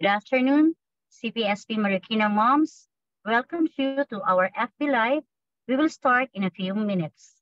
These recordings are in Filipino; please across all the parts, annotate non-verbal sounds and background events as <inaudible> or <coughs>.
Good afternoon, CPSP Marikina moms. Welcome you to our FB Live. We will start in a few minutes.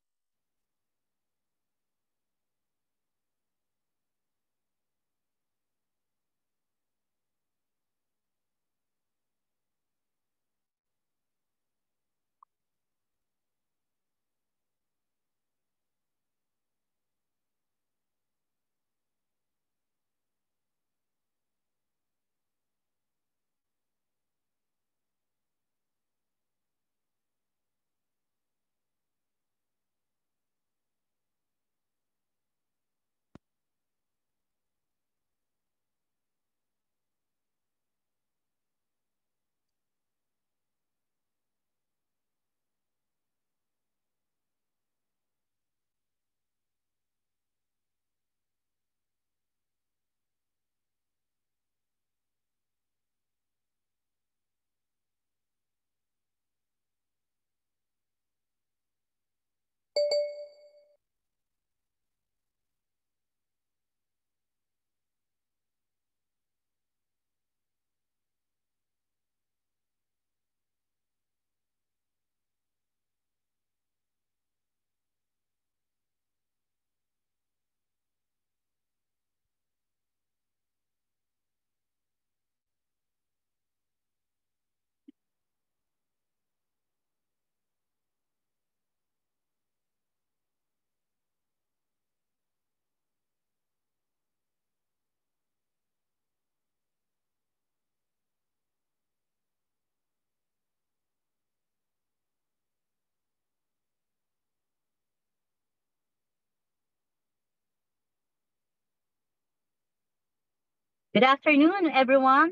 Good afternoon, everyone.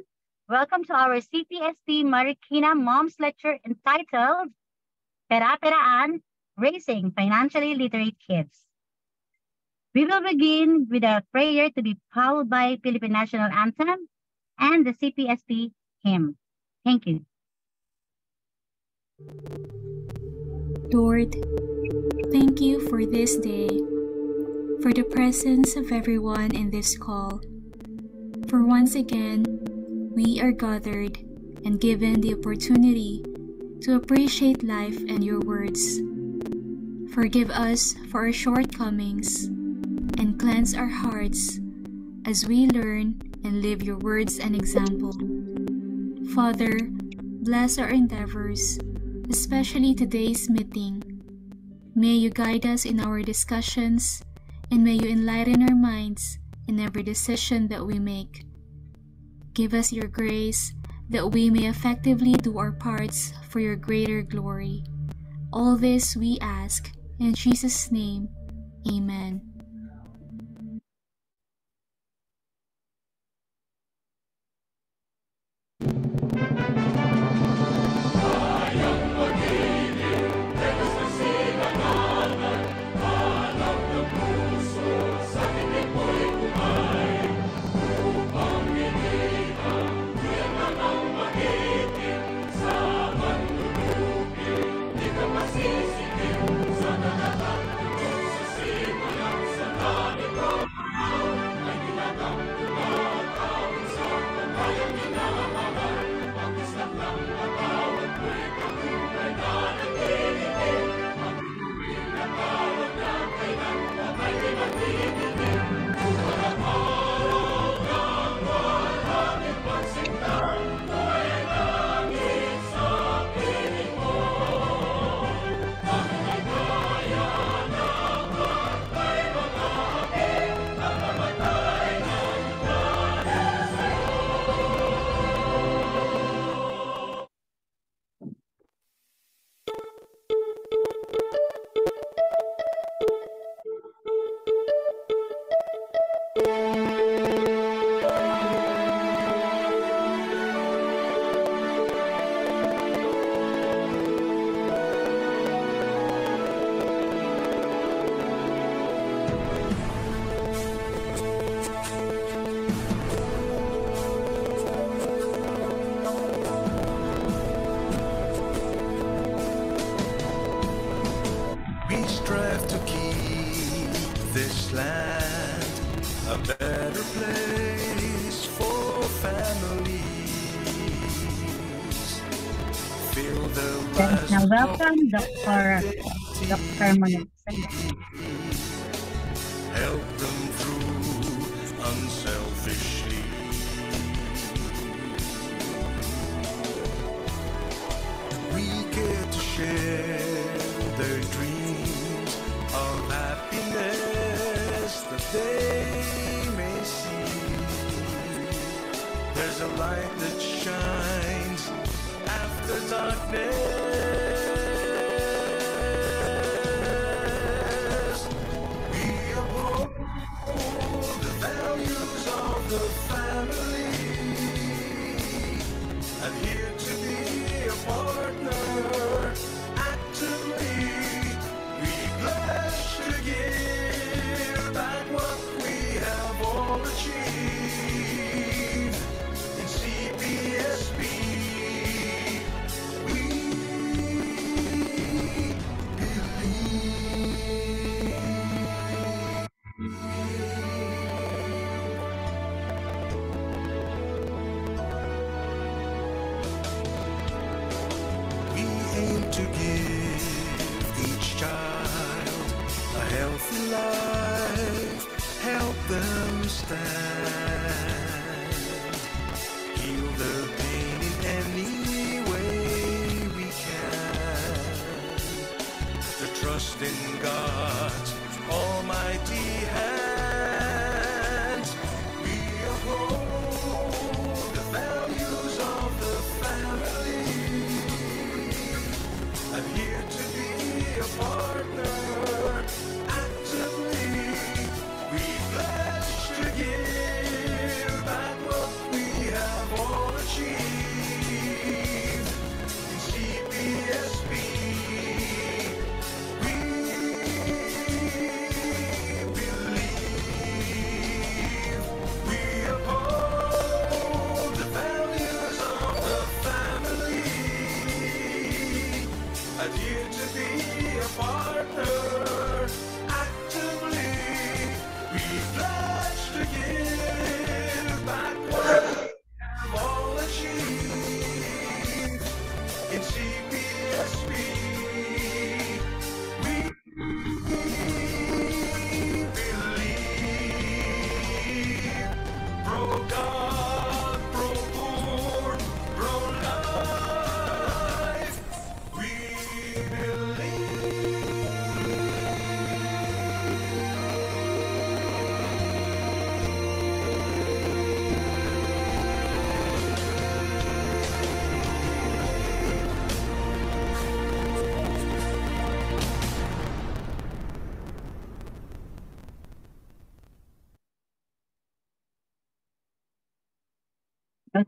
Welcome to our CPST Marikina Moms Lecture entitled Pera-Peraan, Raising Financially Literate Kids. We will begin with a prayer to be followed by Philippine National Anthem and the CPSP hymn. Thank you. Lord, thank you for this day, for the presence of everyone in this call, for once again, we are gathered and given the opportunity to appreciate life and your words. Forgive us for our shortcomings and cleanse our hearts as we learn and live your words and example. Father, bless our endeavors, especially today's meeting. May you guide us in our discussions and may you enlighten our minds in every decision that we make. Give us your grace that we may effectively do our parts for your greater glory. All this we ask in Jesus' name. Amen.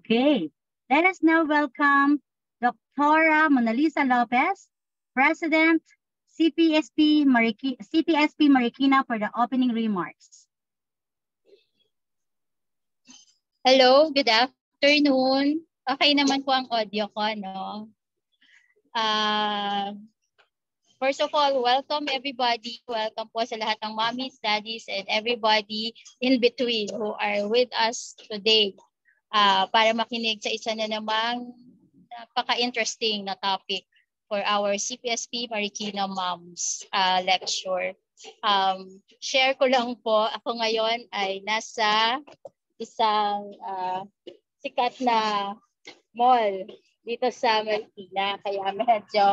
Okay, let us now welcome Doctora Monalisa Lopez, President, CPSP, Mariki CPSP Marikina for the opening remarks. Hello, good afternoon. Okay naman po ang audio ko, no? Uh, First of all, welcome everybody. Welcome po sa lahat ng mommies, daddies, and everybody in between who are with us today uh, para makinig sa isa na namang napaka-interesting na topic for our CPSP Marikina Moms uh, lecture. Um, share ko lang po, ako ngayon ay nasa isang uh, sikat na mall dito sa Marikina, kaya medyo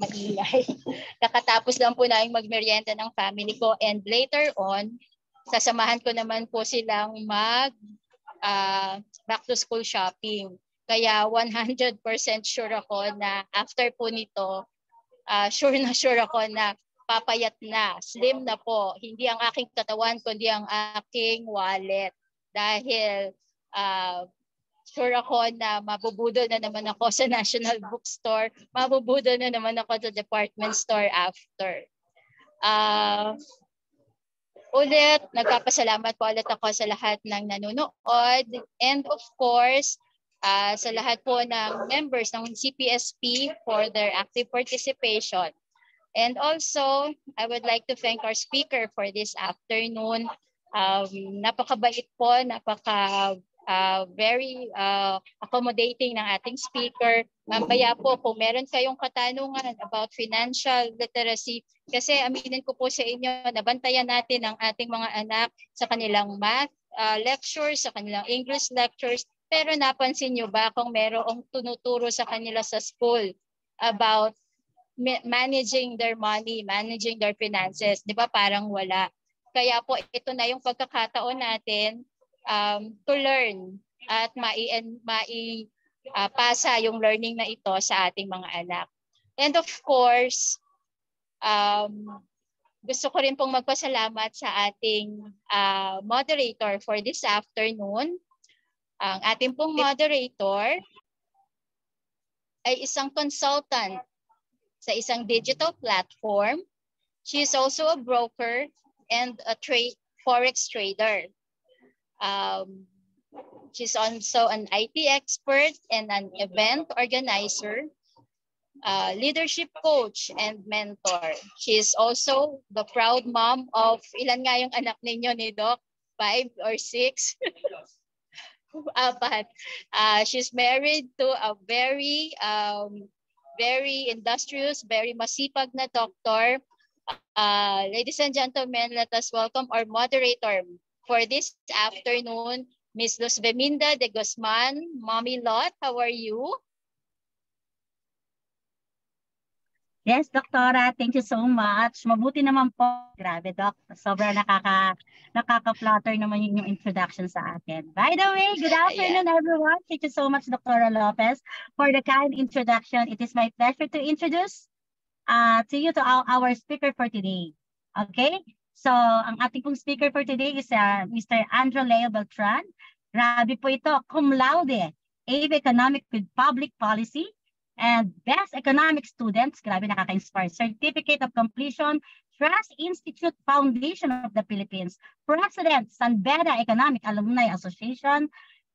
maingay. <laughs> Kakatapos lang po namin magmerienda ng family ko and later on, sasamahan ko naman po silang mag uh, back to school shopping. Kaya 100% sure ako na after po nito, uh, sure na sure ako na papayat na, slim na po. Hindi ang aking katawan, kundi ang aking wallet. Dahil uh, sure ako na mabubudol na naman ako sa National Bookstore, mabubudol na naman ako sa department store after. Uh, ulit. Nagpapasalamat po ulit ako sa lahat ng nanonood and of course, uh, sa lahat po ng members ng CPSP for their active participation. And also, I would like to thank our speaker for this afternoon. Um, napakabait po, napaka uh, very uh, accommodating ng ating speaker. Mamaya po kung meron kayong katanungan about financial literacy, kasi aminin ko po sa inyo, nabantayan natin ang ating mga anak sa kanilang math uh, lectures, sa kanilang English lectures, pero napansin nyo ba kung merong tunuturo sa kanila sa school about managing their money, managing their finances, di ba parang wala. Kaya po ito na yung pagkakataon natin um, to learn at mai, mai uh, pasa yung learning na ito sa ating mga anak. And of course, um, gusto ko rin pong magpasalamat sa ating uh, moderator for this afternoon. Ang ating pong moderator ay isang consultant sa isang digital platform. She is also a broker and a trade forex trader. Um, she's also an IT expert and an event organizer, uh, leadership coach, and mentor. She is also the proud mom of ilan nga yung anak ninyo ni Doc? Five or six? <laughs> Apat. uh, she's married to a very, um, very industrious, very masipag na doctor. Uh, ladies and gentlemen, let us welcome our moderator, for this afternoon. Miss Luz de Guzman, Mommy Lot, how are you? Yes, Doktora, thank you so much. Mabuti naman po. Grabe, Doc. Sobrang nakaka, nakaka-flutter naman yung introduction sa akin. By the way, good <laughs> afternoon, yeah. everyone. Thank you so much, Doktora Lopez, for the kind introduction. It is my pleasure to introduce uh, to you to our, our speaker for today. Okay? So, ang ating pong speaker for today is uh, ah, Mr. Andrew Leo Beltran. Grabe po ito, cum laude, AVE Economic with Public Policy, and Best Economic Students, grabe nakaka-inspire, Certificate of Completion, Trust Institute Foundation of the Philippines, President, San Beda Economic Alumni Association,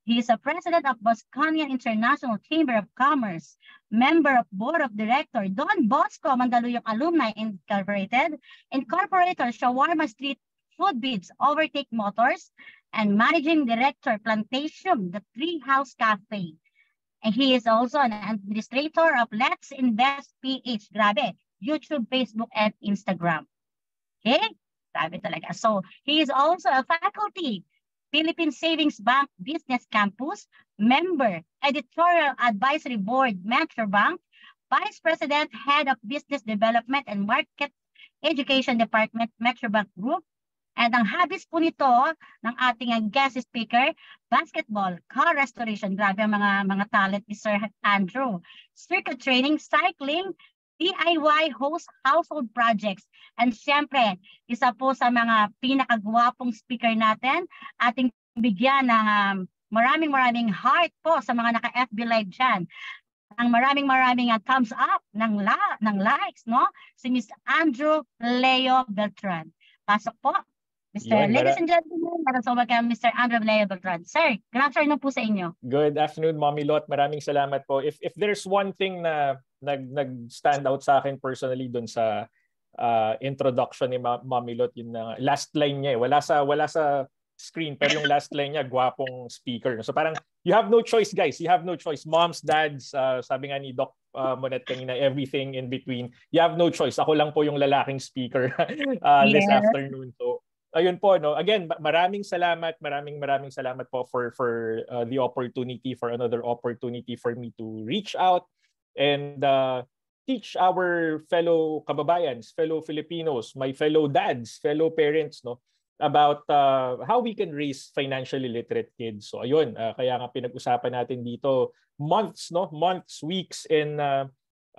He is a president of Boskonia International Chamber of Commerce, member of board of director Don Bosco Mandaluyong Alumni Incorporated, incorporator Shawarma Street Food Beats Overtake Motors, and managing director Plantation, the Treehouse House Cafe. And he is also an administrator of Let's Invest PH. Grabe, YouTube, Facebook, and Instagram. Okay? Grabe talaga. So, he is also a faculty Philippine Savings Bank Business Campus, Member, Editorial Advisory Board, Metrobank, Vice President, Head of Business Development and Market Education Department, Metrobank Group. At ang habis po nito ng ating uh, guest speaker, basketball, car restoration, grabe ang mga, mga talent ni Sir Andrew, circuit training, cycling, DIY host household projects. And syempre, isa po sa mga pinakagwapong speaker natin, ating bigyan ng um, maraming maraming heart po sa mga naka-FB live dyan. Ang maraming maraming uh, thumbs up ng, la ng likes, no? Si Ms. Andrew Leo Beltran. Pasok po. Mr. Yun, Ladies and gentlemen, para us welcome Mr. Andrew Leo Beltran. Sir, good afternoon po sa inyo. Good afternoon, Mommy Lot. Maraming salamat po. If, if there's one thing na nag nag stand out sa akin personally doon sa uh, introduction ni Ma- Mommy Lot yun last line niya eh. Wala sa wala sa screen pero yung last line niya gwapong speaker. So parang you have no choice guys. You have no choice. Moms, dads, uh, sabi nga ni Doc uh, ah, Monet kanina everything in between. You have no choice. Ako lang po yung lalaking speaker uh, <laughs> yeah. this afternoon. So ayun po no again maraming salamat maraming maraming salamat po for for uh, the opportunity for another opportunity for me to reach out and uh, teach our fellow kababayans, fellow Filipinos, my fellow dads, fellow parents, no, about uh, how we can raise financially literate kids. So ayun, uh, kaya nga pinag-usapan natin dito months, no, months, weeks, and uh,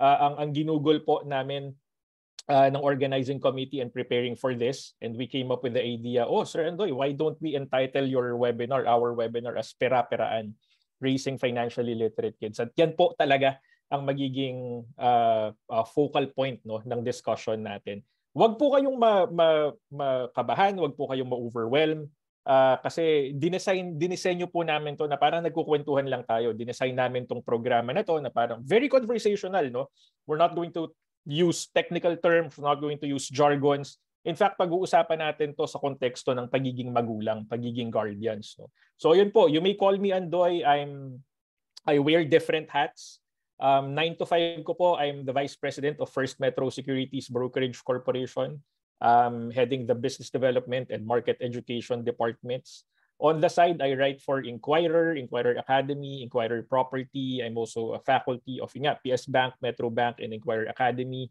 uh, ang ang ginugol po namin uh, ng organizing committee and preparing for this and we came up with the idea oh sir Andoy why don't we entitle your webinar our webinar as pera-peraan raising financially literate kids at yan po talaga ang magiging uh, uh, focal point no ng discussion natin. Huwag po kayong ma, ma, makabahan, huwag po kayong ma-overwhelm uh, kasi dinesign dinisenyo po namin to na parang nagkukwentuhan lang tayo. Dinesign namin tong programa na to na parang very conversational no. We're not going to use technical terms, we're not going to use jargons. In fact, pag-uusapan natin to sa konteksto ng pagiging magulang, pagiging guardians. No? So yun po, you may call me Andoy. I'm I wear different hats. Um, 9 to 5 ko po, I'm the Vice President of First Metro Securities Brokerage Corporation, um, heading the Business Development and Market Education Departments. On the side, I write for Inquirer, Inquirer Academy, Inquirer Property. I'm also a faculty of Ingat, PS Bank, Metro Bank, and Inquirer Academy.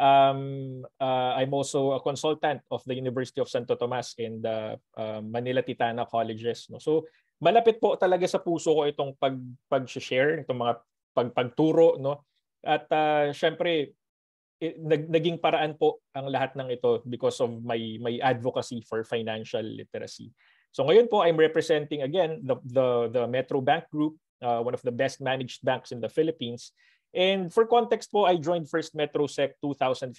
Um, uh, I'm also a consultant of the University of Santo Tomas and the uh, Manila Titana Colleges. No? So malapit po talaga sa puso ko itong pag pag-share, itong mga pagpagturo no at uh, syempre nag, naging paraan po ang lahat ng ito because of my my advocacy for financial literacy. So ngayon po I'm representing again the the, the Metro Bank Group, uh, one of the best managed banks in the Philippines. And for context po, I joined First MetroSec 2015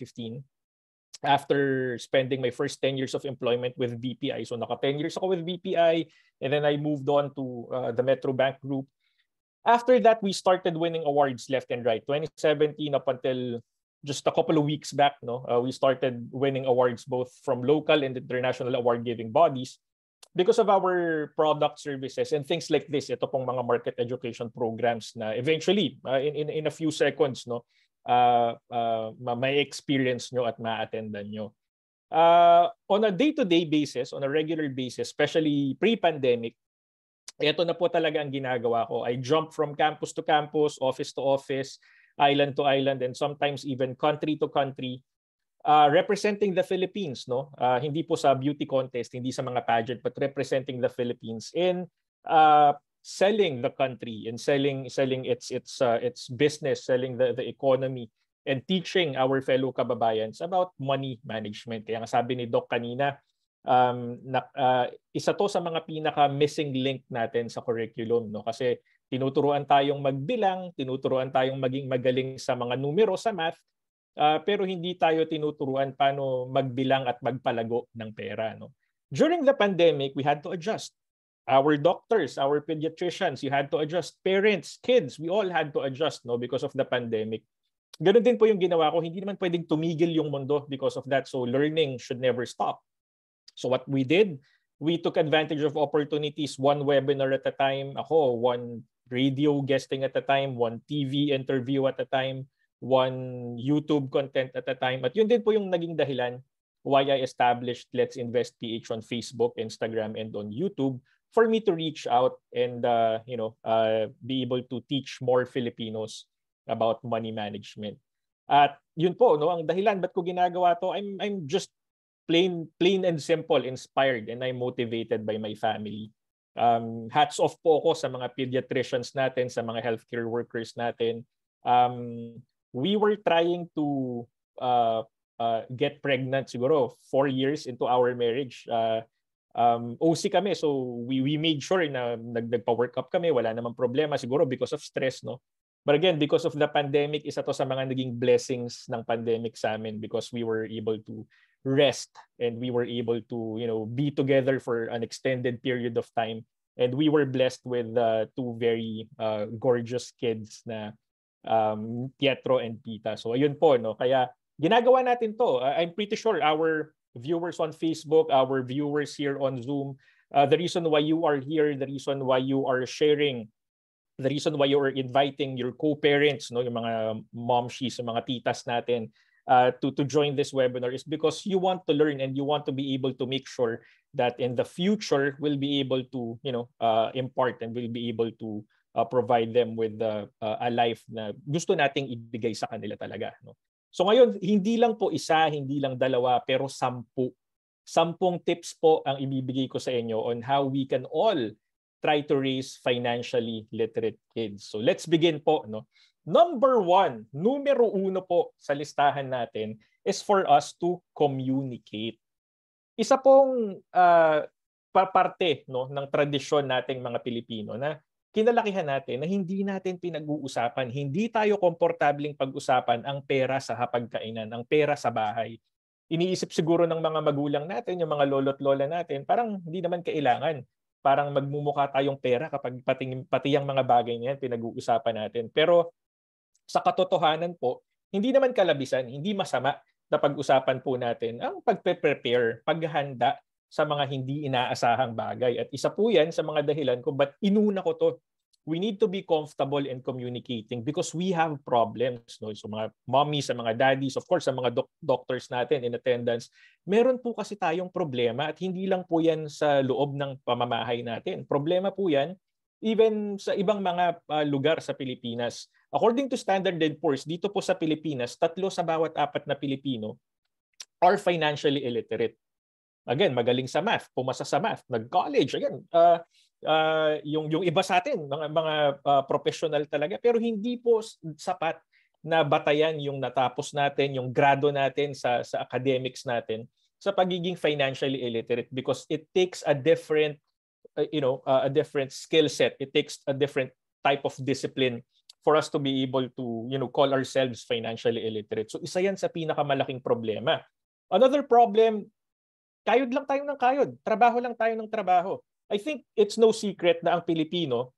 after spending my first 10 years of employment with BPI. So naka 10 years ako with BPI and then I moved on to uh, the Metro Bank Group After that, we started winning awards left and right. 2017 up until just a couple of weeks back, no, uh, we started winning awards both from local and international award-giving bodies because of our product services and things like this. Ito pong mga market education programs na eventually, uh, in, in, in a few seconds, no, uh, uh, may experience nyo at ma-attendan nyo. Uh, on a day-to-day -day basis, on a regular basis, especially pre-pandemic, ito na po talaga ang ginagawa ko. I jump from campus to campus, office to office, island to island, and sometimes even country to country, uh, representing the Philippines. no uh, Hindi po sa beauty contest, hindi sa mga pageant, but representing the Philippines in uh, selling the country and selling selling its its uh, its business, selling the, the economy, and teaching our fellow kababayans about money management. Kaya nga sabi ni Doc kanina, um, na, uh, isa to sa mga pinaka missing link natin sa curriculum no kasi tinuturuan tayong magbilang, tinuturuan tayong maging magaling sa mga numero sa math uh, pero hindi tayo tinuturuan paano magbilang at magpalago ng pera no. During the pandemic, we had to adjust. Our doctors, our pediatricians, you had to adjust. Parents, kids, we all had to adjust no because of the pandemic. Ganun din po yung ginawa ko. Hindi naman pwedeng tumigil yung mundo because of that. So learning should never stop. So what we did, we took advantage of opportunities, one webinar at a time, ako, one radio guesting at a time, one TV interview at a time, one YouTube content at a time. At yun din po yung naging dahilan why I established Let's Invest PH on Facebook, Instagram, and on YouTube for me to reach out and uh, you know uh, be able to teach more Filipinos about money management. At yun po, no, ang dahilan ba't ko ginagawa to, I'm, I'm just plain plain and simple, inspired and I'm motivated by my family. Um, hats off po ako sa mga pediatricians natin, sa mga healthcare workers natin. Um, we were trying to uh, uh, get pregnant siguro four years into our marriage. Uh, um, OC kami, so we, we made sure na nag, nagpa-work up kami, wala namang problema siguro because of stress, no? But again, because of the pandemic, isa to sa mga naging blessings ng pandemic sa amin because we were able to rest and we were able to you know be together for an extended period of time and we were blessed with uh, two very uh, gorgeous kids na um, Pietro and Pita So ayun po no. Kaya ginagawa natin to. I'm pretty sure our viewers on Facebook, our viewers here on Zoom, uh, the reason why you are here, the reason why you are sharing, the reason why you are inviting your co-parents, no, yung mga mom she's, yung mga titas natin uh, to, to join this webinar is because you want to learn and you want to be able to make sure that in the future we'll be able to you know uh, impart and we'll be able to uh, provide them with uh, uh, a life na gusto nating ibigay sa kanila talaga no so ngayon hindi lang po isa hindi lang dalawa pero sampu sampung tips po ang ibibigay ko sa inyo on how we can all try to raise financially literate kids so let's begin po no number one, numero uno po sa listahan natin is for us to communicate. Isa pong uh, parte no, ng tradisyon nating mga Pilipino na kinalakihan natin na hindi natin pinag-uusapan, hindi tayo komportabling pag-usapan ang pera sa hapagkainan, ang pera sa bahay. Iniisip siguro ng mga magulang natin, yung mga lolo't lola natin, parang hindi naman kailangan. Parang magmumukha tayong pera kapag pati, pati ang mga bagay niyan pinag-uusapan natin. Pero sa katotohanan po, hindi naman kalabisan, hindi masama na pag-usapan po natin ang pagpe-prepare, paghahanda sa mga hindi inaasahang bagay. At isa po yan sa mga dahilan kung ba't inuna ko to. We need to be comfortable in communicating because we have problems. No? So mga mommies, sa mga daddies, of course, sa mga doc- doctors natin in attendance, meron po kasi tayong problema at hindi lang po yan sa loob ng pamamahay natin. Problema po yan even sa ibang mga uh, lugar sa Pilipinas. According to Standard and Poor's, dito po sa Pilipinas, tatlo sa bawat apat na Pilipino are financially illiterate. Again, magaling sa math, pumasa sa math, nag-college, again, uh, uh, yung yung iba sa atin, mga mga uh, professional talaga, pero hindi po sapat na batayan yung natapos natin, yung grado natin sa sa academics natin sa pagiging financially illiterate because it takes a different Uh, you know uh, a different skill set it takes a different type of discipline for us to be able to you know call ourselves financially illiterate so isa yan sa pinakamalaking problema another problem kayod lang tayo ng kayod trabaho lang tayo ng trabaho i think it's no secret na ang Pilipino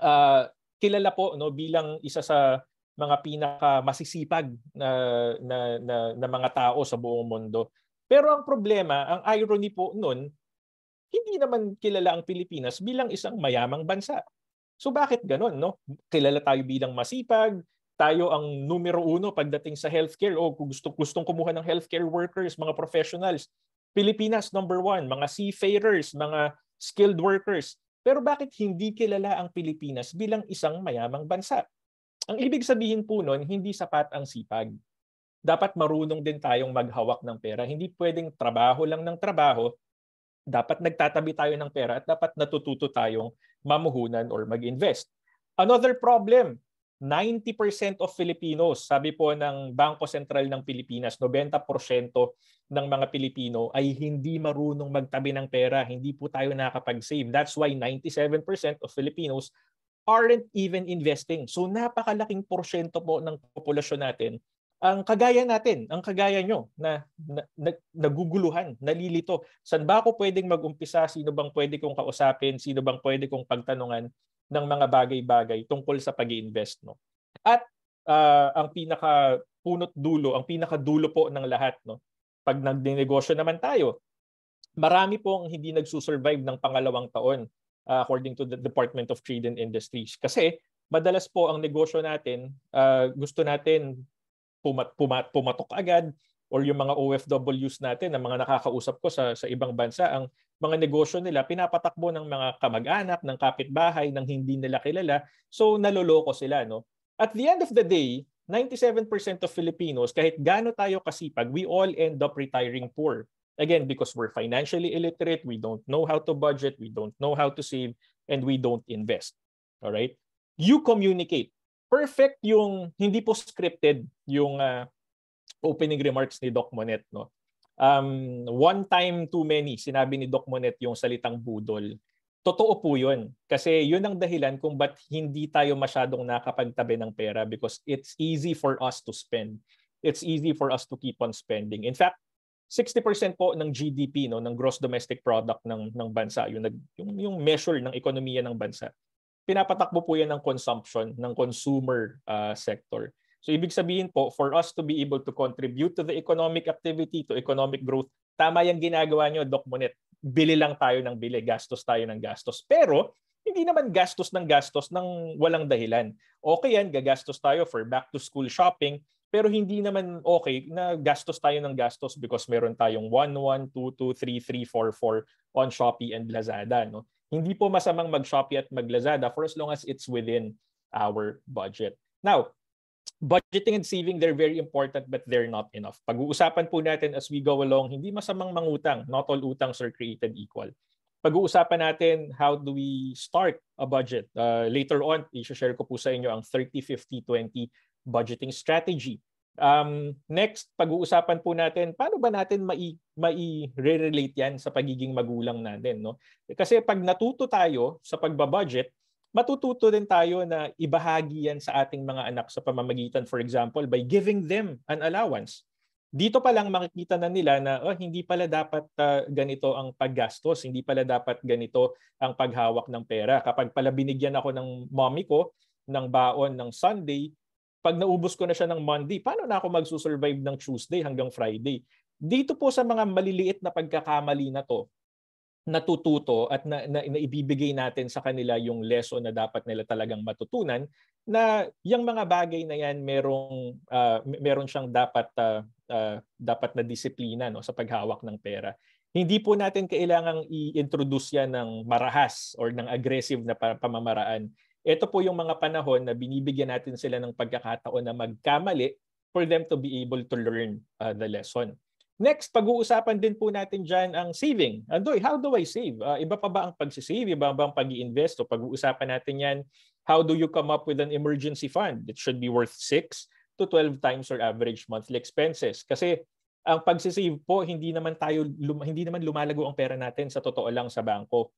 uh, kilala po no bilang isa sa mga pinaka masisipag na, na, na, na mga tao sa buong mundo. Pero ang problema, ang irony po noon, hindi naman kilala ang Pilipinas bilang isang mayamang bansa. So bakit ganun? No? Kilala tayo bilang masipag, tayo ang numero uno pagdating sa healthcare o kung gusto, gustong kumuha ng healthcare workers, mga professionals. Pilipinas, number one, mga seafarers, mga skilled workers. Pero bakit hindi kilala ang Pilipinas bilang isang mayamang bansa? Ang ibig sabihin po nun, hindi sapat ang sipag. Dapat marunong din tayong maghawak ng pera. Hindi pwedeng trabaho lang ng trabaho dapat nagtatabi tayo ng pera at dapat natututo tayong mamuhunan or mag-invest. Another problem, 90% of Filipinos, sabi po ng Bangko Sentral ng Pilipinas, 90% ng mga Pilipino ay hindi marunong magtabi ng pera, hindi po tayo nakakapag-save. That's why 97% of Filipinos aren't even investing. So napakalaking porsyento po ng populasyon natin ang kagaya natin, ang kagaya nyo na, na, na naguguluhan, nalilito. San ba ako pwedeng mag-umpisa? Sino bang pwede kong kausapin? Sino bang pwede kong pagtanungan ng mga bagay-bagay tungkol sa pag invest no? At uh, ang pinaka punot dulo, ang pinaka dulo po ng lahat no. Pag nagdenegosyo naman tayo, marami po ang hindi nagsusurvive ng pangalawang taon uh, according to the Department of Trade and Industries. Kasi madalas po ang negosyo natin, uh, gusto natin pumat, pumat, pumatok agad or yung mga OFWs natin na mga nakakausap ko sa, sa ibang bansa, ang mga negosyo nila pinapatakbo ng mga kamag-anak, ng kapitbahay, ng hindi nila kilala. So naloloko sila. No? At the end of the day, 97% of Filipinos, kahit gaano tayo kasipag, we all end up retiring poor. Again, because we're financially illiterate, we don't know how to budget, we don't know how to save, and we don't invest. All right? You communicate perfect yung hindi po scripted yung uh, opening remarks ni Doc Monet no. Um, one time too many, sinabi ni Doc Monet yung salitang budol. Totoo po yun. Kasi yun ang dahilan kung bakit hindi tayo masyadong nakapagtabi ng pera because it's easy for us to spend. It's easy for us to keep on spending. In fact, 60% po ng GDP no ng gross domestic product ng ng bansa yung nag yung, yung measure ng ekonomiya ng bansa pinapatakbo po yan ng consumption, ng consumer uh, sector. So ibig sabihin po, for us to be able to contribute to the economic activity, to economic growth, tama yung ginagawa nyo, Doc Monet. Bili lang tayo ng bili, gastos tayo ng gastos. Pero hindi naman gastos ng gastos ng walang dahilan. Okay yan, gagastos tayo for back to school shopping, pero hindi naman okay na gastos tayo ng gastos because meron tayong 1, 1, 2, 2, 3, 3, 4, 4 on Shopee and Lazada. No? Hindi po masamang mag-Shopee at mag-Lazada for as long as it's within our budget. Now, budgeting and saving, they're very important but they're not enough. Pag-uusapan po natin as we go along, hindi masamang mangutang. Not all utangs are created equal. Pag-uusapan natin how do we start a budget. Uh, later on, i-share ko po sa inyo ang 30, 50, 20 budgeting strategy Um, next, pag-uusapan po natin, paano ba natin mai, mai-relate yan sa pagiging magulang natin? No? Kasi pag natuto tayo sa pagbabudget, matututo din tayo na ibahagi yan sa ating mga anak sa pamamagitan, for example, by giving them an allowance. Dito pa lang makikita na nila na oh, hindi pala dapat uh, ganito ang paggastos, hindi pala dapat ganito ang paghawak ng pera. Kapag pala binigyan ako ng mommy ko ng baon ng Sunday, pag naubos ko na siya ng Monday, paano na ako magsusurvive ng Tuesday hanggang Friday? Dito po sa mga maliliit na pagkakamali na to, natututo at na, na, na ibibigay natin sa kanila yung lesson na dapat nila talagang matutunan na yung mga bagay na yan merong uh, meron siyang dapat uh, uh, dapat na disiplina no sa paghawak ng pera. Hindi po natin kailangang i-introduce yan ng marahas or ng aggressive na pamamaraan. Ito po yung mga panahon na binibigyan natin sila ng pagkakataon na magkamali for them to be able to learn uh, the lesson. Next, pag-uusapan din po natin dyan ang saving. Andoy, how do I save? Uh, iba pa ba ang pagsisave? Iba ba ang pag invest O pag-uusapan natin yan, how do you come up with an emergency fund? It should be worth 6 to 12 times your average monthly expenses. Kasi ang pagsisave po, hindi naman tayo hindi naman lumalago ang pera natin sa totoo lang sa bangko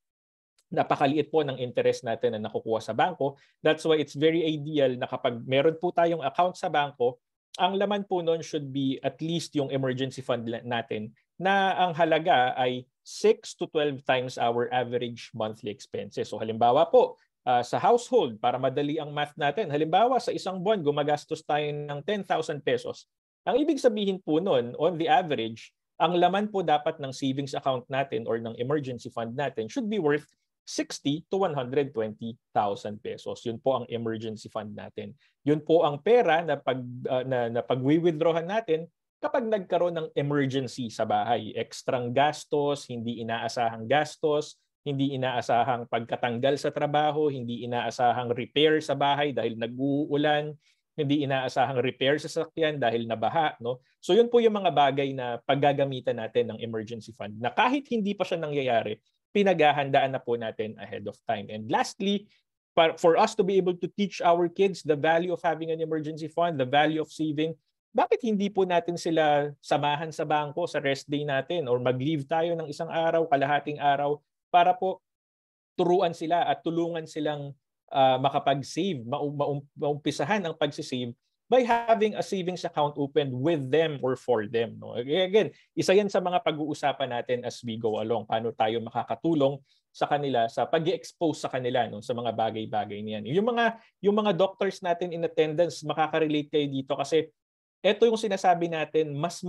napakaliit po ng interest natin na nakukuha sa banko. That's why it's very ideal na kapag meron po tayong account sa banko, ang laman po noon should be at least yung emergency fund natin na ang halaga ay 6 to 12 times our average monthly expenses. So halimbawa po, uh, sa household, para madali ang math natin, halimbawa sa isang buwan gumagastos tayo ng 10,000 pesos. Ang ibig sabihin po noon, on the average, ang laman po dapat ng savings account natin or ng emergency fund natin should be worth 60 to 120,000 pesos. Yun po ang emergency fund natin. Yun po ang pera na pag uh, na, na pagwi-withdrawan natin kapag nagkaroon ng emergency sa bahay, ekstrang gastos, hindi inaasahang gastos, hindi inaasahang pagkatanggal sa trabaho, hindi inaasahang repair sa bahay dahil nag-uulan, hindi inaasahang repair sa sasakyan dahil nabaha, no? So yun po yung mga bagay na paggagamitan natin ng emergency fund na kahit hindi pa siya nangyayari, pinaghahandaan na po natin ahead of time. And lastly, for us to be able to teach our kids the value of having an emergency fund, the value of saving, bakit hindi po natin sila samahan sa bangko sa rest day natin or mag-leave tayo ng isang araw, kalahating araw para po turuan sila at tulungan silang uh, makapag-save, maumpisahan ang pagsisave by having a savings account opened with them or for them. No? Again, isa yan sa mga pag-uusapan natin as we go along. Paano tayo makakatulong sa kanila, sa pag expose sa kanila no? sa mga bagay-bagay niyan. Yung mga, yung mga doctors natin in attendance, makaka-relate kayo dito kasi ito yung sinasabi natin, mas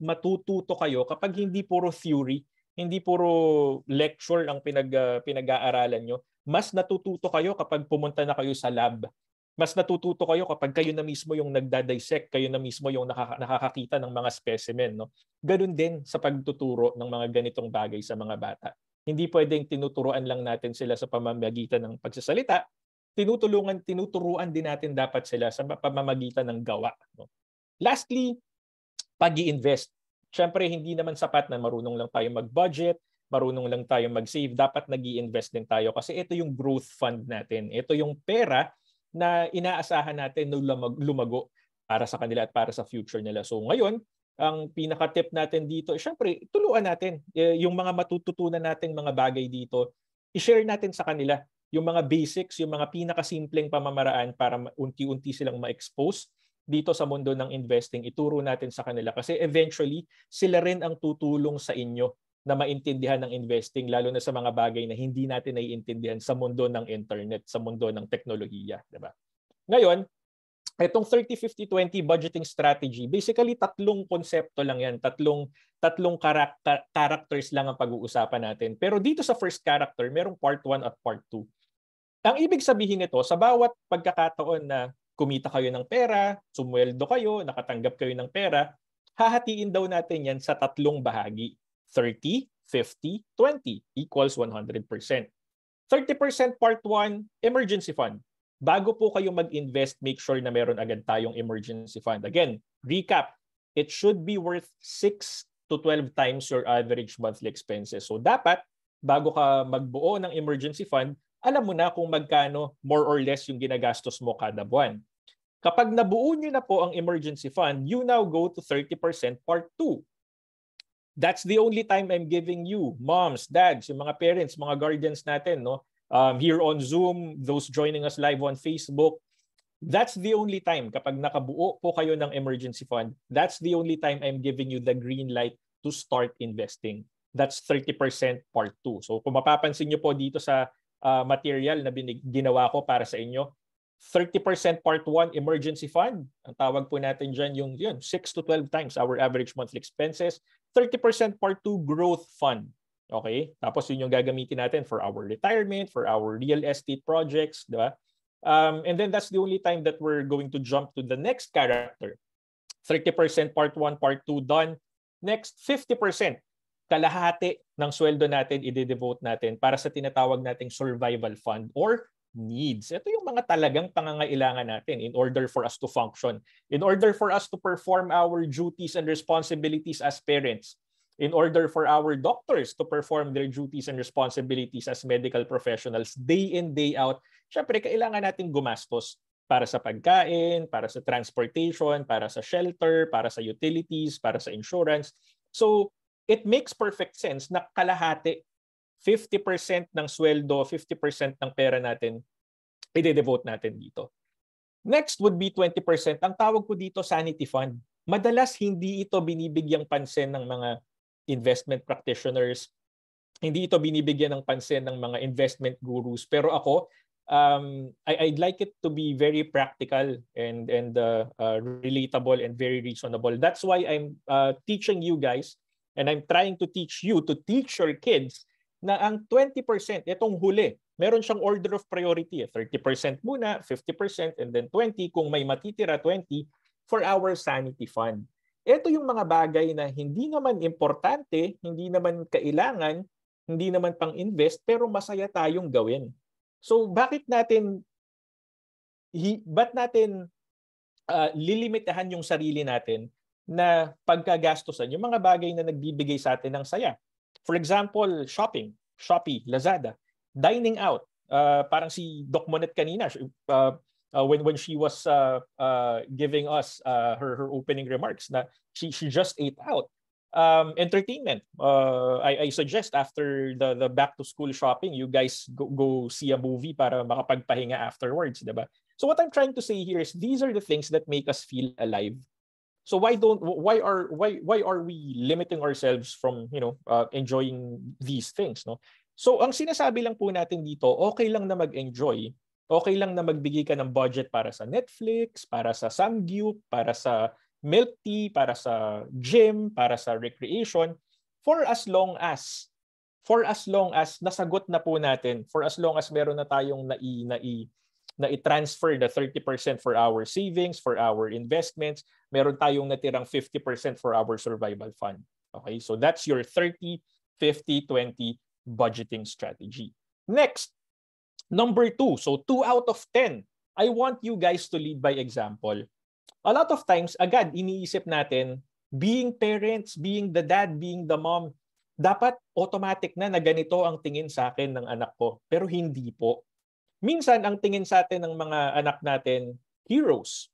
matututo kayo kapag hindi puro theory, hindi puro lecture ang pinag, uh, pinag-aaralan nyo, mas natututo kayo kapag pumunta na kayo sa lab mas natututo kayo kapag kayo na mismo yung nagdadissect, kayo na mismo yung nakaka- nakakakita ng mga specimen. No? Ganun din sa pagtuturo ng mga ganitong bagay sa mga bata. Hindi pwedeng tinuturuan lang natin sila sa pamamagitan ng pagsasalita, tinutulungan, tinuturuan din natin dapat sila sa pamamagitan ng gawa. No? Lastly, pag invest Siyempre, hindi naman sapat na marunong lang tayo mag-budget, marunong lang tayo mag-save. Dapat nag invest din tayo kasi ito yung growth fund natin. Ito yung pera na inaasahan natin na lumag- lumago para sa kanila at para sa future nila. So ngayon, ang pinaka-tip natin dito, syempre, tuluan natin eh, yung mga matututunan natin mga bagay dito. I-share natin sa kanila yung mga basics, yung mga pinakasimpleng pamamaraan para unti-unti silang ma-expose dito sa mundo ng investing. Ituro natin sa kanila kasi eventually sila rin ang tutulong sa inyo na maintindihan ng investing lalo na sa mga bagay na hindi natin naiintindihan sa mundo ng internet, sa mundo ng teknolohiya, 'di ba? Ngayon, itong 30-50-20 budgeting strategy, basically tatlong konsepto lang 'yan, tatlong tatlong character, characters lang ang pag-uusapan natin. Pero dito sa first character, merong part 1 at part 2. Ang ibig sabihin nito, sa bawat pagkakataon na kumita kayo ng pera, sumweldo kayo, nakatanggap kayo ng pera, hahatiin daw natin 'yan sa tatlong bahagi 30, 50, 20 equals 100%. 30% part 1, emergency fund. Bago po kayo mag-invest, make sure na meron agad tayong emergency fund. Again, recap, it should be worth 6 to 12 times your average monthly expenses. So dapat, bago ka magbuo ng emergency fund, alam mo na kung magkano more or less yung ginagastos mo kada buwan. Kapag nabuo nyo na po ang emergency fund, you now go to 30% part 2. That's the only time I'm giving you, moms, dads, yung mga parents, mga guardians natin, no? Um, here on Zoom, those joining us live on Facebook, that's the only time kapag nakabuo po kayo ng emergency fund, that's the only time I'm giving you the green light to start investing. That's 30% part 2. So kung mapapansin nyo po dito sa uh, material na binig- ginawa ko para sa inyo, 30% part 1 emergency fund. Ang tawag po natin dyan yung yun, 6 to 12 times our average monthly expenses. 30% part 2 growth fund. Okay? Tapos yun yung gagamitin natin for our retirement, for our real estate projects, di ba? Um, and then that's the only time that we're going to jump to the next character. 30% part 1, part 2 done. Next, 50% kalahati ng sweldo natin i-devote natin para sa tinatawag nating survival fund or needs. Ito yung mga talagang pangangailangan natin in order for us to function, in order for us to perform our duties and responsibilities as parents, in order for our doctors to perform their duties and responsibilities as medical professionals day in, day out. Siyempre, kailangan natin gumastos para sa pagkain, para sa transportation, para sa shelter, para sa utilities, para sa insurance. So, it makes perfect sense na kalahati 50% ng sweldo, 50% ng pera natin, i-devote natin dito. Next would be 20%. Ang tawag ko dito, sanity fund. Madalas hindi ito binibigyang pansin ng mga investment practitioners. Hindi ito binibigyan ng pansin ng mga investment gurus. Pero ako, um, I, I'd like it to be very practical and, and uh, uh, relatable and very reasonable. That's why I'm uh, teaching you guys and I'm trying to teach you to teach your kids na ang 20%, itong huli, meron siyang order of priority. 30% eh. muna, 50%, and then 20 kung may matitira 20 for our sanity fund. Ito yung mga bagay na hindi naman importante, hindi naman kailangan, hindi naman pang-invest, pero masaya tayong gawin. So bakit natin hi, ba't natin uh, lilimitahan yung sarili natin na pagkagastusan yung mga bagay na nagbibigay sa atin ng saya? For example, shopping, Shopee, Lazada, dining out. Uh, parang si Doc Monet kanina, uh, uh, when when she was uh, uh, giving us uh, her her opening remarks, na she she just ate out. Um, entertainment. Uh, I, I suggest after the the back to school shopping, you guys go, go see a movie para makapagpahinga afterwards, diba? So what I'm trying to say here is these are the things that make us feel alive so why don't why are why why are we limiting ourselves from you know uh, enjoying these things no so ang sinasabi lang po natin dito okay lang na mag-enjoy okay lang na magbigay ka ng budget para sa Netflix para sa Samgyup para sa milk tea para sa gym para sa recreation for as long as for as long as nasagot na po natin for as long as meron na tayong nai nai na i-transfer the 30% for our savings, for our investments. Meron tayong natirang 50% for our survival fund. Okay, so that's your 30, 50, 20 budgeting strategy. Next, number two. So two out of 10. I want you guys to lead by example. A lot of times, agad, iniisip natin, being parents, being the dad, being the mom, dapat automatic na na ganito ang tingin sa akin ng anak ko. Pero hindi po minsan ang tingin sa atin ng mga anak natin, heroes.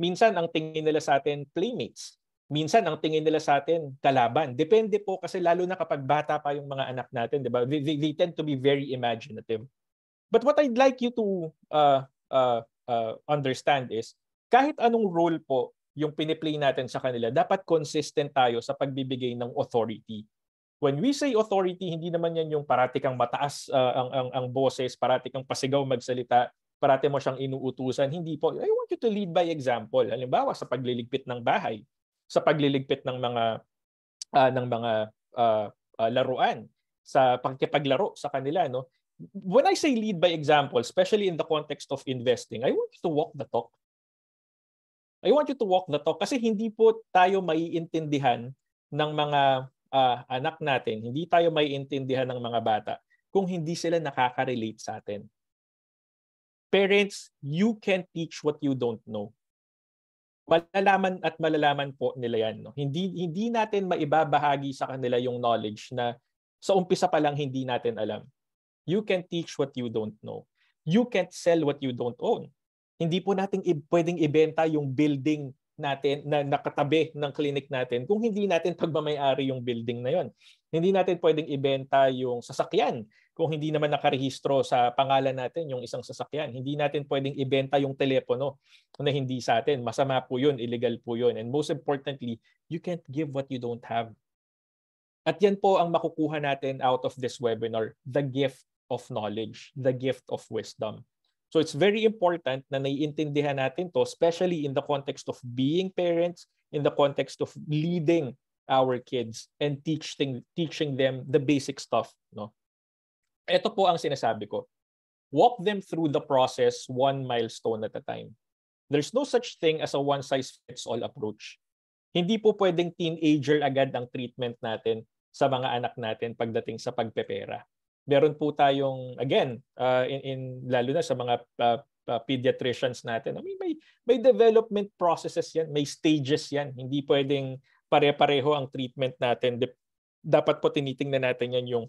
Minsan ang tingin nila sa atin, playmates. Minsan ang tingin nila sa atin, kalaban. Depende po kasi lalo na kapag bata pa yung mga anak natin, 'di ba? They, they, they tend to be very imaginative. But what I'd like you to uh, uh, uh, understand is kahit anong role po yung piniplay natin sa kanila, dapat consistent tayo sa pagbibigay ng authority when we say authority, hindi naman yan yung parati kang mataas uh, ang, ang, ang boses, parati kang pasigaw magsalita, parati mo siyang inuutusan. Hindi po, I want you to lead by example. Halimbawa, sa pagliligpit ng bahay, sa pagliligpit ng mga uh, ng mga uh, uh, laruan, sa pagkipaglaro sa kanila, no? When I say lead by example, especially in the context of investing, I want you to walk the talk. I want you to walk the talk kasi hindi po tayo maiintindihan ng mga uh, anak natin, hindi tayo may intindihan ng mga bata kung hindi sila nakaka-relate sa atin. Parents, you can teach what you don't know. Malalaman at malalaman po nila yan. No? Hindi, hindi natin maibabahagi sa kanila yung knowledge na sa umpisa pa lang hindi natin alam. You can teach what you don't know. You can't sell what you don't own. Hindi po natin i- pwedeng ibenta yung building natin na nakatabi ng clinic natin kung hindi natin pagmamay-ari yung building na yon. Hindi natin pwedeng ibenta yung sasakyan kung hindi naman nakarehistro sa pangalan natin yung isang sasakyan. Hindi natin pwedeng ibenta yung telepono na hindi sa atin. Masama po yun, illegal po yun. And most importantly, you can't give what you don't have. At yan po ang makukuha natin out of this webinar, the gift of knowledge, the gift of wisdom. So it's very important na naiintindihan natin to, especially in the context of being parents, in the context of leading our kids and teaching teaching them the basic stuff, no? Ito po ang sinasabi ko. Walk them through the process one milestone at a time. There's no such thing as a one size fits all approach. Hindi po pwedeng teenager agad ang treatment natin sa mga anak natin pagdating sa pagpepera meron po tayong again uh, in, in lalo na sa mga uh, uh, pediatricians natin. I mean, may may development processes 'yan, may stages 'yan. Hindi pwedeng pare-pareho ang treatment natin. De- dapat po tinitingnan natin 'yan yung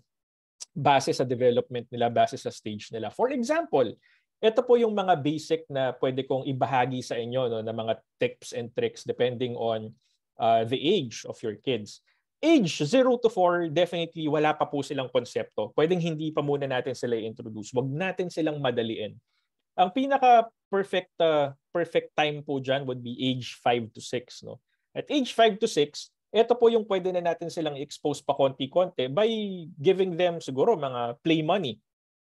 base sa development nila, base sa stage nila. For example, ito po yung mga basic na pwede kong ibahagi sa inyo no, na mga tips and tricks depending on uh, the age of your kids. Age 0 to 4, definitely wala pa po silang konsepto. Pwedeng hindi pa muna natin sila i-introduce. Huwag natin silang madaliin. Ang pinaka perfect uh, perfect time po diyan would be age 5 to 6, no. At age 5 to 6, ito po yung pwede na natin silang expose pa konti-konti by giving them siguro mga play money.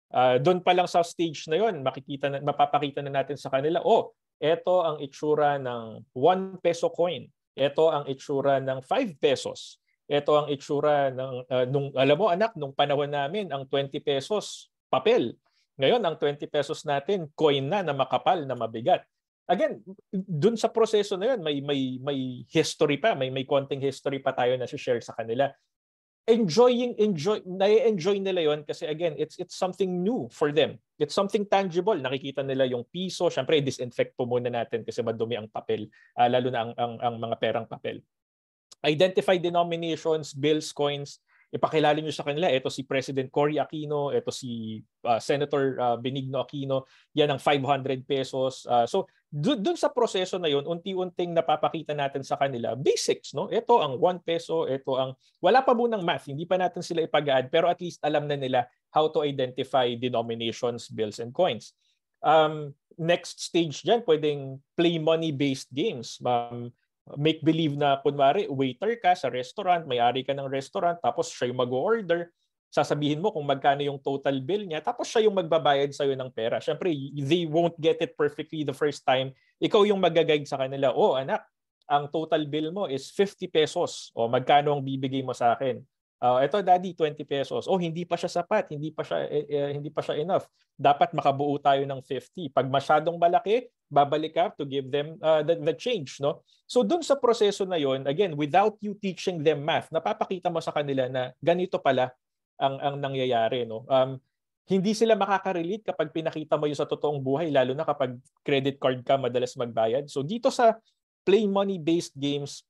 Uh, ah, doon pa lang sa stage na yon, makikita na, mapapakita na natin sa kanila, oh, ito ang itsura ng 1 peso coin. Ito ang itsura ng 5 pesos ito ang itsura ng uh, nung alam mo anak nung panahon namin ang 20 pesos papel. Ngayon ang 20 pesos natin coin na na makapal na mabigat. Again, dun sa proseso na 'yon may may may history pa, may may konting history pa tayo na share sa kanila. Enjoying enjoy na-enjoy nila 'yon kasi again, it's it's something new for them. It's something tangible. Nakikita nila yung piso, syempre disinfect po muna natin kasi madumi ang papel, uh, lalo na ang, ang ang mga perang papel identify denominations, bills, coins, ipakilala nyo sa kanila, ito si President Cory Aquino, ito si uh, Senator uh, Benigno Aquino, yan ang 500 pesos. Uh, so doon sa proseso na yon, unti-unting napapakita natin sa kanila basics, no? Ito ang 1 peso, ito ang wala pa munang math, hindi pa natin sila ipag pero at least alam na nila how to identify denominations, bills and coins. Um, next stage diyan, pwedeng play money based games. Um, make believe na kunwari waiter ka sa restaurant, may-ari ka ng restaurant, tapos siya yung mag-order, sasabihin mo kung magkano yung total bill niya, tapos siya yung magbabayad sa'yo ng pera. Siyempre, they won't get it perfectly the first time. Ikaw yung magagayad sa kanila, oh anak, ang total bill mo is 50 pesos. O magkano ang bibigay mo sa akin? Oh, uh, eto daddy, 20 pesos. Oh, hindi pa siya sapat, hindi pa siya eh, eh hindi pa siya enough. Dapat makabuo tayo ng 50. Pag masyadong malaki, babalik ka to give them uh, the, the change, no? So dun sa proseso na 'yon, again, without you teaching them math, napapakita mo sa kanila na ganito pala ang ang nangyayari, no? Um hindi sila makaka-relate kapag pinakita mo 'yung sa totoong buhay lalo na kapag credit card ka madalas magbayad. So dito sa play money based games,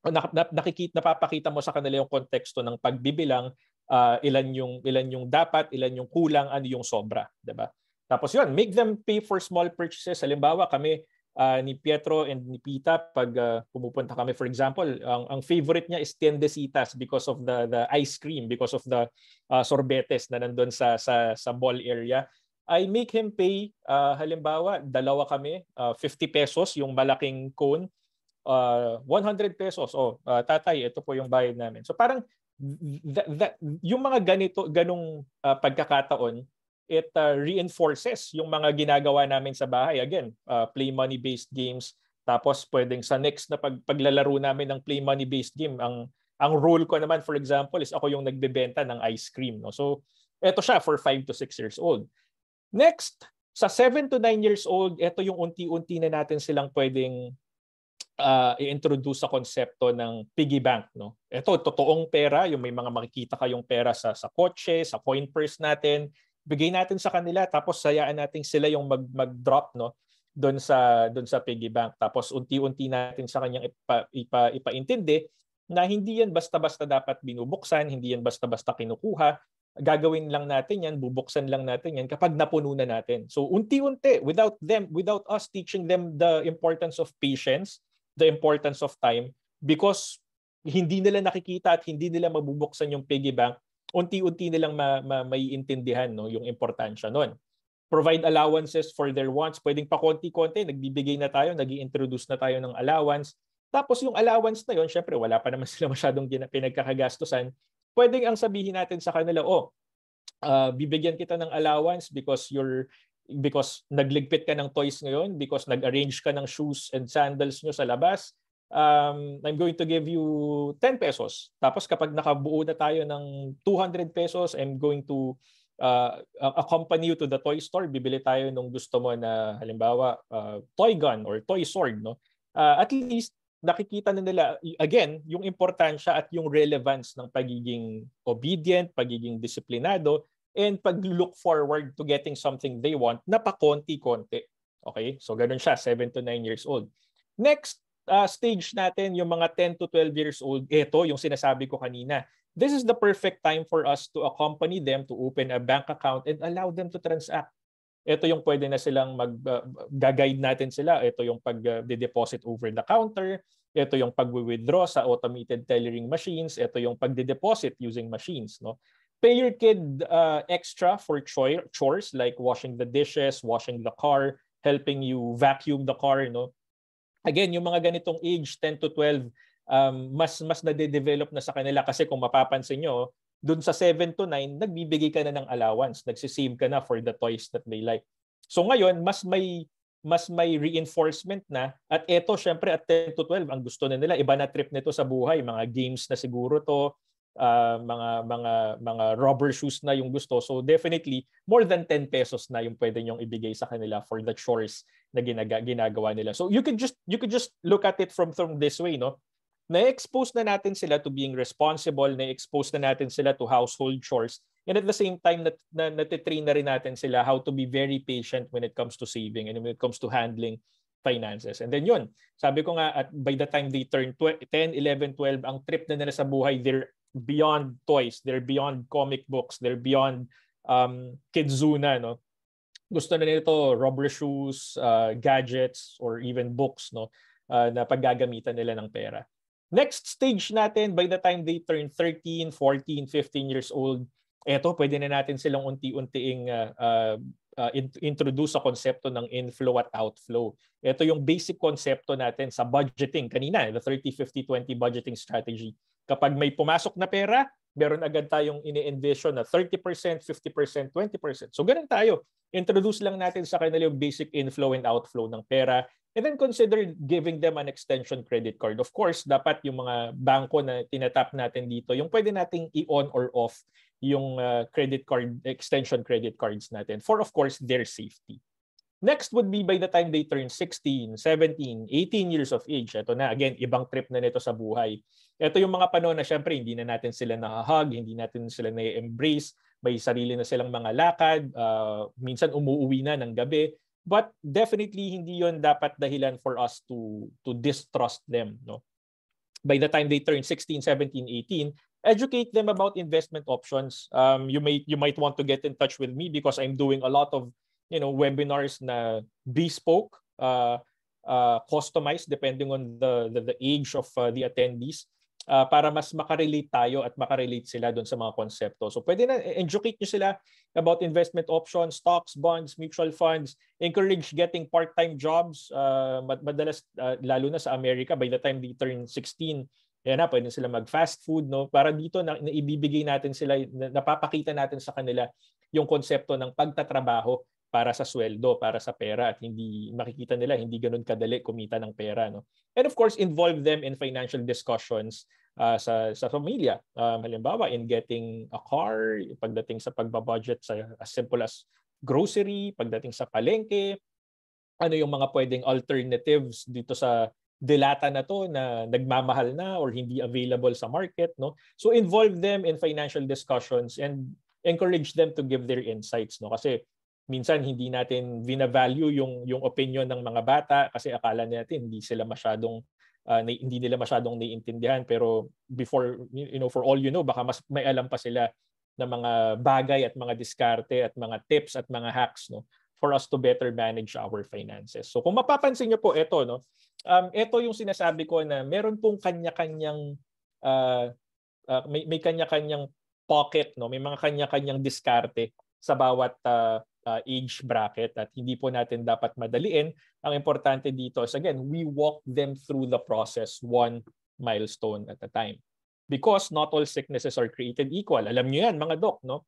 na, na, nakikita napapakita mo sa kanila yung konteksto ng pagbibilang, uh, ilan yung ilan yung dapat, ilan yung kulang, ano yung sobra, 'di ba? Tapos yun, make them pay for small purchases. Halimbawa, kami uh, ni Pietro and ni Pita pag uh, pumupunta kami for example, ang ang favorite niya is tendesitas because of the the ice cream, because of the uh, sorbetes na nandoon sa sa sa ball area. I make him pay uh, halimbawa dalawa kami, uh, 50 pesos yung malaking cone uh, ah, 100 pesos, oh, uh, tatay, ito po yung bayad namin. So parang that, that, yung mga ganito, ganong uh, pagkakataon, it uh, reinforces yung mga ginagawa namin sa bahay. Again, uh, play money-based games. Tapos pwedeng sa next na pag, paglalaro namin ng play money-based game, ang, ang rule ko naman, for example, is ako yung nagbebenta ng ice cream. No? So, eto siya for 5 to 6 years old. Next, sa 7 to 9 years old, eto yung unti-unti na natin silang pwedeng uh, i-introduce sa konsepto ng piggy bank, no? Ito totoong pera, yung may mga makikita kayong pera sa sa kotse, sa coin purse natin, bigay natin sa kanila tapos sayaan natin sila yung mag mag-drop, no? doon sa doon sa piggy bank tapos unti-unti natin sa kanyang ipa, ipa, ipaintindi na hindi yan basta-basta dapat binubuksan hindi yan basta-basta kinukuha gagawin lang natin yan bubuksan lang natin yan kapag napuno na natin so unti-unti without them without us teaching them the importance of patience the importance of time because hindi nila nakikita at hindi nila mabubuksan yung piggy bank, unti-unti nilang ma- ma- maiintindihan no, yung importansya nun. Provide allowances for their wants. Pwedeng pa konti-konti, nagbibigay na tayo, nag introduce na tayo ng allowance. Tapos yung allowance na yon, syempre wala pa naman <laughs> sila masyadong pinagkakagastusan. Pwedeng ang sabihin natin sa kanila, oh, uh, bibigyan kita ng allowance because you're because nagligpit ka ng toys ngayon, because nag-arrange ka ng shoes and sandals nyo sa labas, um, I'm going to give you 10 pesos. Tapos kapag nakabuo na tayo ng 200 pesos, I'm going to uh, accompany you to the toy store. Bibili tayo nung gusto mo na halimbawa uh, toy gun or toy sword. No? Uh, at least nakikita na nila, again, yung importansya at yung relevance ng pagiging obedient, pagiging disiplinado, and pag-look forward to getting something they want na pakonti-konti. Okay? So ganun siya, 7 to 9 years old. Next uh, stage natin, yung mga 10 to 12 years old, ito yung sinasabi ko kanina. This is the perfect time for us to accompany them to open a bank account and allow them to transact ito yung pwede na silang mag uh, natin sila ito yung pag uh, deposit over the counter ito yung pag-withdraw sa automated tellering machines ito yung pag-deposit using machines no Pay your kid uh, extra for cho- chores like washing the dishes, washing the car, helping you vacuum the car, you know. Again, yung mga ganitong age 10 to 12, um, mas mas nade-develop na sa kanila kasi kung mapapansin nyo, dun sa 7 to 9, nagbibigay ka na ng allowance, nagsisave ka na for the toys that they like. So ngayon, mas may mas may reinforcement na at eto syempre at 10 to 12 ang gusto na nila iba na trip nito sa buhay mga games na siguro to uh, mga mga mga rubber shoes na yung gusto. So definitely more than 10 pesos na yung pwede niyong ibigay sa kanila for the chores na ginaga, ginagawa nila. So you could just you could just look at it from from this way, no? Na-expose na natin sila to being responsible, na-expose na natin sila to household chores. And at the same time, nat, na, natitrain na rin natin sila how to be very patient when it comes to saving and when it comes to handling finances. And then yun, sabi ko nga, at by the time they turn 12, 10, 11, 12, ang trip na nila sa buhay, they're beyond toys, they're beyond comic books, they're beyond um, kidzuna, no? Gusto na nito rubber shoes, uh, gadgets, or even books, no? Uh, na paggagamitan nila ng pera. Next stage natin, by the time they turn 13, 14, 15 years old, eto, pwede na natin silang unti-untiing uh, uh, uh, introduce sa konsepto ng inflow at outflow. Ito yung basic konsepto natin sa budgeting kanina, the 30, 50, 20 budgeting strategy. Kapag may pumasok na pera, meron agad tayong ini-envision na 30%, 50%, 20%. So ganun tayo. Introduce lang natin sa kanila yung basic inflow and outflow ng pera and then consider giving them an extension credit card. Of course, dapat yung mga bangko na tinatap natin dito, yung pwede nating i-on or off yung uh, credit card extension credit cards natin for of course their safety. Next would be by the time they turn 16, 17, 18 years of age. Ito na again, ibang trip na nito sa buhay ito yung mga panahon na syempre hindi na natin sila nahahag, hindi natin sila na-embrace, may sarili na silang mga lakad, uh, minsan umuuwi na ng gabi. But definitely hindi yon dapat dahilan for us to to distrust them, no? By the time they turn 16, 17, 18, educate them about investment options. Um, you may you might want to get in touch with me because I'm doing a lot of, you know, webinars na bespoke uh, uh, customized depending on the the, the age of uh, the attendees uh, para mas makarelate tayo at makarelate sila doon sa mga konsepto. So pwede na educate nyo sila about investment options, stocks, bonds, mutual funds, encourage getting part-time jobs, uh, madalas uh, lalo na sa Amerika by the time they turn 16, yan na, pwede sila mag-fast food, no? Para dito, na, ibibigay natin sila, na, napapakita natin sa kanila yung konsepto ng pagtatrabaho para sa sweldo, para sa pera at hindi makikita nila hindi ganoon kadali kumita ng pera no. And of course involve them in financial discussions uh, sa sa pamilya. Um, halimbawa in getting a car, pagdating sa pagbabudget sa as simple as grocery, pagdating sa palengke, ano yung mga pwedeng alternatives dito sa delata na to na nagmamahal na or hindi available sa market no so involve them in financial discussions and encourage them to give their insights no kasi minsan hindi natin vina-value yung yung opinion ng mga bata kasi akala natin hindi sila masyadong uh, ah, na, hindi nila masyadong naiintindihan pero before you know for all you know baka mas may alam pa sila ng mga bagay at mga diskarte at mga tips at mga hacks no for us to better manage our finances. So kung mapapansin niyo po ito no um ito yung sinasabi ko na meron pong kanya-kanyang uh, uh, may may kanya-kanyang pocket no may mga kanya-kanyang diskarte sa bawat uh, uh, age bracket at hindi po natin dapat madaliin. Ang importante dito is again, we walk them through the process one milestone at a time. Because not all sicknesses are created equal. Alam niyo yan mga doc, no?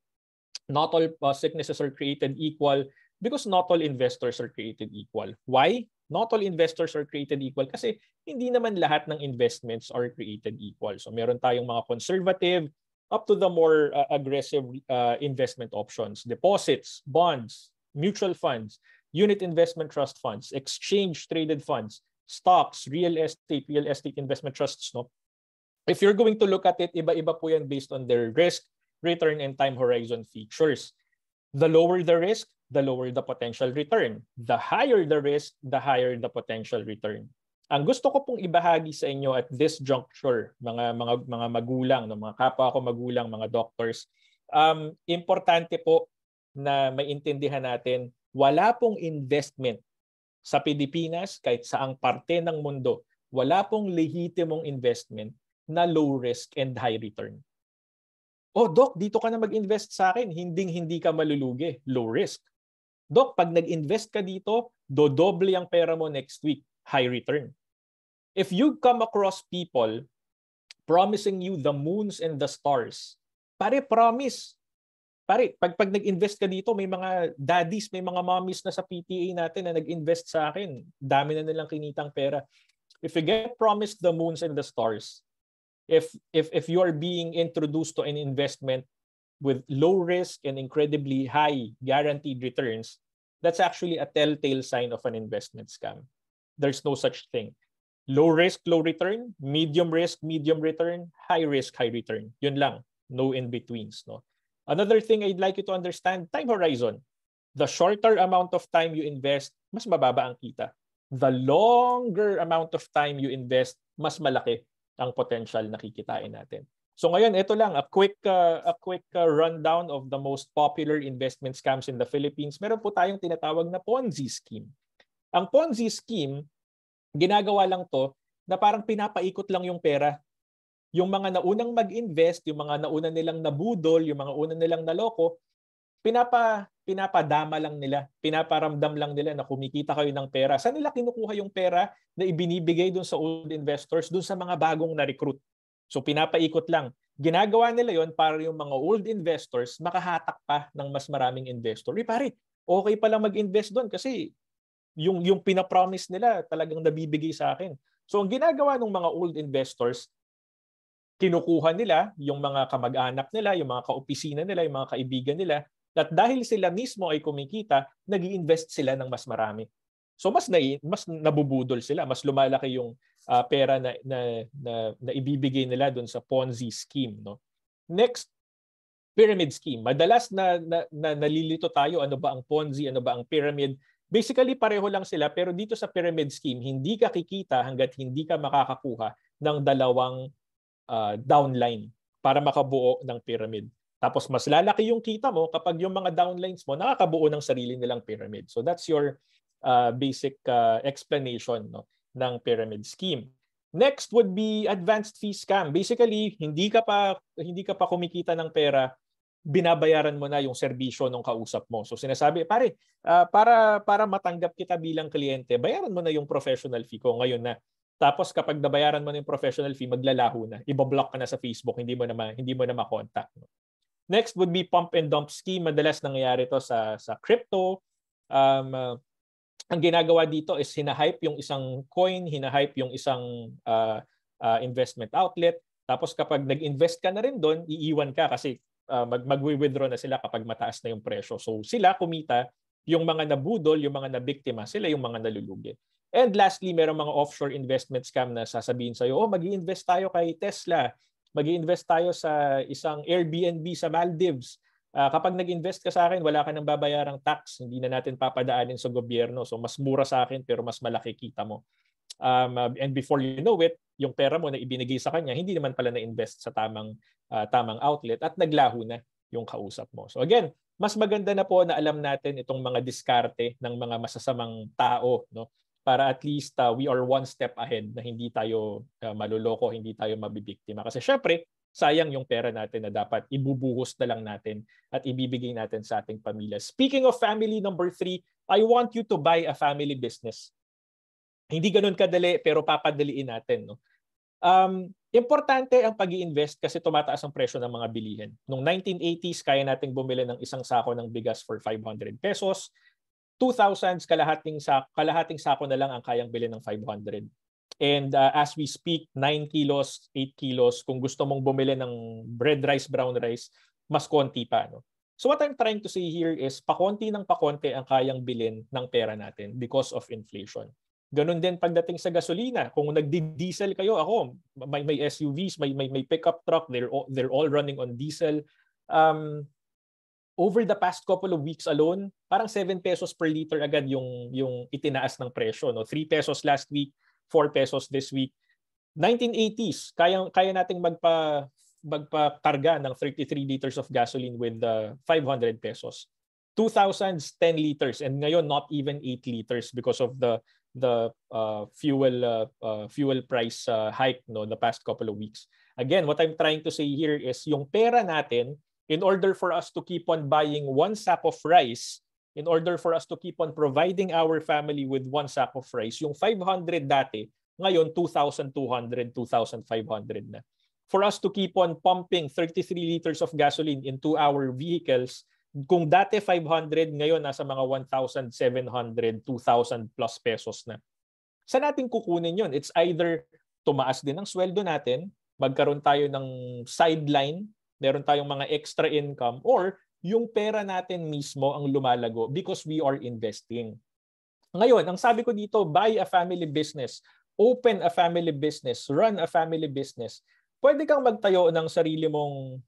Not all uh, sicknesses are created equal because not all investors are created equal. Why? Not all investors are created equal kasi hindi naman lahat ng investments are created equal. So meron tayong mga conservative, up to the more uh, aggressive uh, investment options, deposits, bonds, mutual funds, unit investment trust funds, exchange traded funds, stocks, real estate, real estate investment trusts. No? If you're going to look at it, iba-iba po yan based on their risk, return, and time horizon features. The lower the risk, the lower the potential return. The higher the risk, the higher the potential return. ang gusto ko pong ibahagi sa inyo at this juncture, mga mga mga magulang, no, mga kapwa ko magulang, mga doctors, um, importante po na maintindihan natin, wala pong investment sa Pilipinas kahit saang parte ng mundo, wala pong lehitimong investment na low risk and high return. Oh, doc, dito ka na mag-invest sa akin, hinding-hindi ka malulugi, low risk. Doc, pag nag-invest ka dito, dodoble ang pera mo next week high return. If you come across people promising you the moons and the stars, pare promise. Pare, pag, pag nag-invest ka dito, may mga daddies, may mga mommies na sa PTA natin na nag-invest sa akin. Dami na nilang kinitang pera. If you get promised the moons and the stars, if if if you are being introduced to an investment with low risk and incredibly high guaranteed returns, that's actually a telltale sign of an investment scam there's no such thing. Low risk, low return, medium risk, medium return, high risk, high return. Yun lang, no in-betweens. No? Another thing I'd like you to understand, time horizon. The shorter amount of time you invest, mas mababa ang kita. The longer amount of time you invest, mas malaki ang potential nakikitain natin. So ngayon, ito lang, a quick, uh, a quick uh, rundown of the most popular investment scams in the Philippines. Meron po tayong tinatawag na Ponzi scheme. Ang Ponzi scheme, ginagawa lang to na parang pinapaikot lang yung pera. Yung mga naunang mag-invest, yung mga nauna nilang nabudol, yung mga una nilang naloko, pinapa pinapadama lang nila, pinaparamdam lang nila na kumikita kayo ng pera. Saan nila kinukuha yung pera na ibinibigay dun sa old investors, dun sa mga bagong na-recruit? So pinapaikot lang. Ginagawa nila yon para yung mga old investors makahatak pa ng mas maraming investor. Eh pare, okay pa lang mag-invest doon kasi yung yung pina-promise nila talagang nabibigay sa akin. So ang ginagawa ng mga old investors, kinukuha nila yung mga kamag-anak nila, yung mga kaopisina nila, yung mga kaibigan nila, at dahil sila mismo ay kumikita, nag invest sila ng mas marami. So mas na, mas nabubudol sila, mas lumalaki yung uh, pera na, na na na ibibigay nila doon sa Ponzi scheme, no? Next pyramid scheme. Madalas na, na, na nalilito tayo ano ba ang Ponzi, ano ba ang pyramid Basically, pareho lang sila pero dito sa pyramid scheme, hindi ka kikita hanggat hindi ka makakakuha ng dalawang uh, downline para makabuo ng pyramid. Tapos mas lalaki yung kita mo kapag yung mga downlines mo nakakabuo ng sarili nilang pyramid. So that's your uh, basic uh, explanation no, ng pyramid scheme. Next would be advanced fee scam. Basically, hindi ka pa hindi ka pa kumikita ng pera binabayaran mo na yung serbisyo ng kausap mo. So sinasabi, pare, uh, para para matanggap kita bilang kliyente, bayaran mo na yung professional fee ko ngayon na. Tapos kapag nabayaran mo na yung professional fee, maglalaho na. Ibo-block ka na sa Facebook, hindi mo na ma, hindi mo na ma-contact. Next would be pump and dump scheme. Madalas nangyayari to sa sa crypto. Um, uh, ang ginagawa dito is hinahype yung isang coin, hinahype yung isang uh, uh, investment outlet. Tapos kapag nag-invest ka na rin doon, iiwan ka kasi Ah, mag magwi-withdraw na sila kapag mataas na yung presyo. So sila kumita, yung mga nabudol, yung mga nabiktima, sila yung mga nalulugi. And lastly, merong mga offshore investment scam na sasabihin sa'yo, oh, mag iinvest tayo kay Tesla, mag iinvest tayo sa isang Airbnb sa Maldives. Uh, kapag nag-invest ka sa akin, wala ka nang babayarang tax, hindi na natin papadaanin sa gobyerno. So mas mura sa akin pero mas malaki kita mo um, uh, and before you know it, yung pera mo na ibinigay sa kanya, hindi naman pala na-invest sa tamang, uh, tamang outlet at naglaho na yung kausap mo. So again, mas maganda na po na alam natin itong mga diskarte ng mga masasamang tao no para at least uh, we are one step ahead na hindi tayo uh, maluloko, hindi tayo mabibiktima. Kasi syempre, sayang yung pera natin na dapat ibubuhos na lang natin at ibibigay natin sa ating pamilya. Speaking of family, number three, I want you to buy a family business hindi ganoon kadali pero papadaliin natin. No? Um, importante ang pag invest kasi tumataas ang presyo ng mga bilihin. Noong 1980s, kaya nating bumili ng isang sako ng bigas for 500 pesos. 2000s, kalahating, sako kalahating sako na lang ang kayang bilhin ng 500. And uh, as we speak, 9 kilos, 8 kilos, kung gusto mong bumili ng bread rice, brown rice, mas konti pa. No? So what I'm trying to say here is pakonti ng pakonti ang kayang bilhin ng pera natin because of inflation. Ganon din pagdating sa gasolina. Kung nagdi-diesel kayo, ako, may, may SUVs, may, may, may pickup truck, they're all, they're all running on diesel. Um, over the past couple of weeks alone, parang 7 pesos per liter agad yung, yung itinaas ng presyo. No? 3 pesos last week, 4 pesos this week. 1980s, kaya, kaya nating magpa, magpakarga ng 33 liters of gasoline with uh, 500 pesos. 2000s, 10 liters. And ngayon, not even 8 liters because of the the uh, fuel uh, uh fuel price uh, hike no the past couple of weeks. Again, what I'm trying to say here is yung pera natin in order for us to keep on buying one sack of rice, in order for us to keep on providing our family with one sack of rice, yung 500 dati, ngayon 2,200, 2,500 na. For us to keep on pumping 33 liters of gasoline into our vehicles kung dati 500, ngayon nasa mga 1,700, 2,000 plus pesos na. sa natin kukunin yon? It's either tumaas din ang sweldo natin, magkaroon tayo ng sideline, meron tayong mga extra income, or yung pera natin mismo ang lumalago because we are investing. Ngayon, ang sabi ko dito, buy a family business, open a family business, run a family business. Pwede kang magtayo ng sarili mong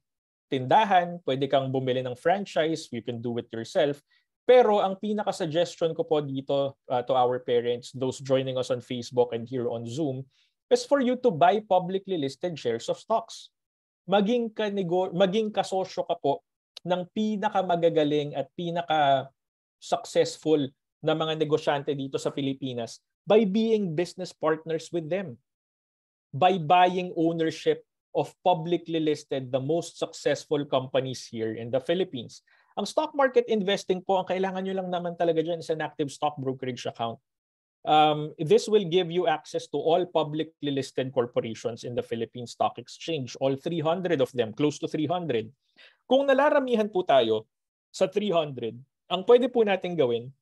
tindahan, pwede kang bumili ng franchise, you can do it yourself. Pero ang pinaka-suggestion ko po dito uh, to our parents, those joining us on Facebook and here on Zoom, is for you to buy publicly listed shares of stocks. Maging, ka maging kasosyo ka po ng pinakamagagaling at pinaka-successful na mga negosyante dito sa Pilipinas by being business partners with them by buying ownership of publicly listed the most successful companies here in the Philippines. Ang stock market investing po, ang kailangan nyo lang naman talaga dyan is an active stock brokerage account. Um, this will give you access to all publicly listed corporations in the Philippine Stock Exchange, all 300 of them, close to 300. Kung nalaramihan po tayo sa 300, ang pwede po natin gawin,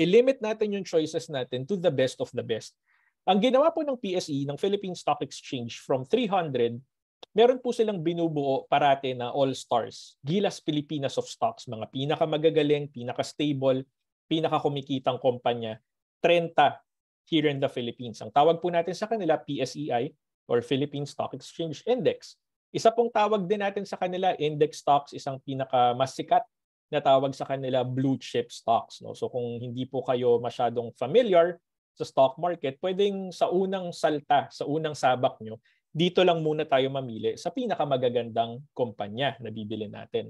ilimit natin yung choices natin to the best of the best. Ang ginawa po ng PSE, ng Philippine Stock Exchange, from 300, meron po silang binubuo parate na all-stars, Gilas Pilipinas of Stocks, mga pinakamagagaling, pinaka-stable, pinaka-kumikitang kumpanya, 30 here in the Philippines. Ang tawag po natin sa kanila, PSEI, or Philippine Stock Exchange Index. Isa pong tawag din natin sa kanila, index stocks, isang pinaka-masikat na tawag sa kanila blue chip stocks. No? So kung hindi po kayo masyadong familiar, sa stock market, pwedeng sa unang salta, sa unang sabak nyo, dito lang muna tayo mamili sa pinakamagagandang kumpanya na bibili natin.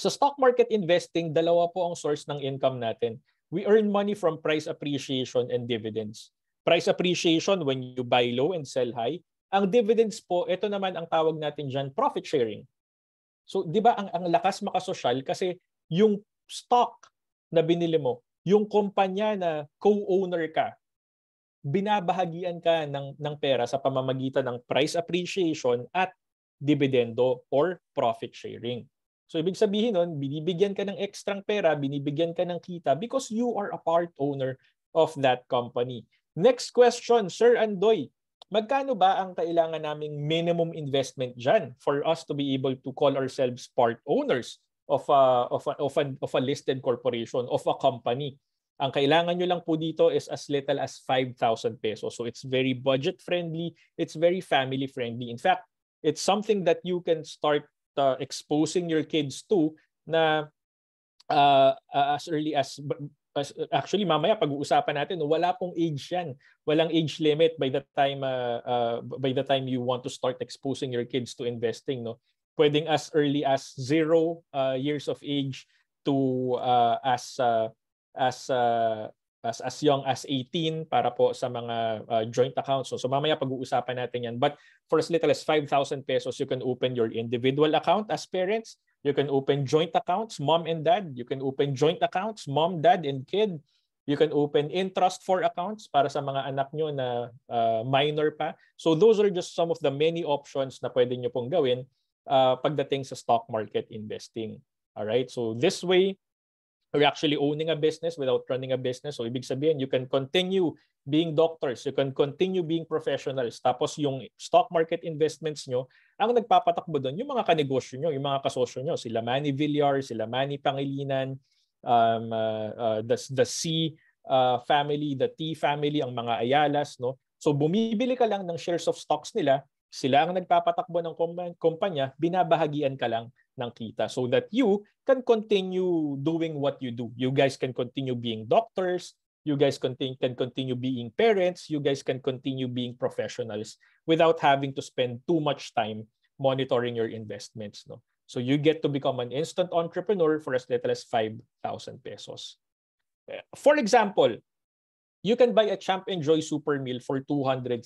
Sa stock market investing, dalawa po ang source ng income natin. We earn money from price appreciation and dividends. Price appreciation when you buy low and sell high. Ang dividends po, ito naman ang tawag natin dyan, profit sharing. So, di ba ang, ang lakas makasosyal kasi yung stock na binili mo, yung kumpanya na co-owner ka, binabahagian ka ng, ng pera sa pamamagitan ng price appreciation at dividendo or profit sharing. So ibig sabihin nun, binibigyan ka ng ekstrang pera, binibigyan ka ng kita because you are a part owner of that company. Next question, Sir Andoy. Magkano ba ang kailangan naming minimum investment dyan for us to be able to call ourselves part owners? of a, of a, of a, of a listed corporation, of a company. Ang kailangan nyo lang po dito is as little as 5,000 pesos. So it's very budget friendly, it's very family friendly. In fact, it's something that you can start uh, exposing your kids to na uh, uh as early as actually mamaya pag-uusapan natin wala pong age yan walang age limit by the time uh, uh, by the time you want to start exposing your kids to investing no pwedeng as early as zero uh, years of age to uh, as uh, as uh, as as young as 18 para po sa mga uh, joint accounts. So, so mamaya pag-uusapan natin 'yan. But for as little as 5,000 pesos you can open your individual account as parents. You can open joint accounts, mom and dad. You can open joint accounts, mom, dad and kid. You can open in-trust for accounts para sa mga anak nyo na uh, minor pa. So those are just some of the many options na pwede nyo pong gawin uh, pagdating sa stock market investing. All right? So this way, you're actually owning a business without running a business. So ibig sabihin, you can continue being doctors, you can continue being professionals. Tapos yung stock market investments nyo, ang nagpapatakbo doon, yung mga kanegosyo nyo, yung mga kasosyo nyo, sila Manny Villar, sila Manny Pangilinan, um, uh, uh, the, the C uh, family, the T family, ang mga Ayalas. No? So bumibili ka lang ng shares of stocks nila sila ang nagpapatakbo ng kumpanya, binabahagian ka lang ng kita so that you can continue doing what you do. You guys can continue being doctors, you guys continue, can continue being parents, you guys can continue being professionals without having to spend too much time monitoring your investments. No? So you get to become an instant entrepreneur for as little as 5,000 pesos. Eh, for example, you can buy a Champ Enjoy Super Meal for 264.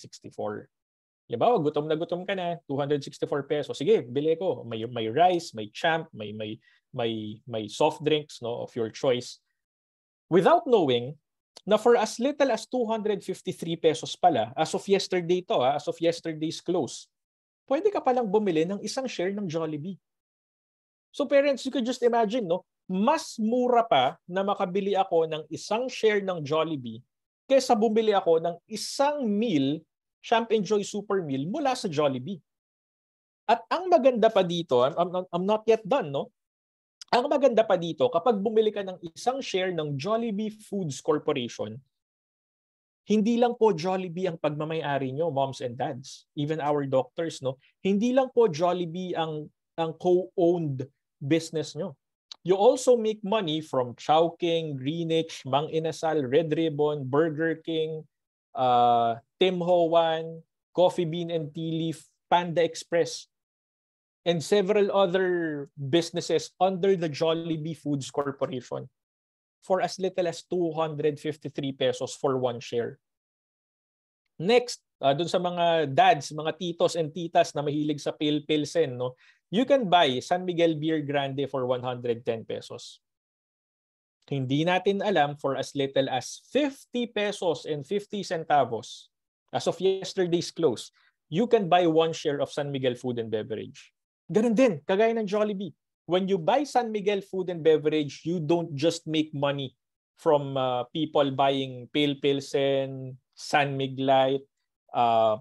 Halimbawa, gutom na gutom ka na, 264 pesos. Sige, bili ko. May may rice, may champ, may may may may soft drinks no of your choice. Without knowing na for as little as 253 pesos pala, as of yesterday to, ah, as of yesterday's close, pwede ka palang bumili ng isang share ng Jollibee. So parents, you could just imagine, no? mas mura pa na makabili ako ng isang share ng Jollibee kaysa bumili ako ng isang meal Champ Enjoy Super Meal mula sa Jollibee. At ang maganda pa dito, I'm, I'm, I'm not yet done, no? Ang maganda pa dito, kapag bumili ka ng isang share ng Jollibee Foods Corporation, hindi lang po Jollibee ang pagmamayari nyo, moms and dads, even our doctors, no? Hindi lang po Jollibee ang, ang co-owned business nyo. You also make money from Chowking, Greenwich, Mang Inasal, Red Ribbon, Burger King, uh, Tim Hoan, Coffee Bean and Tea Leaf, Panda Express, and several other businesses under the Jollibee Foods Corporation for as little as 253 pesos for one share. Next, uh, dun sa mga dads, mga titos and titas na mahilig sa pale pilsen, no? You can buy San Miguel Beer Grande for 110 pesos hindi natin alam for as little as 50 pesos and 50 centavos as of yesterday's close, you can buy one share of San Miguel Food and Beverage. Ganun din, kagaya ng Jollibee. When you buy San Miguel Food and Beverage, you don't just make money from uh, people buying Pale Pilsen, San Miglite, uh,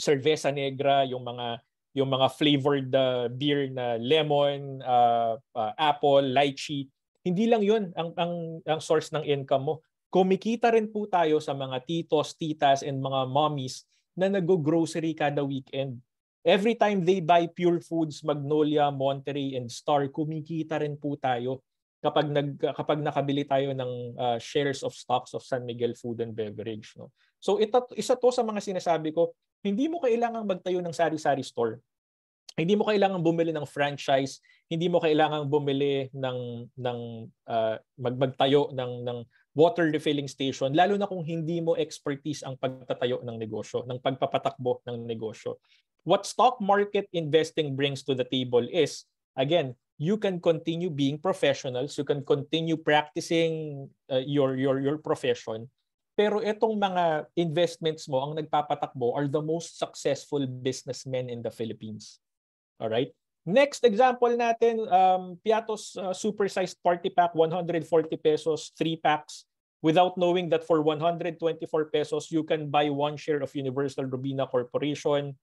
Cerveza Negra, yung mga yung mga flavored uh, beer na lemon, uh, uh, apple, lychee hindi lang yun ang, ang, ang source ng income mo. Kumikita rin po tayo sa mga titos, titas, and mga mommies na nag-grocery kada weekend. Every time they buy Pure Foods, Magnolia, Monterey, and Star, kumikita rin po tayo kapag nag kapag nakabili tayo ng uh, shares of stocks of San Miguel Food and Beverage no. So ito isa to sa mga sinasabi ko, hindi mo kailangang magtayo ng sari-sari store hindi mo kailangan bumili ng franchise, hindi mo kailangan bumili ng ng uh, mag, magtayo ng ng water refilling station lalo na kung hindi mo expertise ang pagtatayo ng negosyo, ng pagpapatakbo ng negosyo. What stock market investing brings to the table is again, you can continue being professionals, you can continue practicing uh, your your your profession. Pero itong mga investments mo ang nagpapatakbo are the most successful businessmen in the Philippines. All right? Next example natin, um, Piatos uh, supersized party pack, 140 pesos, 3 packs, without knowing that for 124 pesos, you can buy one share of Universal Robina Corporation.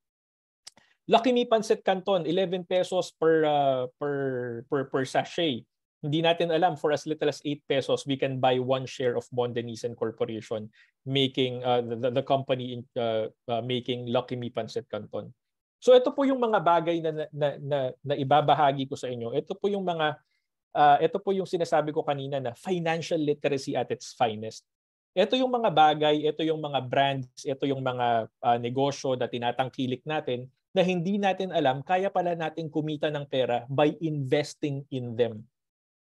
Lucky Me Pancet Canton, 11 pesos per, uh, per, per, per sachet. Hindi natin alam, for as little as 8 pesos, we can buy one share of Mondenisen Corporation, making uh, the, the company uh, uh, making Lucky Me Pancet Canton. So ito po yung mga bagay na, na, na, na, na ibabahagi ko sa inyo. Ito po yung mga uh, ito po yung sinasabi ko kanina na financial literacy at its finest. Ito yung mga bagay, ito yung mga brands, ito yung mga uh, negosyo na tinatangkilik natin na hindi natin alam, kaya pala natin kumita ng pera by investing in them.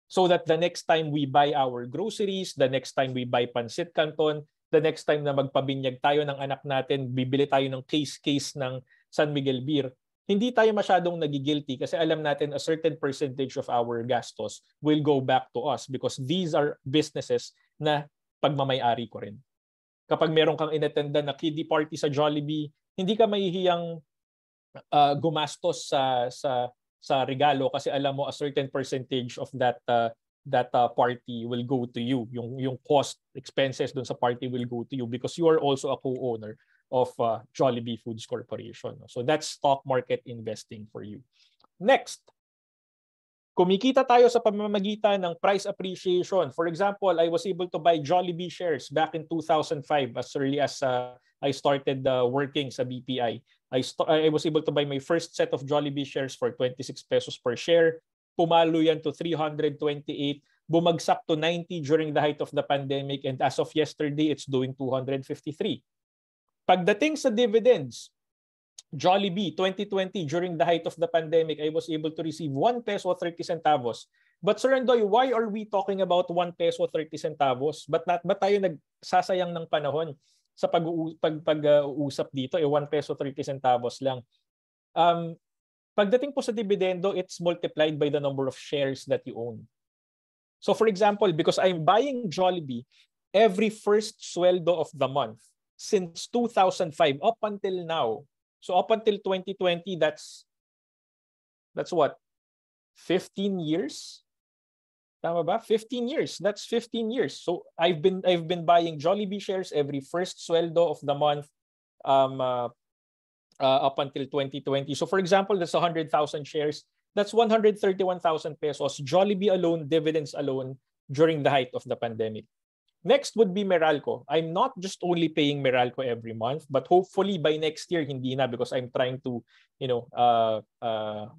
So that the next time we buy our groceries, the next time we buy pancit canton, the next time na magpabinyag tayo ng anak natin, bibili tayo ng case-case ng San Miguel Beer, hindi tayo masyadong nagigilty kasi alam natin a certain percentage of our gastos will go back to us because these are businesses na pagmamayari ko rin. Kapag meron kang inattenda na kiddie party sa Jollibee, hindi ka mahihiyang uh, gumastos sa sa sa regalo kasi alam mo a certain percentage of that uh, that uh, party will go to you. Yung yung cost, expenses doon sa party will go to you because you are also a co-owner of uh, Jollibee Foods Corporation. So that's stock market investing for you. Next, kumikita tayo sa pamamagitan ng price appreciation. For example, I was able to buy Jollibee shares back in 2005 as early as uh, I started uh, working sa BPI. I, I was able to buy my first set of Jollibee shares for 26 pesos per share. Pumalo yan to 328. Bumagsak to 90 during the height of the pandemic. And as of yesterday, it's doing 253. Pagdating sa dividends, Jollibee 2020 during the height of the pandemic, I was able to receive 1 peso 30 centavos. But Sir Andoy, why are we talking about 1 peso 30 centavos? But not ba tayo nagsasayang ng panahon sa pag-uusap dito? Eh, 1 peso 30 centavos lang. Um, pagdating po sa dividendo, it's multiplied by the number of shares that you own. So for example, because I'm buying Jollibee, every first sweldo of the month, since 2005 up until now. So up until 2020, that's that's what 15 years. Tama ba? 15 years. That's 15 years. So I've been I've been buying Jollibee shares every first sweldo of the month um, uh, uh, up until 2020. So for example, that's 100,000 shares. That's 131,000 pesos. Jollibee alone, dividends alone during the height of the pandemic. Next would be Meralco. I'm not just only paying Meralco every month, but hopefully by next year hindi na because I'm trying to, you know, uh, uh,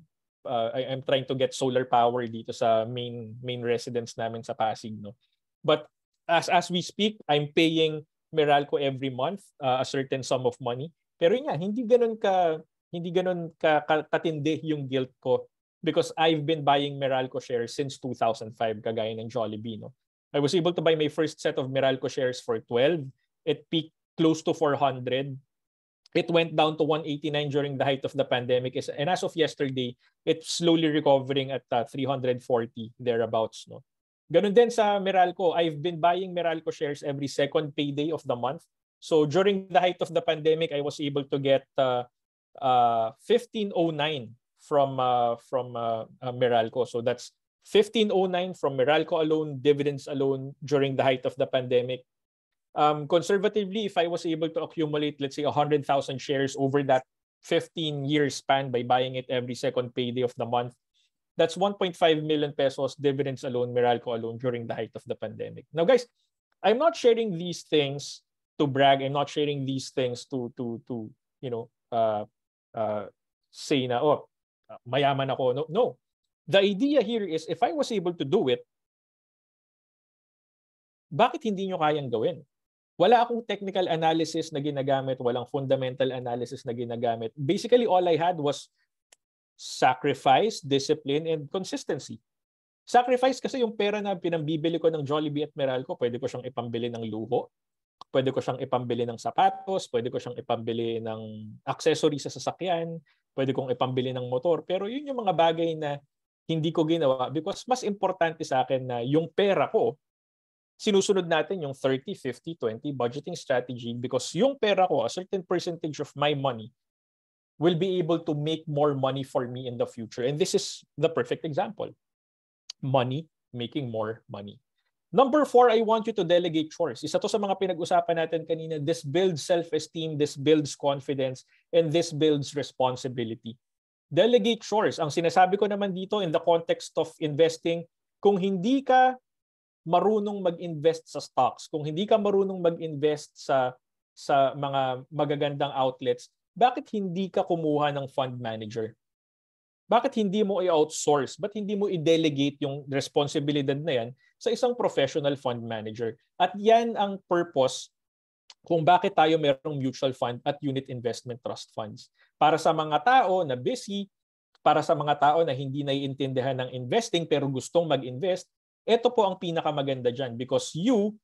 uh, I'm trying to get solar power dito sa main main residence namin sa Pasig, no. But as as we speak, I'm paying Meralco every month uh, a certain sum of money. Pero yun nga, hindi ganoon ka hindi ganoon ka katindi yung guilt ko because I've been buying Meralco shares since 2005 kagaya ng Jollibee, no. I was able to buy my first set of Meralco shares for 12. It peaked close to 400. It went down to 189 during the height of the pandemic. And as of yesterday, it's slowly recovering at uh, 340 thereabouts. No? Ganun din sa Meralco. I've been buying Meralco shares every second payday of the month. So during the height of the pandemic, I was able to get uh, uh, 1509 from uh, from uh, uh, Meralco. So that's 1509 from Meralco alone, dividends alone during the height of the pandemic. Um, conservatively, if I was able to accumulate, let's say, 100,000 shares over that 15 year span by buying it every second payday of the month, that's 1.5 million pesos dividends alone, Meralco alone during the height of the pandemic. Now, guys, I'm not sharing these things to brag. I'm not sharing these things to, to, to you know, uh, uh, say na, oh, mayaman ako. No, no. the idea here is, if I was able to do it, bakit hindi nyo kayang gawin? Wala akong technical analysis na ginagamit, walang fundamental analysis na ginagamit. Basically, all I had was sacrifice, discipline, and consistency. Sacrifice kasi yung pera na pinambibili ko ng Jollibee at Meralco, pwede ko siyang ipambili ng luho, pwede ko siyang ipambili ng sapatos, pwede ko siyang ipambili ng accessory sa sasakyan, pwede kong ipambili ng motor. Pero yun yung mga bagay na hindi ko ginawa because mas importante sa akin na yung pera ko, sinusunod natin yung 30, 50, 20 budgeting strategy because yung pera ko, a certain percentage of my money will be able to make more money for me in the future. And this is the perfect example. Money making more money. Number four, I want you to delegate chores. Isa to sa mga pinag-usapan natin kanina. This builds self-esteem, this builds confidence, and this builds responsibility delegate chores. Ang sinasabi ko naman dito in the context of investing, kung hindi ka marunong mag-invest sa stocks, kung hindi ka marunong mag-invest sa sa mga magagandang outlets, bakit hindi ka kumuha ng fund manager? Bakit hindi mo i-outsource? Ba't hindi mo i-delegate yung responsibilidad na yan sa isang professional fund manager? At yan ang purpose kung bakit tayo merong mutual fund at unit investment trust funds. Para sa mga tao na busy, para sa mga tao na hindi naiintindihan ng investing pero gustong mag-invest, ito po ang pinakamaganda dyan because you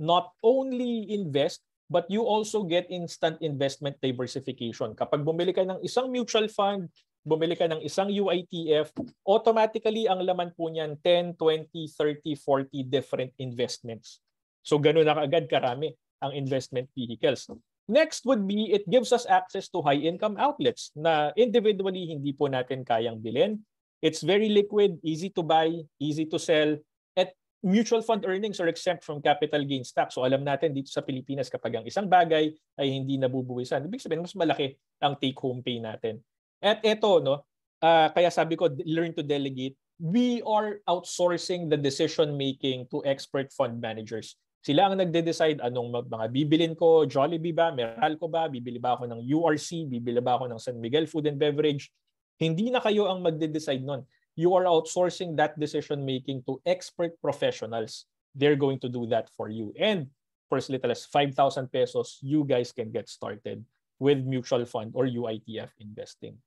not only invest but you also get instant investment diversification. Kapag bumili ka ng isang mutual fund, bumili ka ng isang UITF, automatically ang laman po niyan 10, 20, 30, 40 different investments. So ganoon na kaagad karami ang investment vehicles. Next would be it gives us access to high-income outlets na individually hindi po natin kayang bilhin. It's very liquid, easy to buy, easy to sell. At mutual fund earnings are exempt from capital gains tax. So alam natin dito sa Pilipinas kapag ang isang bagay ay hindi nabubuwisan. Ibig sabihin, mas malaki ang take-home pay natin. At ito, no, uh, kaya sabi ko, learn to delegate. We are outsourcing the decision-making to expert fund managers. Sila ang nagde-decide anong mga bibilin ko, Jollibee ba, Meralco ba, bibili ba ako ng URC, bibili ba ako ng San Miguel Food and Beverage. Hindi na kayo ang magde-decide nun. You are outsourcing that decision making to expert professionals. They're going to do that for you. And for as little as 5,000 pesos, you guys can get started with mutual fund or UITF investing.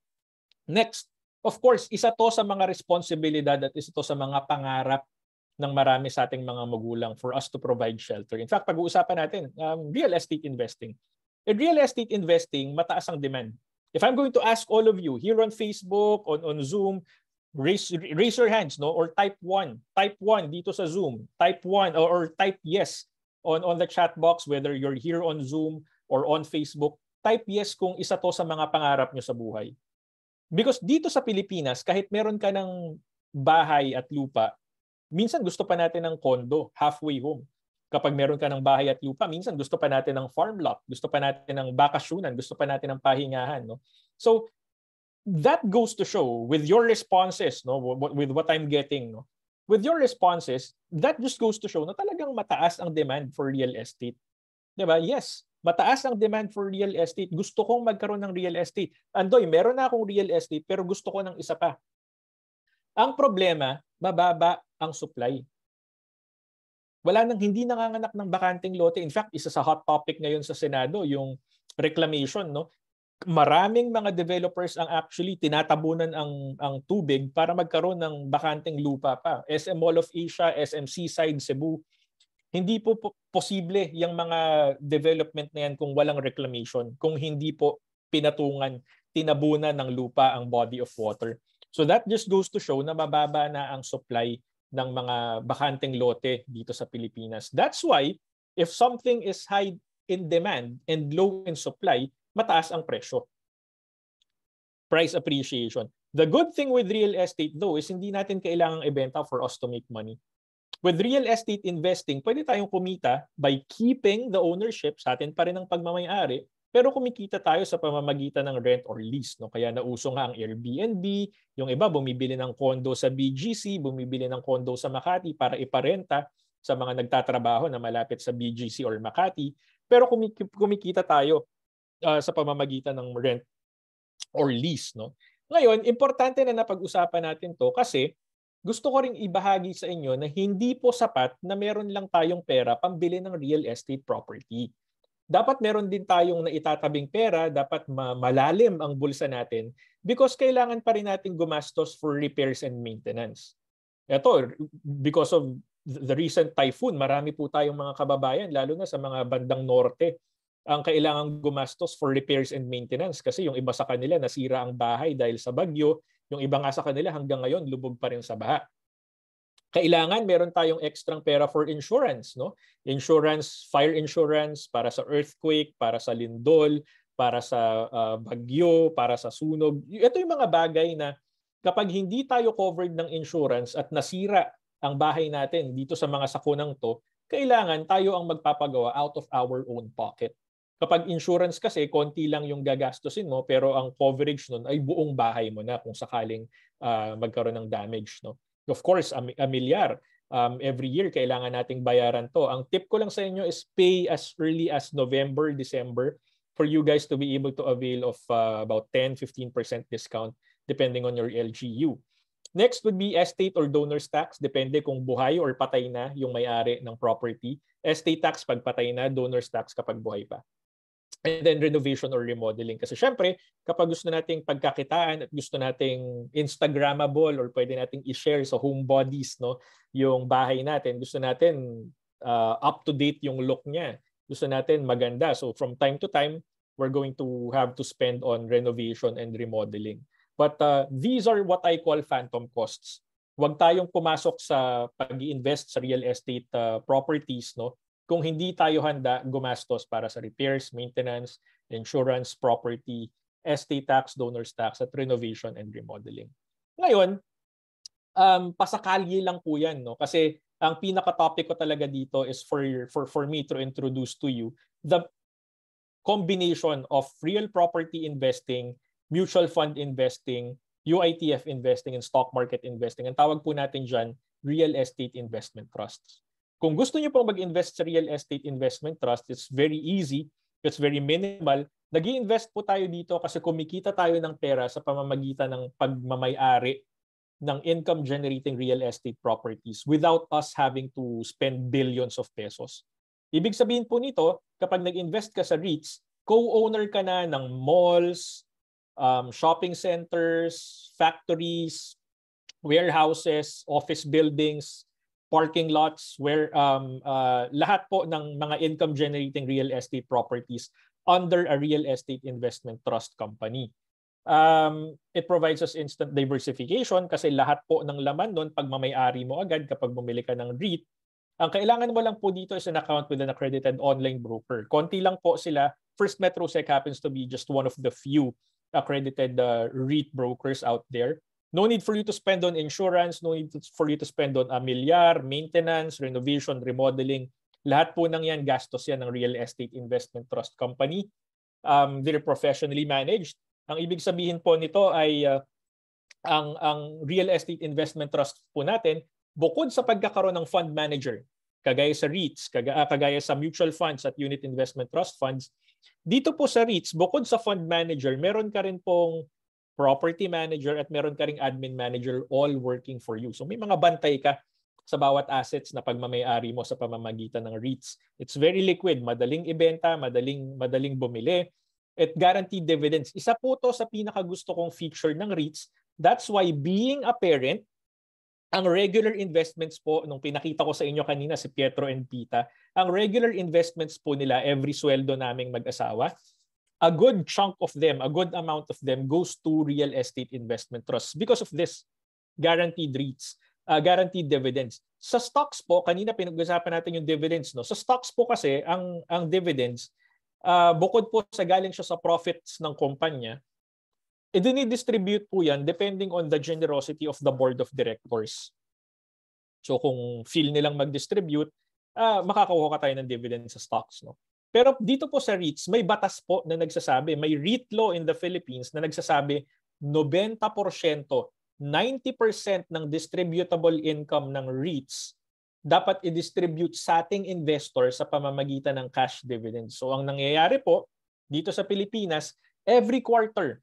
Next, of course, isa to sa mga responsibilidad at isa to sa mga pangarap ng marami sa ating mga magulang for us to provide shelter. In fact, pag-uusapan natin, um, real estate investing. In real estate investing, mataas ang demand. If I'm going to ask all of you here on Facebook, on, on Zoom, raise, raise your hands, no? Or type 1. Type 1 dito sa Zoom. Type 1 or, or type yes on, on the chat box, whether you're here on Zoom or on Facebook. Type yes kung isa to sa mga pangarap nyo sa buhay. Because dito sa Pilipinas, kahit meron ka ng bahay at lupa, Minsan gusto pa natin ng condo, halfway home. Kapag meron ka ng bahay at lupa, minsan gusto pa natin ng farm lot, gusto pa natin ng bakasyonan, gusto pa natin ng pahingahan. No? So, that goes to show with your responses, no, with what I'm getting, no, with your responses, that just goes to show na talagang mataas ang demand for real estate. 'Di ba? Yes, mataas ang demand for real estate. Gusto kong magkaroon ng real estate. Andoy, meron na akong real estate pero gusto ko ng isa pa. Ang problema, mababa ang supply. Wala nang hindi nanganganak ng bakanting lote. In fact, isa sa hot topic ngayon sa Senado, yung reclamation. No? Maraming mga developers ang actually tinatabunan ang, ang tubig para magkaroon ng bakanting lupa pa. SM Mall of Asia, SM Seaside, Cebu. Hindi po, po posible yung mga development na yan kung walang reclamation, kung hindi po pinatungan, tinabunan ng lupa ang body of water. So that just goes to show na mababa na ang supply ng mga bakanteng lote dito sa Pilipinas. That's why if something is high in demand and low in supply, mataas ang presyo. Price appreciation. The good thing with real estate though is hindi natin kailangang ibenta for us to make money. With real estate investing, pwede tayong kumita by keeping the ownership sa atin pa rin ang pagmamayari pero kumikita tayo sa pamamagitan ng rent or lease. No? Kaya nauso nga ang Airbnb, yung iba bumibili ng kondo sa BGC, bumibili ng kondo sa Makati para iparenta sa mga nagtatrabaho na malapit sa BGC or Makati. Pero kumikita tayo uh, sa pamamagitan ng rent or lease. No? Ngayon, importante na napag-usapan natin to kasi gusto ko ring ibahagi sa inyo na hindi po sapat na meron lang tayong pera pambili ng real estate property dapat meron din tayong naitatabing pera, dapat malalim ang bulsa natin because kailangan pa rin natin gumastos for repairs and maintenance. Ito, because of the recent typhoon, marami po tayong mga kababayan, lalo na sa mga bandang norte, ang kailangan gumastos for repairs and maintenance kasi yung iba sa kanila nasira ang bahay dahil sa bagyo, yung ibang nga sa kanila hanggang ngayon lubog pa rin sa baha kailangan meron tayong extra pera for insurance, no? Insurance, fire insurance para sa earthquake, para sa lindol, para sa uh, bagyo, para sa sunog. Ito yung mga bagay na kapag hindi tayo covered ng insurance at nasira ang bahay natin dito sa mga sakunang to, kailangan tayo ang magpapagawa out of our own pocket. Kapag insurance kasi, konti lang yung gagastosin mo pero ang coverage nun ay buong bahay mo na kung sakaling uh, magkaroon ng damage. No? Of course, a, a milyar. Um, every year, kailangan nating bayaran to. Ang tip ko lang sa inyo is pay as early as November, December for you guys to be able to avail of uh, about 10-15% discount depending on your LGU. Next would be estate or donor's tax, depende kung buhay or patay na yung may-ari ng property. Estate tax pag patay na, donor's tax kapag buhay pa. And then renovation or remodeling. Kasi syempre, kapag gusto nating pagkakitaan at gusto nating Instagrammable or pwede nating i-share sa homebodies, no, yung bahay natin, gusto natin uh, up-to-date yung look niya. Gusto natin maganda. So from time to time, we're going to have to spend on renovation and remodeling. But uh, these are what I call phantom costs. Huwag tayong pumasok sa pag-invest sa real estate uh, properties no kung hindi tayo handa gumastos para sa repairs, maintenance, insurance, property, estate tax, donor's tax, at renovation and remodeling. Ngayon, um, pasakali lang po yan. No? Kasi ang pinaka-topic ko talaga dito is for, for, for me to introduce to you the combination of real property investing, mutual fund investing, UITF investing, and stock market investing. Ang tawag po natin dyan, real estate investment trusts. Kung gusto niyo pong mag-invest sa real estate investment trust, it's very easy, it's very minimal. nag invest po tayo dito kasi kumikita tayo ng pera sa pamamagitan ng pagmamayari ng income generating real estate properties without us having to spend billions of pesos. Ibig sabihin po nito, kapag nag-invest ka sa REITs, co-owner ka na ng malls, um, shopping centers, factories, warehouses, office buildings, parking lots where um, uh, lahat po ng mga income generating real estate properties under a real estate investment trust company. Um, it provides us instant diversification kasi lahat po ng laman nun pag mamayari mo agad kapag bumili ka ng REIT, ang kailangan mo lang po dito is an account with an accredited online broker. Konti lang po sila. First MetroSec happens to be just one of the few accredited uh, REIT brokers out there. No need for you to spend on insurance, no need for you to spend on a amilyar, maintenance, renovation, remodeling. Lahat po ng yan, gastos yan ng real estate investment trust company. Um, very professionally managed. Ang ibig sabihin po nito ay uh, ang, ang real estate investment trust po natin, bukod sa pagkakaroon ng fund manager, kagaya sa REITs, kagaya, ah, kagaya sa mutual funds at unit investment trust funds, dito po sa REITs, bukod sa fund manager, meron ka rin pong property manager at meron ka ring admin manager all working for you. So may mga bantay ka sa bawat assets na pagmamayari mo sa pamamagitan ng REITs. It's very liquid, madaling ibenta, madaling madaling bumili at guaranteed dividends. Isa po to sa pinaka gusto kong feature ng REITs. That's why being a parent, ang regular investments po nung pinakita ko sa inyo kanina si Pietro and Pita, ang regular investments po nila every sweldo naming mag-asawa a good chunk of them, a good amount of them goes to real estate investment trusts because of this guaranteed REITs, uh, guaranteed dividends. Sa stocks po, kanina pinag-usapan natin yung dividends. No? Sa stocks po kasi, ang, ang dividends, uh, bukod po sa galing siya sa profits ng kumpanya, i-distribute po yan depending on the generosity of the board of directors. So kung feel nilang mag-distribute, uh, makakakuha ka tayo ng dividend sa stocks. No? Pero dito po sa REITs, may batas po na nagsasabi, may REIT law in the Philippines na nagsasabi 90%, 90% ng distributable income ng REITs dapat i-distribute sa ating investor sa pamamagitan ng cash dividends. So ang nangyayari po dito sa Pilipinas, every quarter,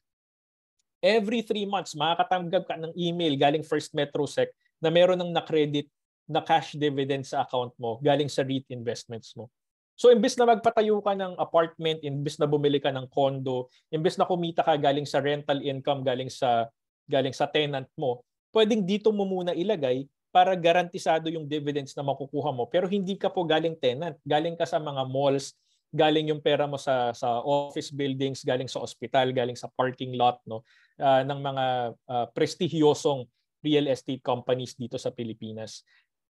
every three months, makakatanggap ka ng email galing First Metrosec na meron ng nakredit na cash dividend sa account mo galing sa REIT investments mo. So imbes na magpatayo ka ng apartment, imbes na bumili ka ng condo, imbes na kumita ka galing sa rental income, galing sa galing sa tenant mo, pwedeng dito mo muna ilagay para garantisado yung dividends na makukuha mo. Pero hindi ka po galing tenant, galing ka sa mga malls, galing yung pera mo sa sa office buildings, galing sa ospital, galing sa parking lot no uh, ng mga uh, prestihiyosong real estate companies dito sa Pilipinas.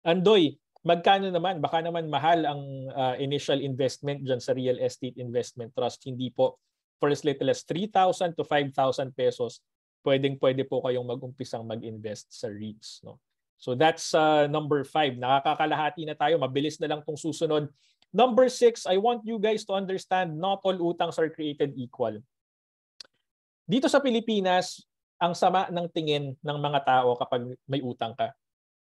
Andoy, magkano naman? Baka naman mahal ang uh, initial investment diyan sa real estate investment trust. Hindi po for as little as 3,000 to 5,000 pesos, pwedeng-pwede po kayong mag-umpisang mag-invest sa REITs. No? So that's uh, number five. Nakakakalahati na tayo. Mabilis na lang itong susunod. Number six, I want you guys to understand not all utangs are created equal. Dito sa Pilipinas, ang sama ng tingin ng mga tao kapag may utang ka.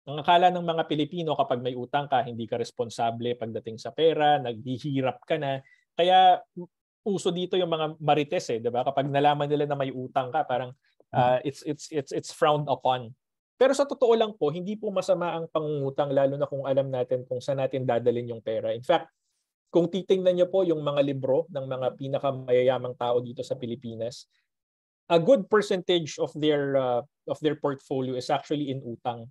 Ang akala ng mga Pilipino kapag may utang ka, hindi ka responsable pagdating sa pera, naghihirap ka na. Kaya uso dito yung mga marites eh, 'di ba? Kapag nalaman nila na may utang ka, parang uh, it's it's it's it's frowned upon. Pero sa totoo lang po, hindi po masama ang pangungutang lalo na kung alam natin kung saan natin dadalhin yung pera. In fact, kung titingnan niyo po yung mga libro ng mga pinakamayayamang tao dito sa Pilipinas, a good percentage of their uh, of their portfolio is actually in utang.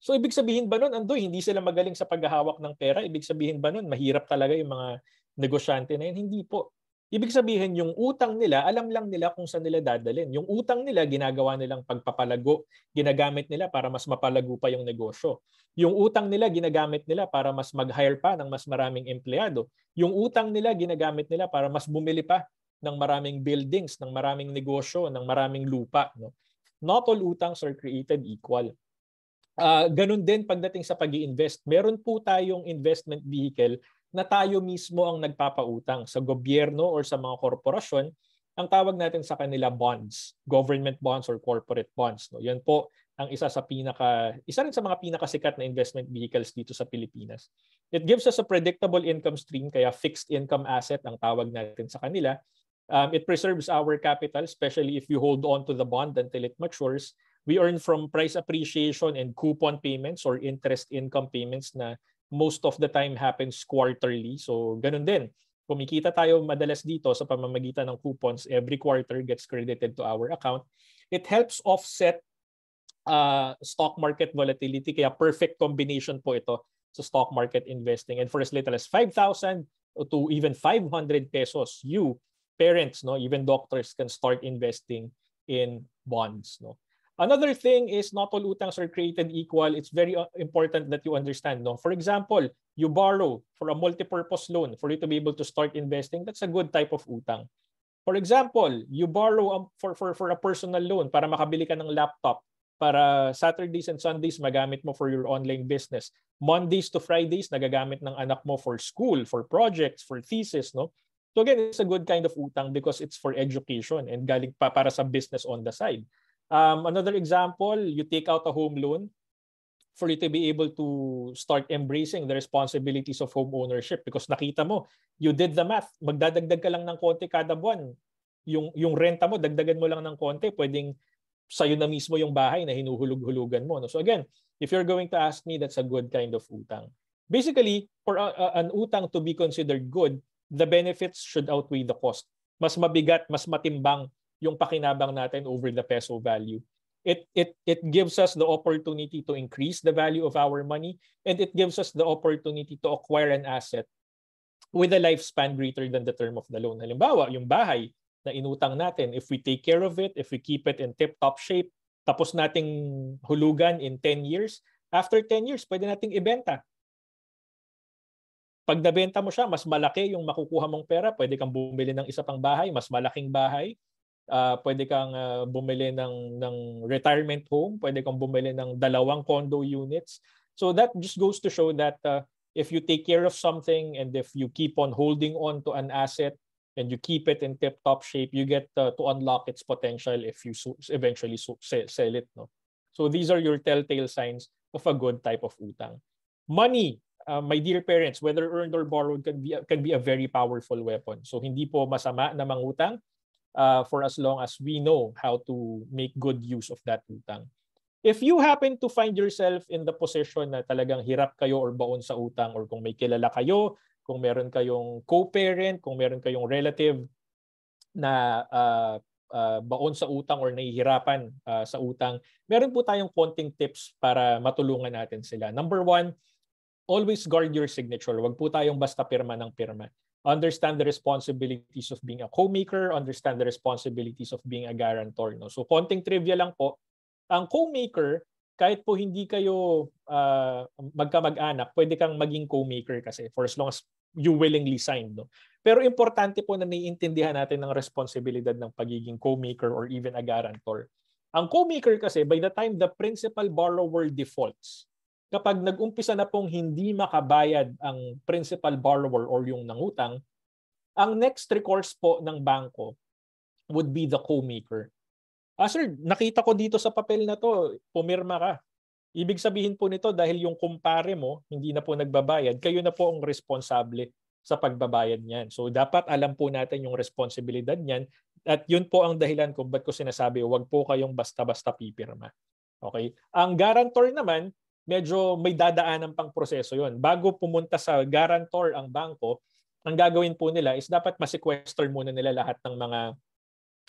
So ibig sabihin ba nun, Andoy, hindi sila magaling sa paghahawak ng pera? Ibig sabihin ba nun, mahirap talaga yung mga negosyante na yun? Hindi po. Ibig sabihin, yung utang nila, alam lang nila kung saan nila dadalhin. Yung utang nila, ginagawa nilang pagpapalago. Ginagamit nila para mas mapalago pa yung negosyo. Yung utang nila, ginagamit nila para mas mag-hire pa ng mas maraming empleyado. Yung utang nila, ginagamit nila para mas bumili pa ng maraming buildings, ng maraming negosyo, ng maraming lupa. No? Not all utang are created equal. Uh, ganun din pagdating sa pag invest meron po tayong investment vehicle na tayo mismo ang nagpapautang sa gobyerno or sa mga korporasyon. Ang tawag natin sa kanila bonds, government bonds or corporate bonds. No? Yan po ang isa sa pinaka isa rin sa mga pinakasikat na investment vehicles dito sa Pilipinas. It gives us a predictable income stream kaya fixed income asset ang tawag natin sa kanila. Um, it preserves our capital especially if you hold on to the bond until it matures we earn from price appreciation and coupon payments or interest income payments na most of the time happens quarterly. So ganun din. Kumikita tayo madalas dito sa pamamagitan ng coupons. Every quarter gets credited to our account. It helps offset uh, stock market volatility. Kaya perfect combination po ito sa stock market investing. And for as little as 5,000 to even 500 pesos, you, parents, no, even doctors can start investing in bonds. No? Another thing is not all utang are created equal. It's very uh, important that you understand. No? For example, you borrow for a multipurpose loan for you to be able to start investing. That's a good type of utang. For example, you borrow um, for, for, for a personal loan para makabili ka ng laptop para Saturdays and Sundays magamit mo for your online business. Mondays to Fridays nagagamit ng anak mo for school, for projects, for thesis, no? So again, it's a good kind of utang because it's for education and galing pa para sa business on the side. Um, another example, you take out a home loan for you to be able to start embracing the responsibilities of home ownership because nakita mo, you did the math, magdadagdag ka lang ng konti kada buwan. Yung, yung renta mo, dagdagan mo lang ng konti, pwedeng sa'yo na mismo yung bahay na hinuhulog-hulugan mo. No? So again, if you're going to ask me, that's a good kind of utang. Basically, for a, a, an utang to be considered good, the benefits should outweigh the cost. Mas mabigat, mas matimbang yung pakinabang natin over the peso value. It, it, it gives us the opportunity to increase the value of our money and it gives us the opportunity to acquire an asset with a lifespan greater than the term of the loan. Halimbawa, yung bahay na inutang natin, if we take care of it, if we keep it in tip-top shape, tapos nating hulugan in 10 years, after 10 years, pwede nating ibenta pag nabenta mo siya, mas malaki yung makukuha mong pera, pwede kang bumili ng isa pang bahay, mas malaking bahay, uh, pwede kang uh, bumili ng ng retirement home, pwede kang bumili ng dalawang condo units. So that just goes to show that uh, if you take care of something and if you keep on holding on to an asset and you keep it in tip-top shape, you get uh, to unlock its potential if you so eventually so sell it, no. So these are your telltale signs of a good type of utang. Money, uh, my dear parents, whether earned or borrowed, can be, can be a very powerful weapon. So hindi po masama na mangutang uh, for as long as we know how to make good use of that utang. If you happen to find yourself in the position na talagang hirap kayo or baon sa utang or kung may kilala kayo, kung meron kayong co-parent, kung meron kayong relative na uh, uh, baon sa utang or nahihirapan uh, sa utang, meron po tayong konting tips para matulungan natin sila. Number one, always guard your signature. Huwag po tayong basta pirma ng pirma understand the responsibilities of being a co-maker, understand the responsibilities of being a guarantor. No? So konting trivia lang po, ang co-maker, kahit po hindi kayo uh, magkamag-anak, pwede kang maging co-maker kasi for as long as you willingly signed. No? Pero importante po na naiintindihan natin ng responsibilidad ng pagiging co-maker or even a guarantor. Ang co-maker kasi, by the time the principal borrower defaults, kapag nag-umpisa na pong hindi makabayad ang principal borrower or yung nangutang, ang next recourse po ng bangko would be the co-maker. Ah sir, nakita ko dito sa papel na to, pumirma ka. Ibig sabihin po nito dahil yung kumpare mo hindi na po nagbabayad, kayo na po ang responsable sa pagbabayad niyan. So dapat alam po natin yung responsibilidad niyan at yun po ang dahilan kung bakit ko sinasabi huwag po kayong basta-basta pipirma. Okay? Ang guarantor naman medyo may dadaanan pang proseso yon. Bago pumunta sa guarantor ang bangko, ang gagawin po nila is dapat ma-sequester muna nila lahat ng mga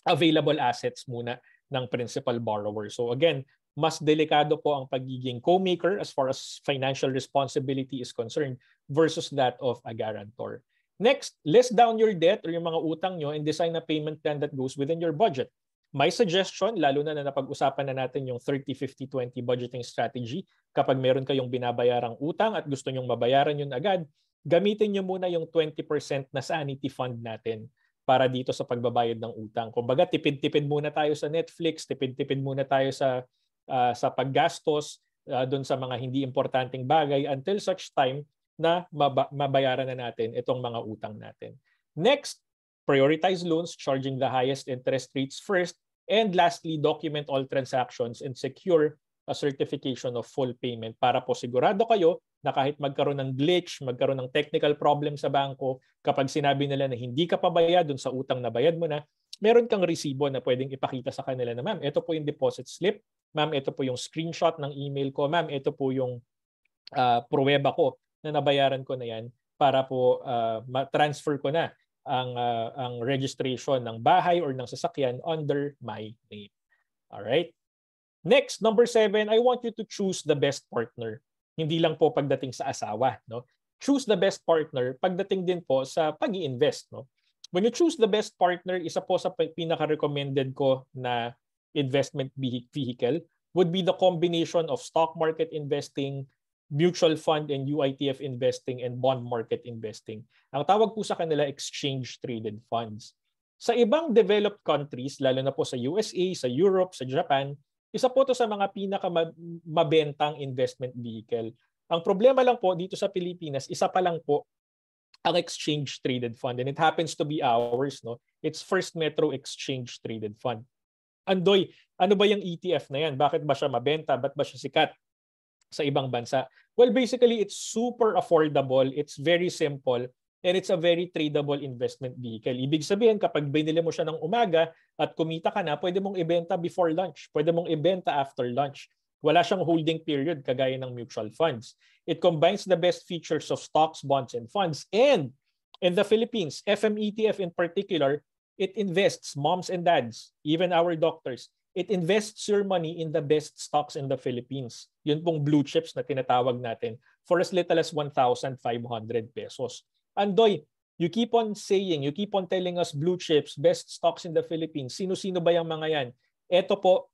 available assets muna ng principal borrower. So again, mas delikado po ang pagiging co-maker as far as financial responsibility is concerned versus that of a guarantor. Next, list down your debt or yung mga utang nyo and design a payment plan that goes within your budget. My suggestion, lalo na na napag-usapan na natin yung 30-50-20 budgeting strategy, kapag meron kayong binabayarang utang at gusto nyong mabayaran yun agad, gamitin nyo muna yung 20% na sanity fund natin para dito sa pagbabayad ng utang. Kumbaga, tipid-tipid muna tayo sa Netflix, tipid-tipid muna tayo sa, uh, sa paggastos, uh, ah, doon sa mga hindi importanteng bagay until such time na mab- mabayaran na natin itong mga utang natin. Next, prioritize loans charging the highest interest rates first, and lastly, document all transactions and secure a certification of full payment para po sigurado kayo na kahit magkaroon ng glitch, magkaroon ng technical problem sa bangko, kapag sinabi nila na hindi ka pabaya dun sa utang na bayad mo na, meron kang resibo na pwedeng ipakita sa kanila na, ma'am, ito po yung deposit slip, ma'am, ito po yung screenshot ng email ko, ma'am, ito po yung uh, pruweba ko na nabayaran ko na yan para po uh, ma-transfer ko na ang uh, ang registration ng bahay or ng sasakyan under my name. All right? Next, number seven, I want you to choose the best partner. Hindi lang po pagdating sa asawa, no? Choose the best partner pagdating din po sa pag invest no? When you choose the best partner, isa po sa pinaka-recommended ko na investment vehicle would be the combination of stock market investing, mutual fund and UITF investing and bond market investing. Ang tawag po sa kanila exchange traded funds. Sa ibang developed countries, lalo na po sa USA, sa Europe, sa Japan, isa po to sa mga pinakamabentang investment vehicle. Ang problema lang po dito sa Pilipinas, isa pa lang po ang exchange traded fund and it happens to be ours no. It's First Metro Exchange Traded Fund. Andoy, ano ba yung ETF na yan? Bakit ba siya mabenta? Ba't ba siya sikat? sa ibang bansa? Well, basically, it's super affordable, it's very simple, and it's a very tradable investment vehicle. Ibig sabihin, kapag binili mo siya ng umaga at kumita ka na, pwede mong ibenta before lunch, pwede mong ibenta after lunch. Wala siyang holding period kagaya ng mutual funds. It combines the best features of stocks, bonds, and funds. And in the Philippines, FMETF e in particular, it invests moms and dads, even our doctors, it invests your money in the best stocks in the Philippines. Yun pong blue chips na tinatawag natin for as little as 1,500 pesos. Andoy, you keep on saying, you keep on telling us blue chips, best stocks in the Philippines. Sino-sino ba yung mga yan? Ito po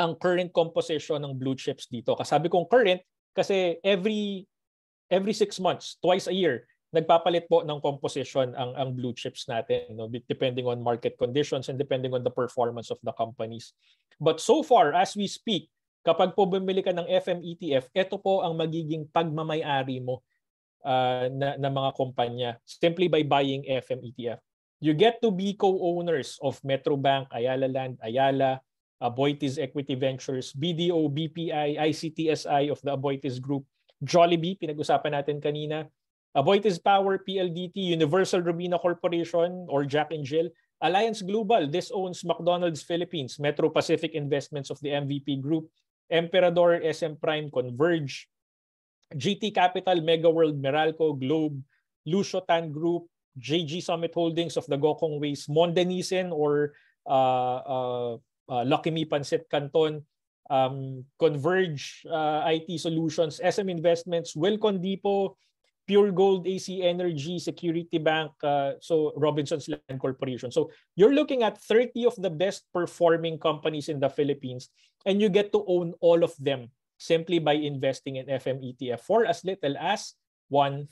ang current composition ng blue chips dito. Kasabi kong current kasi every every six months, twice a year, nagpapalit po ng composition ang ang blue chips natin no depending on market conditions and depending on the performance of the companies but so far as we speak kapag po bumili ka ng FM ETF ito po ang magiging pagmamay-ari mo uh, na, na mga kumpanya simply by buying FM ETF you get to be co-owners of Metrobank, Ayala Land, Ayala, Aboitiz Equity Ventures, BDO, BPI, ICTSI of the Aboitiz Group, Jollibee pinag-usapan natin kanina Aboitiz Power PLDT, Universal Robina Corporation or Jack and Jill, Alliance Global, this owns McDonald's Philippines, Metro Pacific Investments of the MVP Group, Emperador, SM Prime, Converge, GT Capital, Mega World, Meralco, Globe, Lushotan Group, JG Summit Holdings of the Gokong Ways, Mondenisen or uh, uh, uh, Lucky Me Pancit Canton, um, Converge uh, IT Solutions, SM Investments, Wilcon Depot, Pure Gold, AC Energy, Security Bank, uh, so Robinson's Land Corporation. So you're looking at 30 of the best performing companies in the Philippines and you get to own all of them simply by investing in FM ETF for as little as 1,500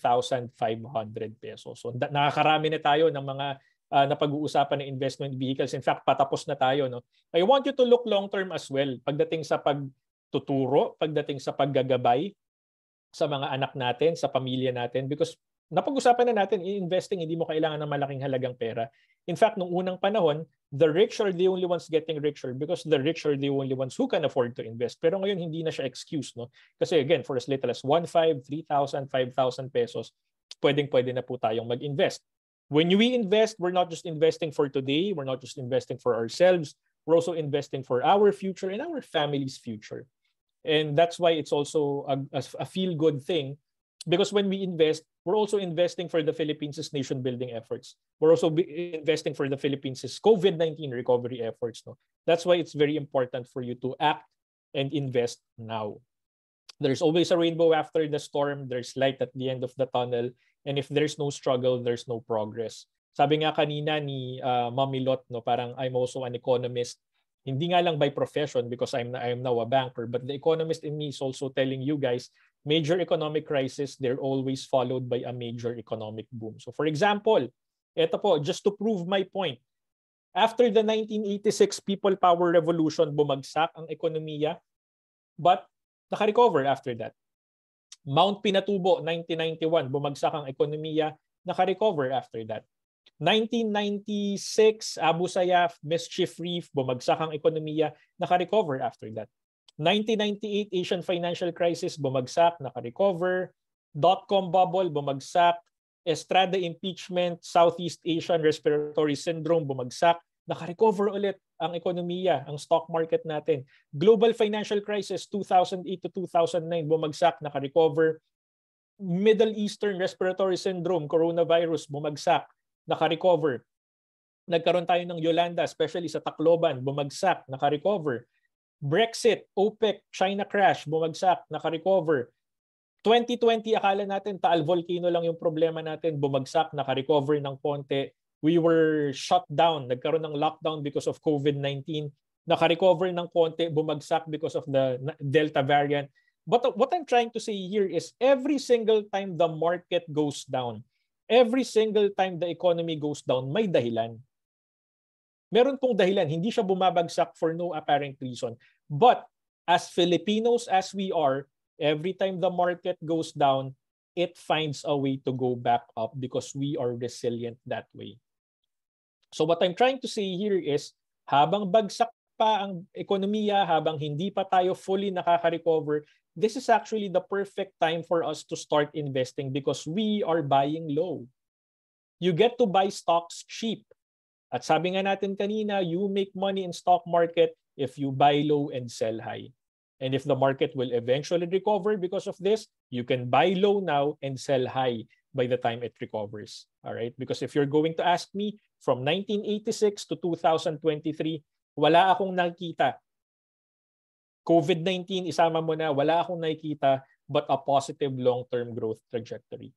pesos. So nakakarami na tayo ng mga uh, napag-uusapan ng investment vehicles. In fact, patapos na tayo. No? I want you to look long term as well pagdating sa pagtuturo, pagdating sa paggagabay, sa mga anak natin, sa pamilya natin because napag-usapan na natin, investing hindi mo kailangan ng malaking halagang pera. In fact, nung unang panahon, the rich are the only ones getting richer because the rich are the only ones who can afford to invest. Pero ngayon, hindi na siya excuse. No? Kasi again, for as little as 1,500, 3,000, 5,000 pesos, pwedeng-pwede na po tayong mag-invest. When we invest, we're not just investing for today, we're not just investing for ourselves, we're also investing for our future and our family's future. And that's why it's also a, a feel good thing because when we invest, we're also investing for the Philippines' nation building efforts. We're also investing for the Philippines' COVID 19 recovery efforts. No? That's why it's very important for you to act and invest now. There's always a rainbow after the storm, there's light at the end of the tunnel, and if there's no struggle, there's no progress. Sabi nga kanina ni uh, Mami Lot, no, parang I'm also an economist hindi nga lang by profession because I'm, I'm now a banker, but the economist in me is also telling you guys, major economic crisis, they're always followed by a major economic boom. So for example, ito po, just to prove my point, after the 1986 People Power Revolution, bumagsak ang ekonomiya, but naka-recover after that. Mount Pinatubo, 1991, bumagsak ang ekonomiya, naka-recover after that. 1996, Abu Sayyaf, Mischief Reef, bumagsak ang ekonomiya, naka-recover after that. 1998, Asian financial crisis, bumagsak, naka-recover. Dot-com bubble, bumagsak. Estrada impeachment, Southeast Asian respiratory syndrome, bumagsak. Naka-recover ulit ang ekonomiya, ang stock market natin. Global financial crisis, 2008 to 2009, bumagsak, naka-recover. Middle Eastern respiratory syndrome, coronavirus, bumagsak naka-recover. Nagkaroon tayo ng Yolanda, especially sa Tacloban, bumagsak, naka-recover. Brexit, OPEC, China crash, bumagsak, naka-recover. 2020, akala natin taal volcano lang yung problema natin, bumagsak, naka-recover ng konti. We were shut down, nagkaroon ng lockdown because of COVID-19, naka-recover ng konti, bumagsak because of the Delta variant. But what I'm trying to say here is every single time the market goes down, every single time the economy goes down, may dahilan. Meron pong dahilan. Hindi siya bumabagsak for no apparent reason. But as Filipinos as we are, every time the market goes down, it finds a way to go back up because we are resilient that way. So what I'm trying to say here is, habang bagsak pa ang ekonomiya, habang hindi pa tayo fully nakaka-recover, this is actually the perfect time for us to start investing because we are buying low. You get to buy stocks cheap. At sabi nga natin kanina, you make money in stock market if you buy low and sell high. And if the market will eventually recover because of this, you can buy low now and sell high by the time it recovers. All right? Because if you're going to ask me, from 1986 to 2023, wala akong nakita COVID-19, isama mo na, wala akong nakikita but a positive long-term growth trajectory.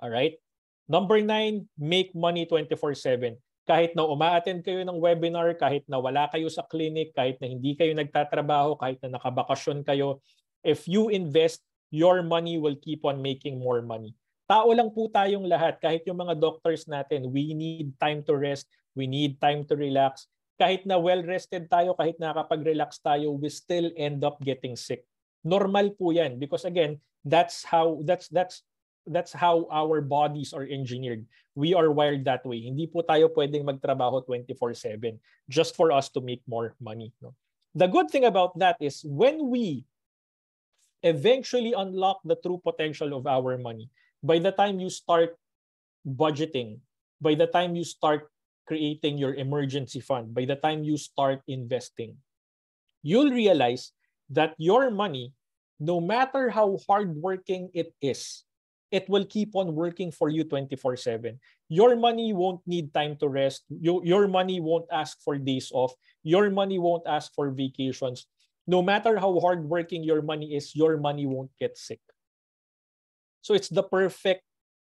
All right? Number nine, make money 24-7. Kahit na umaattend kayo ng webinar, kahit na wala kayo sa clinic, kahit na hindi kayo nagtatrabaho, kahit na nakabakasyon kayo, if you invest, your money will keep on making more money. Tao lang po tayong lahat, kahit yung mga doctors natin, we need time to rest, we need time to relax, kahit na well-rested tayo, kahit nakakapag-relax tayo, we still end up getting sick. Normal po 'yan because again, that's how that's that's that's how our bodies are engineered. We are wired that way. Hindi po tayo pwedeng magtrabaho 24/7 just for us to make more money, no? The good thing about that is when we eventually unlock the true potential of our money, by the time you start budgeting, by the time you start creating your emergency fund by the time you start investing, you'll realize that your money, no matter how hardworking it is, it will keep on working for you 24 7. Your money won't need time to rest. Your, your money won't ask for days off. Your money won't ask for vacations. No matter how hardworking your money is, your money won't get sick. So it's the perfect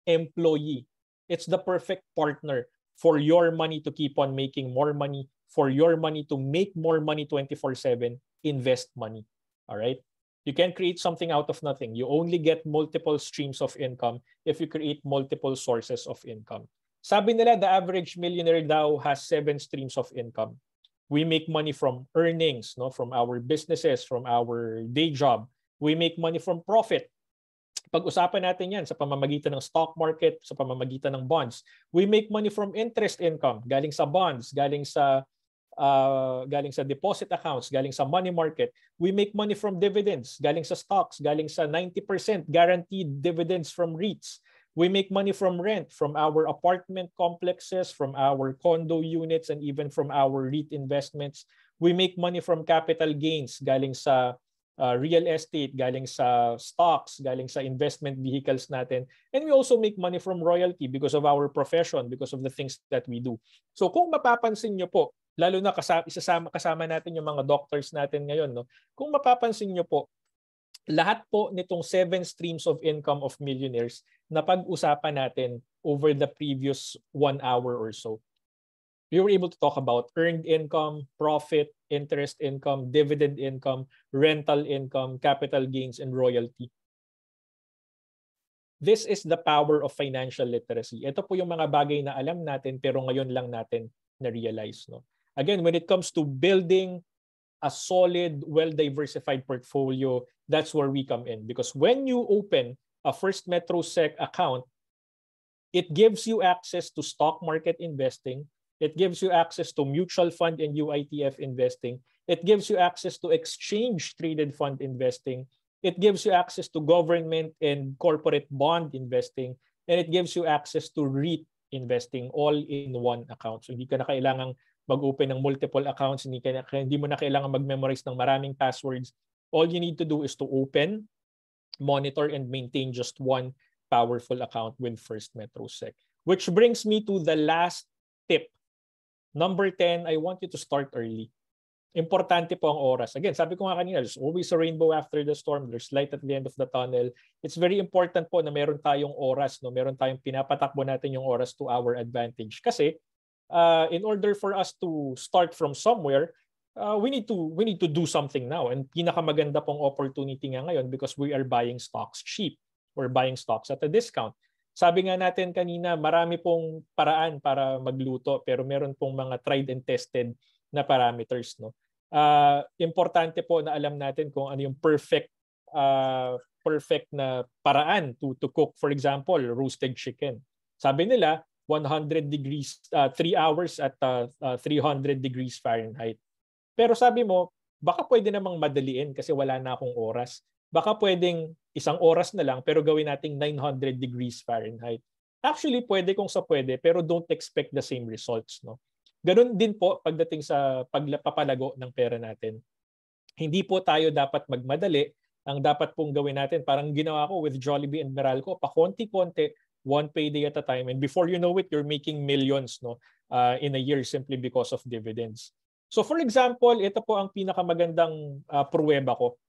employee, it's the perfect partner for your money to keep on making more money, for your money to make more money 24 7, invest money. All right. You can create something out of nothing. You only get multiple streams of income if you create multiple sources of income. Sabi nila, the average millionaire daw has seven streams of income. We make money from earnings, no, from our businesses, from our day job. We make money from profit, Pag-usapan natin yan sa pamamagitan ng stock market, sa pamamagitan ng bonds. We make money from interest income, galing sa bonds, galing sa uh, galing sa deposit accounts, galing sa money market. We make money from dividends, galing sa stocks, galing sa 90% guaranteed dividends from REITs. We make money from rent, from our apartment complexes, from our condo units, and even from our REIT investments. We make money from capital gains galing sa Uh, real estate, galing sa stocks, galing sa investment vehicles natin. And we also make money from royalty because of our profession, because of the things that we do. So kung mapapansin nyo po, lalo na kasama, isasama, kasama natin yung mga doctors natin ngayon, no? kung mapapansin nyo po, lahat po nitong seven streams of income of millionaires na pag-usapan natin over the previous one hour or so you were able to talk about earned income, profit, interest income, dividend income, rental income, capital gains, and royalty. This is the power of financial literacy. Ito po yung mga bagay na alam natin pero ngayon lang natin na-realize. No? Again, when it comes to building a solid, well-diversified portfolio, that's where we come in. Because when you open a First MetroSec account, it gives you access to stock market investing, It gives you access to mutual fund and UITF investing. It gives you access to exchange traded fund investing. It gives you access to government and corporate bond investing. And it gives you access to REIT investing all in one account. So hindi ka na kailangang mag-open ng multiple accounts. Hindi, ka na, hindi mo na kailangang mag-memorize ng maraming passwords. All you need to do is to open, monitor, and maintain just one powerful account with First MetroSec. Which brings me to the last tip Number 10, I want you to start early. Importante po ang oras. Again, sabi ko nga kanina, there's always a rainbow after the storm. There's light at the end of the tunnel. It's very important po na meron tayong oras. No? Meron tayong pinapatakbo natin yung oras to our advantage. Kasi uh, in order for us to start from somewhere, uh, we need to we need to do something now and pinakamaganda pong opportunity nga ngayon because we are buying stocks cheap we're buying stocks at a discount sabi nga natin kanina, marami pong paraan para magluto pero meron pong mga tried and tested na parameters, no? Uh, importante po na alam natin kung ano yung perfect uh, perfect na paraan to to cook for example roasted chicken. Sabi nila 100 degrees uh, ah, 3 hours at uh, uh, 300 degrees Fahrenheit. Pero sabi mo baka pwede namang madaliin kasi wala na akong oras. Baka pwedeng isang oras na lang pero gawin nating 900 degrees Fahrenheit. Actually, pwede kung sa pwede pero don't expect the same results. No? Ganun din po pagdating sa pagpapalago ng pera natin. Hindi po tayo dapat magmadali. Ang dapat pong gawin natin, parang ginawa ko with Jollibee and Meralco, pakonti-konti, one payday at a time. And before you know it, you're making millions no, uh, in a year simply because of dividends. So for example, ito po ang pinakamagandang uh, pruweba ko.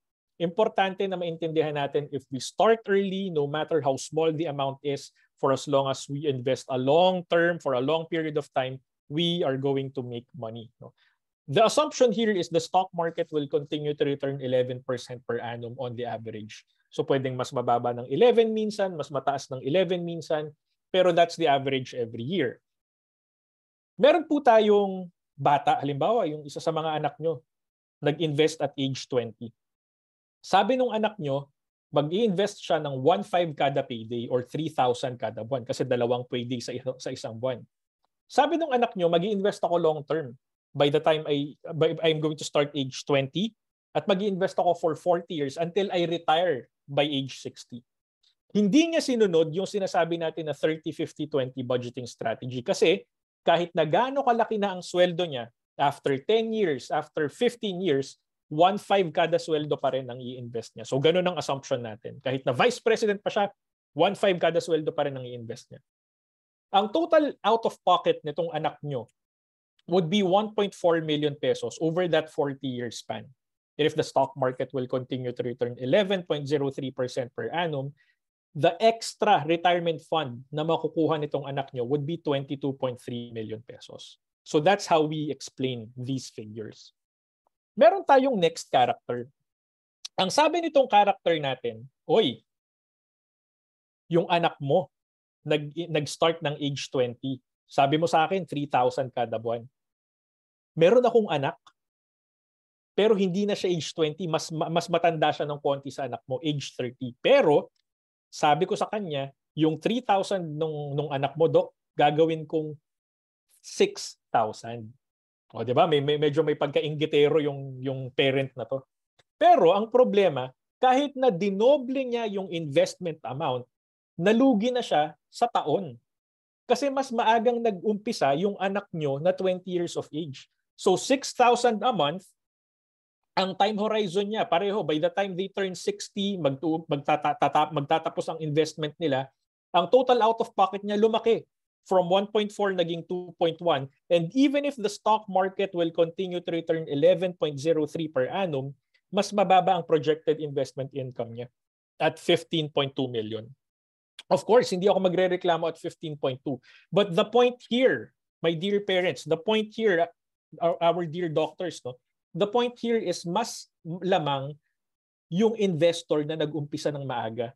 Importante na maintindihan natin if we start early, no matter how small the amount is, for as long as we invest a long term, for a long period of time, we are going to make money. No? The assumption here is the stock market will continue to return 11% per annum on the average. So pwedeng mas mababa ng 11 minsan, mas mataas ng 11 minsan, pero that's the average every year. Meron po tayong bata, halimbawa, yung isa sa mga anak nyo, nag-invest at age 20. Sabi nung anak nyo, mag invest siya ng 1.5 kada payday or 3,000 kada buwan kasi dalawang payday sa, sa isang buwan. Sabi nung anak nyo, mag invest ako long term. By the time I, by, I'm going to start age 20 at mag invest ako for 40 years until I retire by age 60. Hindi niya sinunod yung sinasabi natin na 30-50-20 budgeting strategy kasi kahit na gaano kalaki na ang sweldo niya, after 10 years, after 15 years, 1.5 kada sweldo pa rin ang i-invest niya. So ganun ang assumption natin. Kahit na vice president pa siya, 1.5 kada sweldo pa rin ang i-invest niya. Ang total out of pocket nitong anak nyo would be 1.4 million pesos over that 40-year span. And if the stock market will continue to return 11.03% per annum, the extra retirement fund na makukuha nitong anak nyo would be 22.3 million pesos. So that's how we explain these figures meron tayong next character. Ang sabi nitong character natin, oy, yung anak mo, nag, nag-start ng age 20. Sabi mo sa akin, 3,000 kada buwan. Meron akong anak, pero hindi na siya age 20, mas, mas matanda siya ng konti sa anak mo, age 30. Pero, sabi ko sa kanya, yung 3,000 nung, nung anak mo, Dok, gagawin kong 6,000. O, di ba? May, may, medyo may pagkainggitero yung, yung parent na to. Pero ang problema, kahit na dinoble niya yung investment amount, nalugi na siya sa taon. Kasi mas maagang nag-umpisa yung anak nyo na 20 years of age. So 6,000 a month, ang time horizon niya, pareho, by the time they turn 60, magtu- magtatapos ang investment nila, ang total out of pocket niya lumaki from 1.4 naging 2.1 and even if the stock market will continue to return 11.03 per annum, mas mababa ang projected investment income niya at 15.2 million. Of course, hindi ako magrereklamo at 15.2. But the point here, my dear parents, the point here, our, our dear doctors, no? the point here is mas lamang yung investor na nag-umpisa ng maaga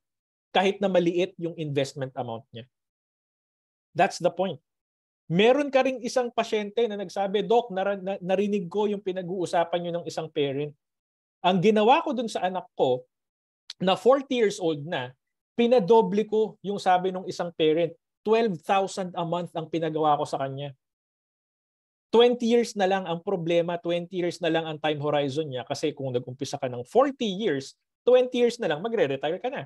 kahit na maliit yung investment amount niya. That's the point. Meron ka ring isang pasyente na nagsabi, Doc, nar- narinig ko yung pinag-uusapan nyo ng isang parent. Ang ginawa ko dun sa anak ko, na 40 years old na, pinadoble ko yung sabi ng isang parent. 12,000 a month ang pinagawa ko sa kanya. 20 years na lang ang problema, 20 years na lang ang time horizon niya kasi kung nag-umpisa ka ng 40 years, 20 years na lang, magre-retire ka na.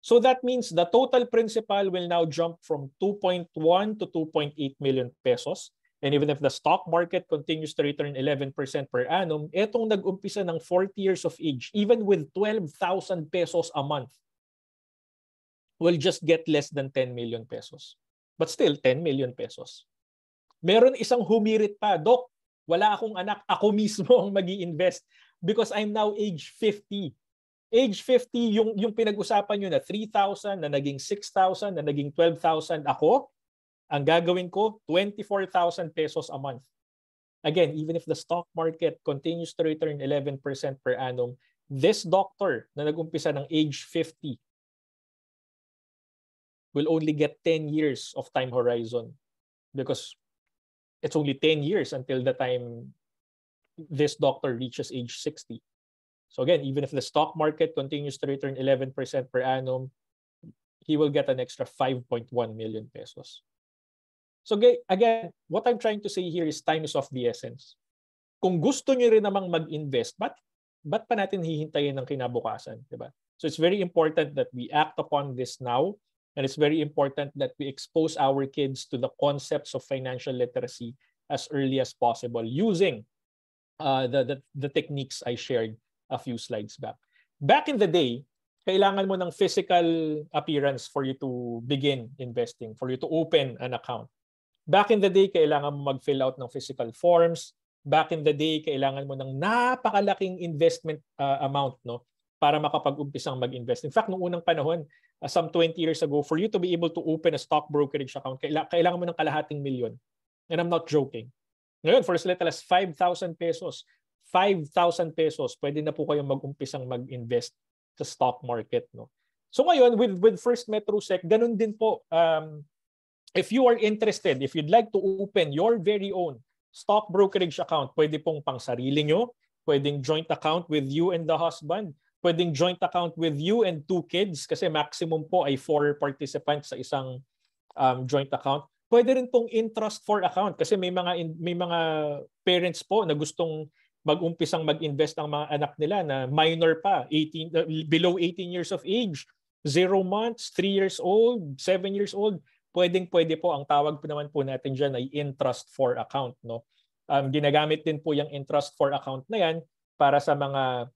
So that means the total principal will now jump from 2.1 to 2.8 million pesos. And even if the stock market continues to return 11% per annum, etong nag-umpisa ng 40 years of age, even with 12,000 pesos a month, will just get less than 10 million pesos. But still, 10 million pesos. Meron isang humirit pa, Dok, wala akong anak, ako mismo ang mag invest because I'm now age 50 age 50, yung, yung pinag-usapan niyo na 3,000, na naging 6,000, na naging 12,000, ako, ang gagawin ko, 24,000 pesos a month. Again, even if the stock market continues to return 11% per annum, this doctor na nagumpisa ng age 50 will only get 10 years of time horizon because it's only 10 years until the time this doctor reaches age 60. So again, even if the stock market continues to return 11% per annum, he will get an extra 5.1 million pesos. So again, what I'm trying to say here is time is of the essence. Kung gusto niyo rin namang mag-invest, but but pa natin hihintayin ng kinabukasan, 'di ba? So it's very important that we act upon this now and it's very important that we expose our kids to the concepts of financial literacy as early as possible using uh, the, the the techniques I shared a few slides back. Back in the day, kailangan mo ng physical appearance for you to begin investing, for you to open an account. Back in the day, kailangan mo mag-fill out ng physical forms. Back in the day, kailangan mo ng napakalaking investment uh, amount no para makapag-umpisang mag-invest. In fact, noong unang panahon, uh, some 20 years ago, for you to be able to open a stock brokerage account, kailangan mo ng kalahating milyon. And I'm not joking. Ngayon, for as little as 5,000 pesos, 5,000 pesos, pwede na po kayong mag-umpisang mag-invest sa stock market. No? So ngayon, with, with First MetroSec, ganun din po. Um, if you are interested, if you'd like to open your very own stock brokerage account, pwede pong pang sarili nyo, pwedeng joint account with you and the husband, pwedeng joint account with you and two kids kasi maximum po ay four participants sa isang um, joint account. Pwede rin pong in-trust for account kasi may mga in, may mga parents po na gustong mag-umpisang mag-invest ang mga anak nila na minor pa, 18, uh, below 18 years of age, 0 months, 3 years old, 7 years old, pwedeng-pwede po ang tawag po naman po natin diyan ay interest for account, no? Um, ginagamit din po yung interest for account na yan para sa mga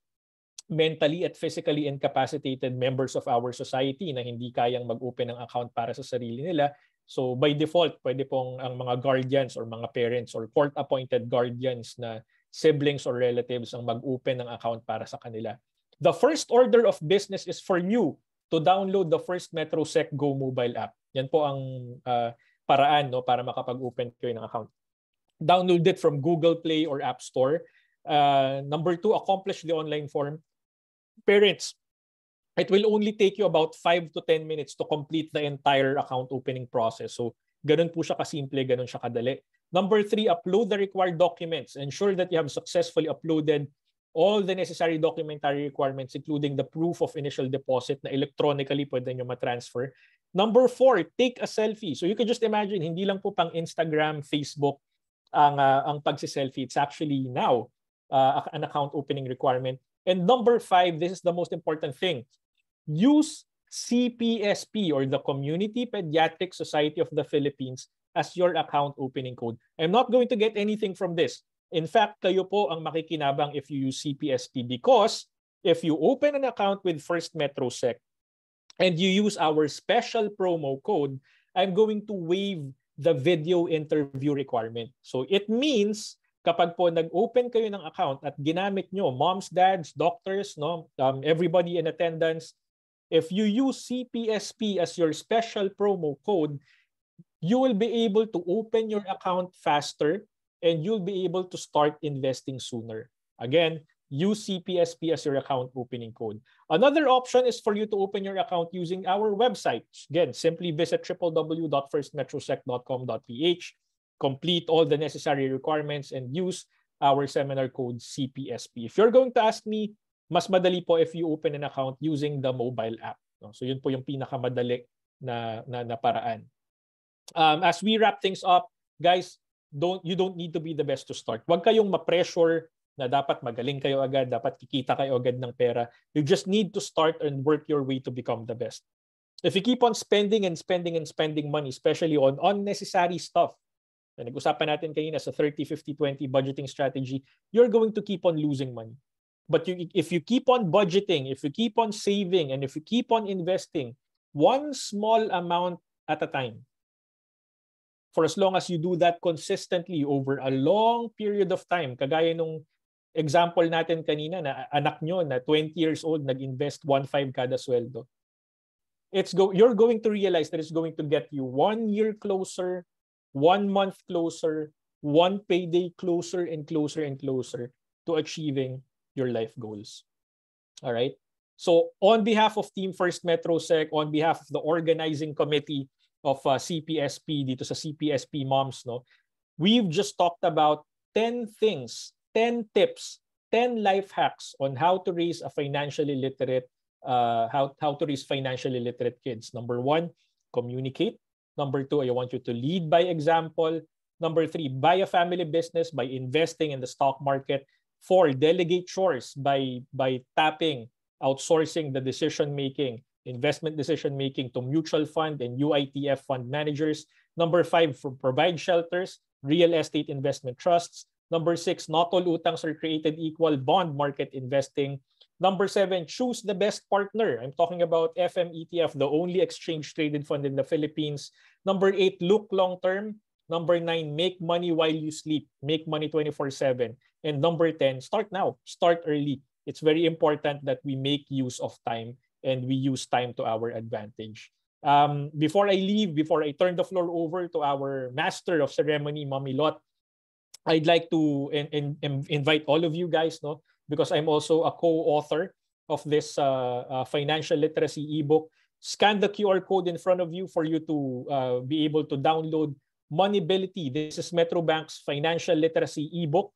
mentally at physically incapacitated members of our society na hindi kayang mag-open ng account para sa sarili nila. So by default, pwede pong ang mga guardians or mga parents or court-appointed guardians na siblings or relatives ang mag-open ng account para sa kanila. The first order of business is for you to download the first MetroSec Go mobile app. Yan po ang uh, paraan no para makapag-open kayo ng account. Download it from Google Play or App Store. Uh, number two, accomplish the online form. Parents, it will only take you about 5 to 10 minutes to complete the entire account opening process. So, ganun po siya kasimple, ganun siya kadali. Number three, upload the required documents. Ensure that you have successfully uploaded all the necessary documentary requirements, including the proof of initial deposit na electronically pwede nyo matransfer. Number four, take a selfie. So you can just imagine, hindi lang po pang Instagram, Facebook ang, uh, ang pagsiselfie. It's actually now uh, an account opening requirement. And number five, this is the most important thing. Use CPSP or the Community Pediatric Society of the Philippines as your account opening code. I'm not going to get anything from this. In fact, kayo po ang makikinabang if you use CPSP because if you open an account with First MetroSec and you use our special promo code, I'm going to waive the video interview requirement. So it means kapag po nag-open kayo ng account at ginamit nyo moms, dads, doctors, no, um, everybody in attendance, if you use CPSP as your special promo code, you will be able to open your account faster and you'll be able to start investing sooner. Again, use CPSP as your account opening code. Another option is for you to open your account using our website. Again, simply visit www.firstmetrosec.com.ph, complete all the necessary requirements, and use our seminar code CPSP. If you're going to ask me, mas madali po if you open an account using the mobile app. So yun po yung pinakamadali na, na, na paraan. um, as we wrap things up, guys, don't you don't need to be the best to start. Huwag kayong ma-pressure na dapat magaling kayo agad, dapat kikita kayo agad ng pera. You just need to start and work your way to become the best. If you keep on spending and spending and spending money, especially on unnecessary stuff, na nag-usapan natin kanina sa 30, 50, 20 budgeting strategy, you're going to keep on losing money. But you, if you keep on budgeting, if you keep on saving, and if you keep on investing, one small amount at a time, for as long as you do that consistently over a long period of time, kagaya nung example natin kanina na anak nyo na 20 years old, nag-invest 1.5 kada sweldo, it's go, you're going to realize that it's going to get you one year closer, one month closer, one payday closer and closer and closer to achieving your life goals. All right? So on behalf of Team First MetroSec, on behalf of the organizing committee, of uh, CPSP dito sa CPSP moms no we've just talked about 10 things 10 tips 10 life hacks on how to raise a financially literate uh, how how to raise financially literate kids number 1 communicate number 2 I want you to lead by example number 3 buy a family business by investing in the stock market 4 delegate chores by by tapping outsourcing the decision making investment decision making to mutual fund and UITF fund managers. Number five, for provide shelters, real estate investment trusts. Number six, not all utangs are created equal, bond market investing. Number seven, choose the best partner. I'm talking about FM ETF, the only exchange traded fund in the Philippines. Number eight, look long term. Number nine, make money while you sleep. Make money 24 7. And number 10, start now, start early. It's very important that we make use of time and we use time to our advantage. Um, before I leave, before I turn the floor over to our master of ceremony, Mami Lot, I'd like to in, in, in invite all of you guys, no, because I'm also a co-author of this uh, uh, financial literacy ebook. Scan the QR code in front of you for you to uh, be able to download Moneyability. This is Metro Bank's financial literacy ebook.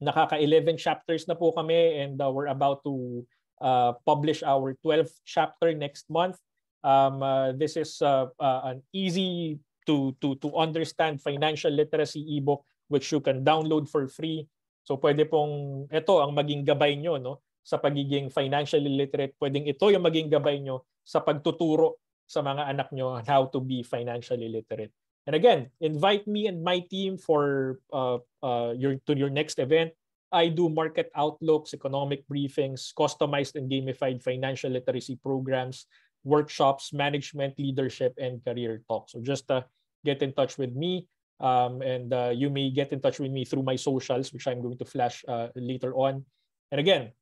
Nakaka-11 chapters na po kami and uh, we're about to uh, publish our 12th chapter next month. Um, uh, this is uh, uh, an easy to, to, to understand financial literacy ebook which you can download for free. So pwede pong ito ang maging gabay nyo no? sa pagiging financially literate. Pwedeng ito yung maging gabay nyo sa pagtuturo sa mga anak nyo on how to be financially literate. And again, invite me and my team for uh, uh, your to your next event. I do market outlooks, economic briefings, customized and gamified financial literacy programs, workshops, management, leadership, and career talk. So just uh, get in touch with me. Um, and uh, you may get in touch with me through my socials, which I'm going to flash uh, later on. And again,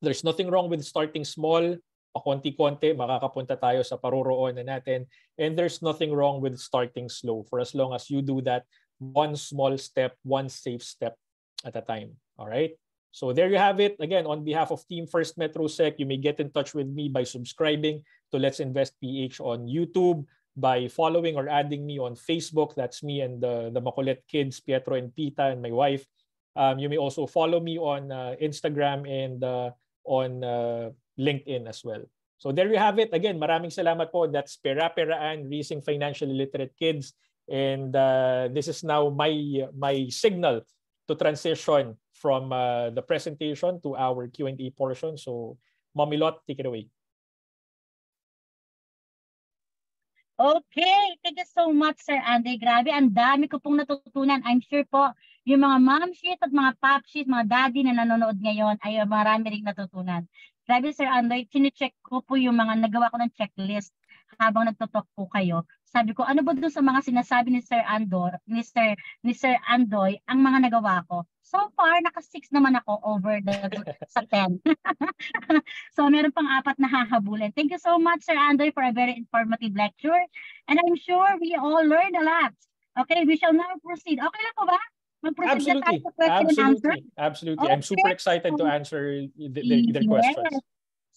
there's nothing wrong with starting small. Pakonti-konti, makakapunta tayo sa paruroonan na natin. And there's nothing wrong with starting slow. For as long as you do that, one small step, one safe step at a time. All right. So there you have it. Again, on behalf of Team First MetroSec, you may get in touch with me by subscribing to Let's Invest PH on YouTube, by following or adding me on Facebook. That's me and the, the Makulit kids, Pietro and Pita, and my wife. Um, you may also follow me on uh, Instagram and uh, on uh, LinkedIn as well. So there you have it. Again, maraming salamat po. That's Pera Peraan, Raising Financially Literate Kids. And uh, this is now my, my signal to transition from uh, the presentation to our Q&A portion. So, Mamilot, take it away. Okay, thank you so much, Sir Andy. Grabe, ang dami ko pong natutunan. I'm sure po, yung mga mom sheet at mga pop sheet, mga daddy na nanonood ngayon, ay marami rin natutunan. Grabe, Sir Andy, chinecheck ko po yung mga nagawa ko ng checklist habang nagtotalk po kayo, sabi ko, ano ba doon sa mga sinasabi ni Sir Andor, ni Sir, ni Sir Andoy, ang mga nagawa ko? So far, naka-6 naman ako over the, sa 10. <laughs> so meron pang apat na hahabulin. Thank you so much, Sir Andoy, for a very informative lecture. And I'm sure we all learned a lot. Okay, we shall now proceed. Okay lang po ba? Mag-proceed Absolutely. na tayo sa question Absolutely. and answer? Absolutely. Okay. I'm super excited to answer the, the, their questions. Yes.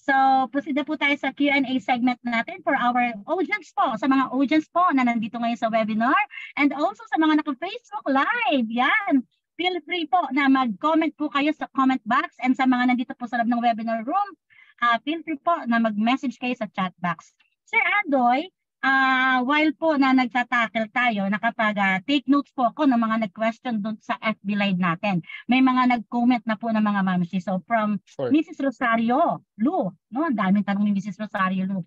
So, proceed po tayo sa Q&A segment natin for our audience po, sa mga audience po na nandito ngayon sa webinar and also sa mga naka-Facebook Live. Yan. Feel free po na mag-comment po kayo sa comment box and sa mga nandito po sa loob ng webinar room, uh, feel free po na mag-message kayo sa chat box. Sir Adoy, uh, while po na nagtatackle tayo, nakapag uh, take notes po ako ng mga nag-question doon sa FB live natin. May mga nag-comment na po ng mga mamsi. So from sure. Mrs. Rosario Lu, no, ang daming tanong ni Mrs. Rosario Lu.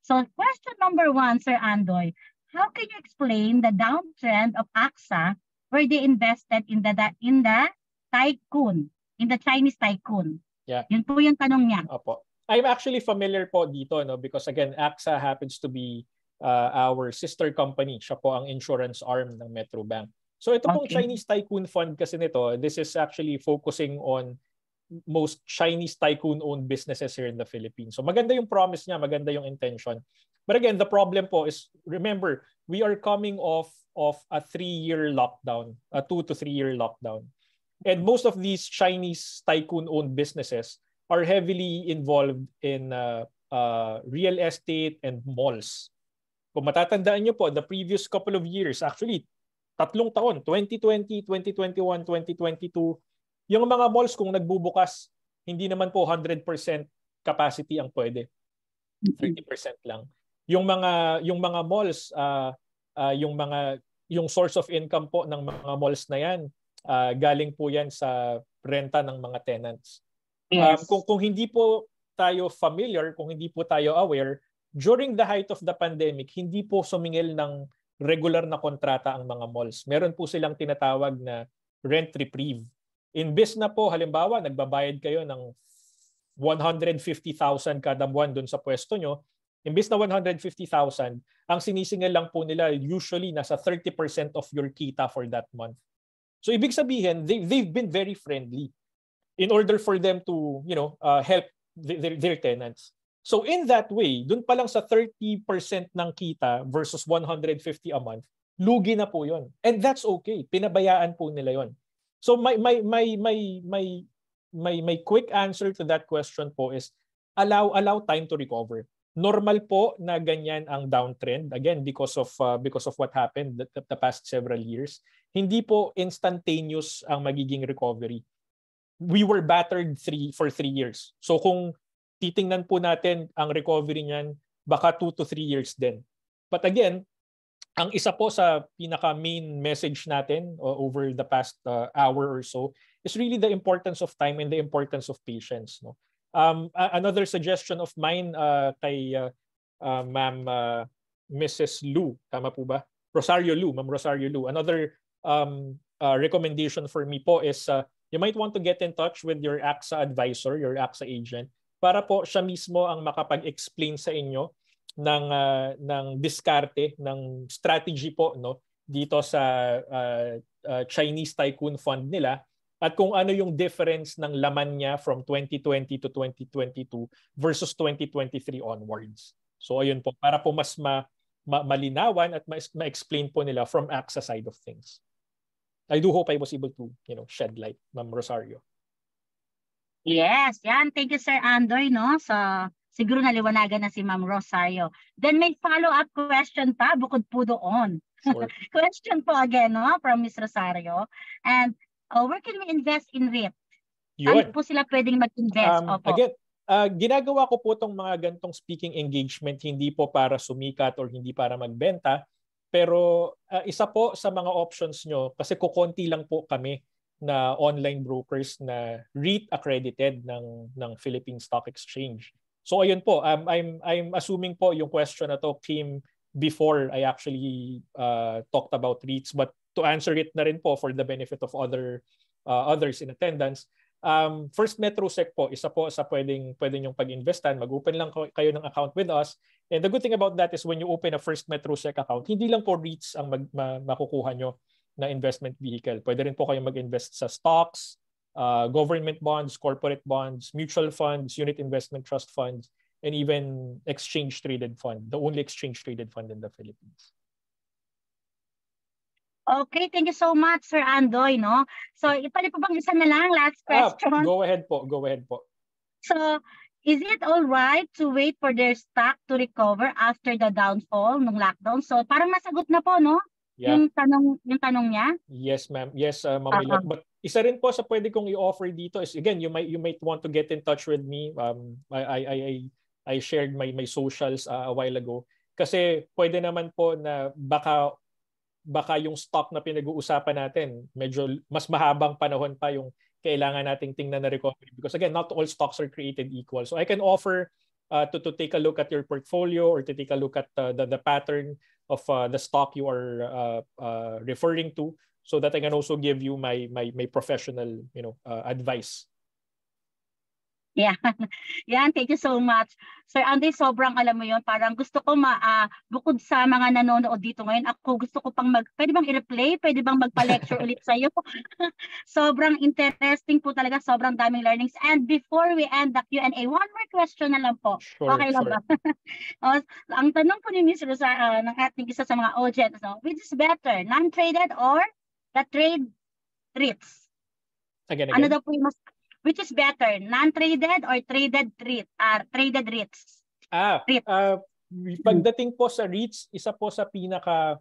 So question number one, Sir Andoy, how can you explain the downtrend of AXA where they invested in the, the in the tycoon, in the Chinese tycoon? Yeah. Yun po yung tanong niya. Opo. I'm actually familiar po dito no because again AXA happens to be uh, our sister company. Siya po ang insurance arm ng Metro Bank. So ito pong okay. Chinese Tycoon Fund kasi nito, this is actually focusing on most Chinese tycoon-owned businesses here in the Philippines. So maganda yung promise niya, maganda yung intention. But again, the problem po is, remember, we are coming off of a three-year lockdown, a two to three-year lockdown. And most of these Chinese tycoon-owned businesses are heavily involved in uh, uh, real estate and malls. Kung matatandaan nyo po, the previous couple of years, actually, tatlong taon, 2020, 2021, 2022, yung mga malls kung nagbubukas, hindi naman po 100% capacity ang pwede. 30% lang. Yung mga yung mga malls uh, uh, yung mga yung source of income po ng mga malls na yan uh, galing po yan sa renta ng mga tenants. Um, yes. Um, kung kung hindi po tayo familiar, kung hindi po tayo aware, during the height of the pandemic, hindi po sumingil ng regular na kontrata ang mga malls. Meron po silang tinatawag na rent reprieve. Inbis na po, halimbawa, nagbabayad kayo ng 150,000 kada buwan doon sa pwesto nyo, imbes na 150,000, ang sinisingil lang po nila usually nasa 30% of your kita for that month. So ibig sabihin, they, they've been very friendly in order for them to, you know, uh, help their, their tenants. So in that way, dun pa lang sa 30% ng kita versus 150 a month, lugi na po 'yon. And that's okay. Pinabayaan po nila 'yon. So my my my my my may my quick answer to that question po is allow allow time to recover. Normal po na ganyan ang downtrend again because of uh, because of what happened the, the past several years. Hindi po instantaneous ang magiging recovery. We were battered three for three years. So kung titingnan po natin ang recovery niyan baka 2 to 3 years din. But again, ang isa po sa pinaka main message natin uh, over the past uh, hour or so is really the importance of time and the importance of patience, no. Um another suggestion of mine uh, kay uh, uh, Ma'am uh, Mrs. Lu, tama po ba? Rosario Lu, Ma'am Rosario Lu. Another um uh, recommendation for me po is uh, you might want to get in touch with your AXA advisor, your AXA agent para po siya mismo ang makapag-explain sa inyo ng uh, ng diskarte ng strategy po no dito sa uh, uh, Chinese Tycoon Fund nila at kung ano yung difference ng laman niya from 2020 to 2022 versus 2023 onwards. So ayun po para po mas ma, ma, malinawan at ma-explain po nila from AXA side of things. I do hope I was able to, you know, shed light, Ma'am Rosario. Yes, yan. Thank you, Sir Andoy, no? So, siguro naliwanagan na si Ma'am Rosario. Then may follow-up question pa bukod po doon. <laughs> question po again, no? From Ms. Rosario. And oh, where can we invest in REIT? Yun. Saan po sila pwedeng mag-invest? Um, Opo. Again, uh, ginagawa ko po itong mga gantong speaking engagement, hindi po para sumikat or hindi para magbenta. Pero uh, isa po sa mga options nyo, kasi kukonti lang po kami na online brokers na REIT accredited ng ng Philippine Stock Exchange. So ayun po, um, I'm I'm assuming po yung question na to came before I actually uh, talked about REITs but to answer it na rin po for the benefit of other uh, others in attendance, um, First MetroSec po, isa po sa pwedeng, pwedeng yung pag-investan. Mag-open lang kayo ng account with us. And the good thing about that is when you open a First MetroSec account, hindi lang po REITs ang mag, ma, makukuha nyo na investment vehicle. Pwede rin po kayo mag-invest sa stocks, uh, government bonds, corporate bonds, mutual funds, unit investment trust funds, and even exchange traded fund, the only exchange traded fund in the Philippines. Okay, thank you so much, Sir Andoy. No? So, pwede po bang isa na lang, last ah, question? Ah, go ahead po, go ahead po. So, is it all right to wait for their stock to recover after the downfall ng lockdown? So, parang masagot na po, no? Yeah. Yung tanong yung tanong niya? Yes, ma'am. Yes, uh, Ma'am uh-huh. But isa rin po sa pwede kong i-offer dito is again, you might you might want to get in touch with me. Um I I I I shared my my socials uh, a while ago kasi pwede naman po na baka baka yung stock na pinag-uusapan natin medyo mas mahabang panahon pa yung kailangan nating tingnan na recovery because again not all stocks are created equal so i can offer uh, to, to take a look at your portfolio or to take a look at uh, the, the pattern of uh, the stock you are uh, uh, referring to so that I can also give you my, my, my professional you know, uh, advice yan. <laughs> Yan, thank you so much. Sir Andy, sobrang alam mo yon parang gusto ko ma uh, bukod sa mga nanonood dito ngayon, ako gusto ko pang mag pwede bang i-replay, pwede bang magpa-lecture <laughs> ulit sa iyo. <laughs> sobrang interesting po talaga, sobrang daming learnings. And before we end the Q&A, one more question na lang po. Sure, okay lang sure. ba? o, oh, ang tanong po ni Ms. Rosa uh, ah, ng ating isa sa mga audience, no? which is better, non-traded or the trade REITs? Again, again. Ano daw po yung mas Which is better, non-traded or traded REIT, uh, ah, traded REITs? Ah, REIT. uh, ah, mm-hmm. pagdating po sa REITs, isa po sa pinaka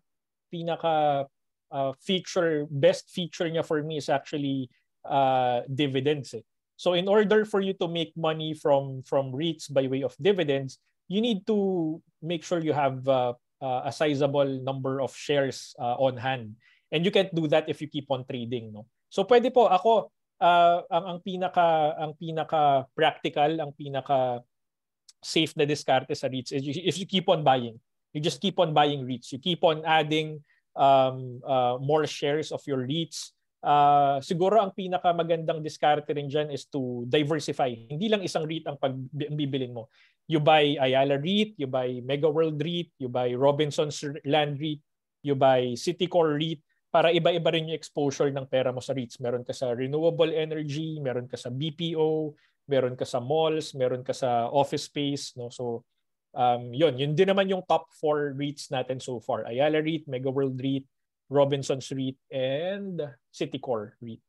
pinaka uh, feature, best feature niya for me is actually uh, dividends. Eh. So in order for you to make money from from REITs by way of dividends, you need to make sure you have uh, uh, a sizable number of shares uh, on hand. And you can't do that if you keep on trading, no? So pwede po ako uh, ang ang pinaka ang pinaka practical, ang pinaka safe na diskarte sa REITs is you, if you keep on buying. You just keep on buying REITs. You keep on adding um, uh, more shares of your REITs. Uh, siguro ang pinaka magandang diskarte rin dyan is to diversify. Hindi lang isang REIT ang pagbibilin mo. You buy Ayala REIT, you buy Mega World REIT, you buy Robinson's Land REIT, you buy Citicorp REIT, para iba-iba rin yung exposure ng pera mo sa REITs. Meron ka sa renewable energy, meron ka sa BPO, meron ka sa malls, meron ka sa office space, no? So um yun, yun din naman yung top 4 REITs natin so far. Ayala REIT, Mega World REIT, Robinson's REIT, and Citicorp REIT.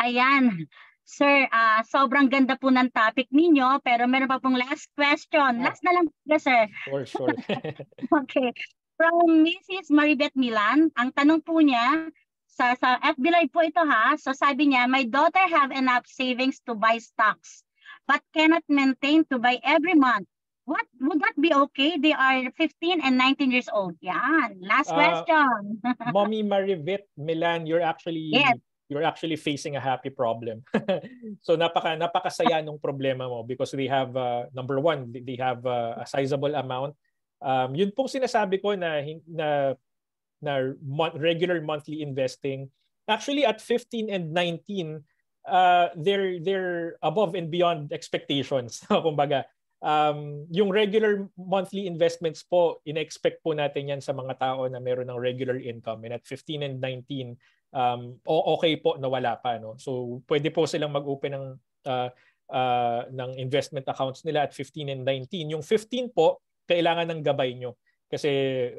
Ayan. Sir, uh, sobrang ganda po ng topic ninyo, pero meron pa pong last question. Oh. Last na lang po, sir. Sure, sure. <laughs> okay. From Mrs. Maribeth Milan, ang tanong po niya, sa, sa FB Live po ito ha, so sabi niya, my daughter have enough savings to buy stocks but cannot maintain to buy every month. What would that be okay? They are 15 and 19 years old. Yan. Last uh, question. <laughs> Mommy Maribeth Milan, you're actually yes. you're actually facing a happy problem. <laughs> so napaka napakasaya nung problema mo because they have uh, number one, they have uh, a sizable amount Um, yun pong sinasabi ko na, na, na regular monthly investing. Actually, at 15 and 19, uh, they're, they're above and beyond expectations. <laughs> Kumbaga, um, yung regular monthly investments po, in-expect po natin yan sa mga tao na meron ng regular income. And at 15 and 19, um, okay po na wala pa. No? So pwede po silang mag-open ng, uh, uh, ng investment accounts nila at 15 and 19. Yung 15 po, kailangan ng gabay nyo kasi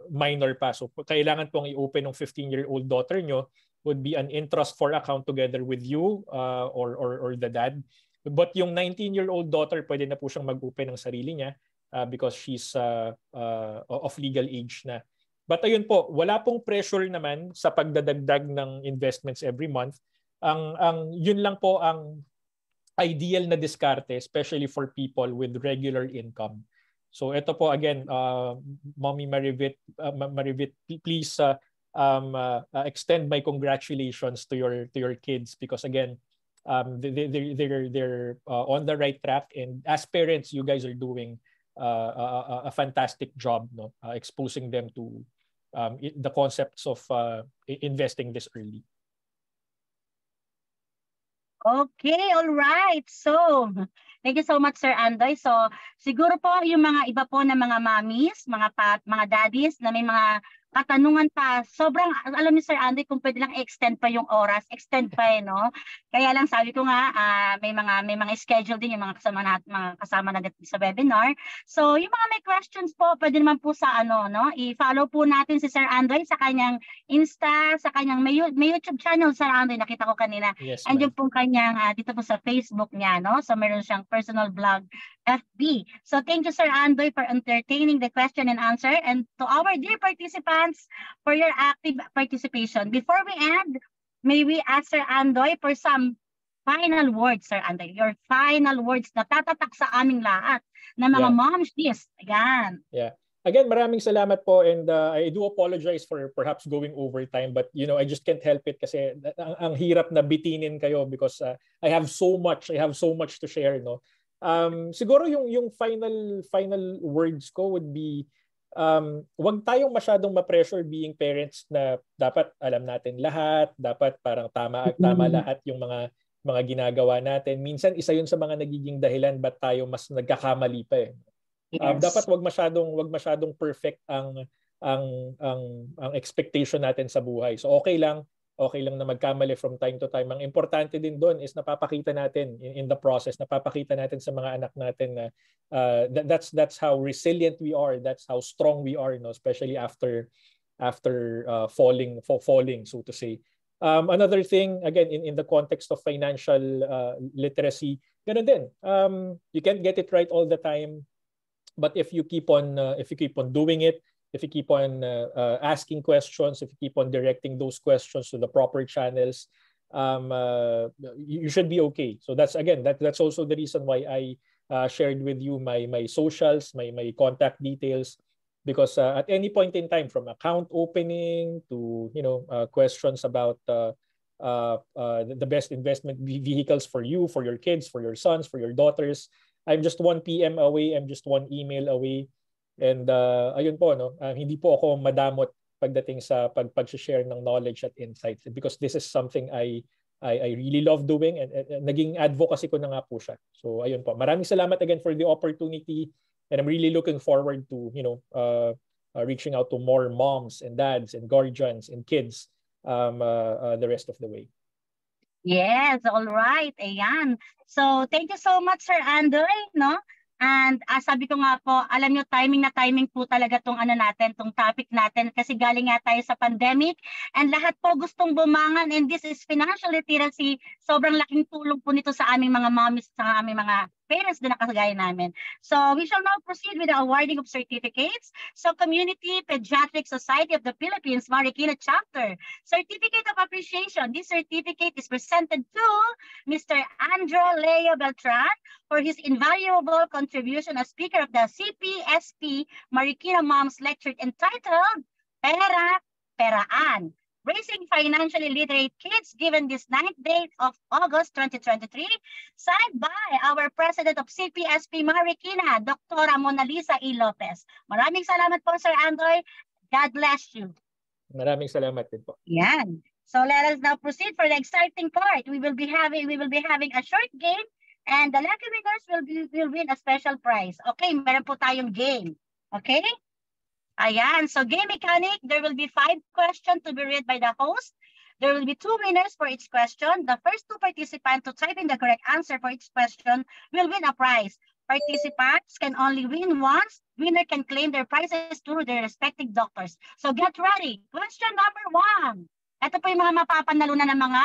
minor pa. So kailangan pong i-open ng 15-year-old daughter nyo would be an interest for account together with you uh, or, or, or the dad. But yung 19-year-old daughter, pwede na po siyang mag-open ng sarili niya uh, because she's uh, uh, of legal age na. But ayun po, wala pong pressure naman sa pagdadagdag ng investments every month. Ang, ang, yun lang po ang ideal na diskarte, especially for people with regular income. So ito po again, uh, Mommy Marivit, uh, Marivit please uh, um, uh, uh, extend my congratulations to your to your kids because again, um, they, they, they're, they're uh, on the right track and as parents, you guys are doing uh, a, a fantastic job no? uh, exposing them to um, the concepts of uh, investing this early. Okay, all right. So, thank you so much Sir Andoy. So, siguro po yung mga iba po na mga mommies, mga pat, mga daddies na may mga katanungan pa. Sobrang, alam ni Sir Andy, kung pwede lang extend pa yung oras, extend pa eh, no? Kaya lang sabi ko nga, uh, may mga may mga schedule din yung mga kasama na, mga kasama natin sa webinar. So, yung mga may questions po, pwede naman po sa ano, no? I-follow po natin si Sir Andy sa kanyang Insta, sa kanyang may, may YouTube channel, Sir Andy, nakita ko kanina. Yes, yung pong kanyang, uh, dito po sa Facebook niya, no? So, meron siyang personal blog, FB. So, thank you, Sir Andoy, for entertaining the question and answer. And to our dear participants, participants for your active participation. Before we end, may we ask Sir Andoy for some final words, Sir Andoy. Your final words na tatatak sa aming lahat na mga yeah. moms list. Ayan. Yeah. Again, maraming salamat po and uh, I do apologize for perhaps going over time but you know, I just can't help it kasi ang, ang hirap na bitinin kayo because uh, I have so much, I have so much to share, no. Um siguro yung yung final final words ko would be um, wag tayong masyadong ma-pressure being parents na dapat alam natin lahat, dapat parang tama at tama mm-hmm. lahat yung mga mga ginagawa natin. Minsan isa 'yun sa mga nagiging dahilan ba't tayo mas nagkakamali pa eh. Um, yes. Um, dapat wag masyadong wag masyadong perfect ang ang ang ang expectation natin sa buhay. So okay lang okay lang na magkamali from time to time. Ang importante din doon is napapakita natin in, in the process, napapakita natin sa mga anak natin na uh, that, that's that's how resilient we are, that's how strong we are, you know, especially after after uh, falling for falling so to say. Um, another thing again in, in the context of financial uh, literacy, ganun din. Um, you can't get it right all the time, but if you keep on uh, if you keep on doing it, if you keep on uh, uh, asking questions, if you keep on directing those questions to the proper channels, um, uh, you, you, should be okay. So that's again that that's also the reason why I uh, shared with you my my socials, my my contact details, because at any point in time, from account opening to you know questions about uh, uh, the best investment vehicles for you, for your kids, for your sons, for your daughters. I'm just one PM away. I'm just one email away. And uh, ayun po, no, uh, hindi po ako madamot pagdating sa pag pag-share ng knowledge at insights because this is something I I, I really love doing and, and, and naging advocacy ko na nga po siya. So ayun po. Maraming salamat again for the opportunity and I'm really looking forward to, you know, uh, uh, reaching out to more moms and dads and guardians and kids um, uh, uh, the rest of the way. Yes, all right. Ayan. So thank you so much Sir Andre, no? And uh, sabi ko nga po, alam nyo, timing na timing po talaga tong ano natin, tong topic natin kasi galing nga tayo sa pandemic and lahat po gustong bumangan and this is financial literacy. Sobrang laking tulong po nito sa aming mga mommies, sa aming mga parents na nakagaya namin. So we shall now proceed with the awarding of certificates. So Community Pediatric Society of the Philippines, Marikina Chapter, Certificate of Appreciation. This certificate is presented to Mr. Andrew Leo Beltran for his invaluable contribution as speaker of the CPSP Marikina Moms Lecture entitled Pera, Peraan. Raising Financially Literate Kids given this ninth date of August 2023, signed by our President of CPSP Marikina, Dr. Mona Lisa E. Lopez. Maraming salamat po, Sir Andoy. God bless you. Maraming salamat din po. Yan. So let us now proceed for the exciting part. We will be having we will be having a short game and the lucky winners will be will win a special prize. Okay, meron po tayong game. Okay? Ayan. So game mechanic, there will be five questions to be read by the host. There will be two winners for each question. The first two participants to type in the correct answer for each question will win a prize. Participants can only win once. Winner can claim their prizes through their respective doctors. So get ready. Question number one. Ito po yung mga mapapanalunan ng mga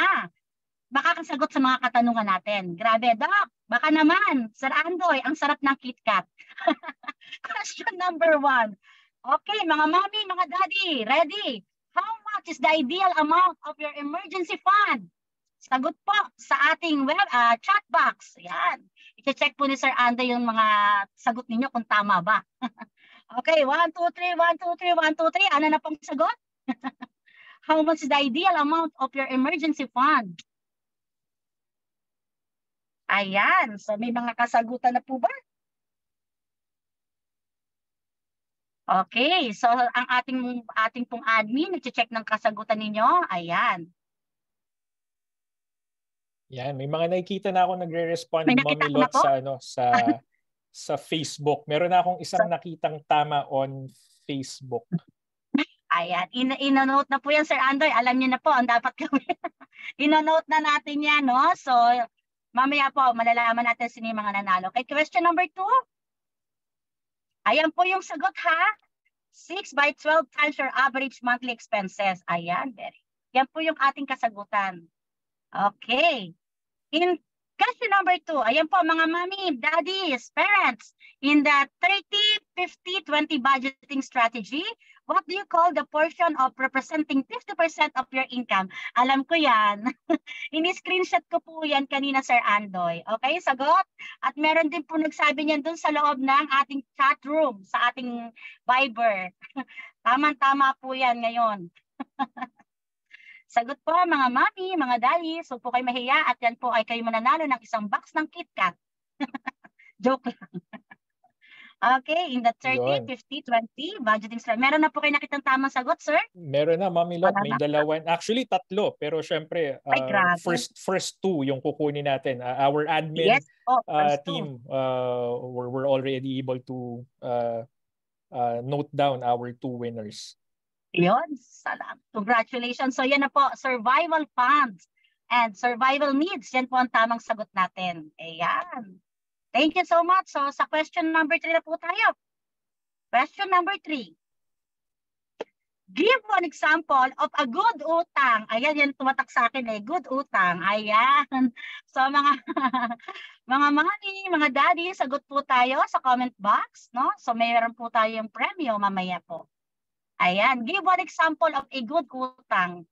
makakasagot sa mga katanungan natin. Grabe, Doc. Baka naman, Sir Andoy, ang sarap ng KitKat. <laughs> Question number one. Okay, mga mommy, mga daddy, ready? How much is the ideal amount of your emergency fund? Sagot po sa ating web uh, chat box. Yan. I-check po ni Sir Andy yung mga sagot ninyo kung tama ba. <laughs> okay, 1, 2, 3, 1, 2, 3, 1, 2, 3. Ano na pong sagot? <laughs> How much is the ideal amount of your emergency fund? Ayan. So may mga kasagutan na po ba? Okay, so ang ating ating pong admin nagche-check ng kasagutan ninyo. Ayan. Yan, may mga nakikita na ako nagre-respond Mommy Lot sa ano sa sa Facebook. Meron na akong isang so, nakitang tama on Facebook. Ayan, in inonote na po yan Sir Andoy. Alam niyo na po ang dapat gawin. <laughs> inonote na natin yan, no? So mamaya po malalaman natin sino yung mga nanalo. Kay question number two, Ayan po yung sagot ha. 6 by 12 times your average monthly expenses. Ayan, very. Yan po yung ating kasagutan. Okay. In Question number two, ayan po mga mommy, daddies, parents, in the 30-50-20 budgeting strategy, what do you call the portion of representing 50% of your income? Alam ko yan. <laughs> Ini-screenshot ko po yan kanina, Sir Andoy. Okay, sagot? At meron din po nagsabi niyan dun sa loob ng ating chat room, sa ating Viber. <laughs> Tama-tama po yan ngayon. <laughs> Sagot po mga mami, mga dali, so po kayo mahiya at yan po ay kayo mananalo ng isang box ng KitKat. <laughs> Joke lang. <laughs> Okay, in the 30, Yun. 50, 20, budgeting slide. Meron na po kayo nakitang tamang sagot, sir? Meron na, Mami Lot. May dalawa. Actually, tatlo. Pero syempre, uh, Ay, first first two yung kukunin natin. Uh, our admin Yes, oh, uh, team, uh, we're, we're already able to uh, uh, note down our two winners. Yun, salam. Congratulations. So yan na po, survival funds and survival needs. Yan po ang tamang sagot natin. Ayan. Thank you so much. So sa question number 3 na po tayo. Question number 3. Give one example of a good utang. Ayan, yan tumatak sa akin eh. Good utang. Ayan. <laughs> So mga <laughs> mga mami, mga daddy, sagot po tayo sa comment box. no? So mayroon po tayong premyo mamaya po. Ayan. Give one example of a good utang.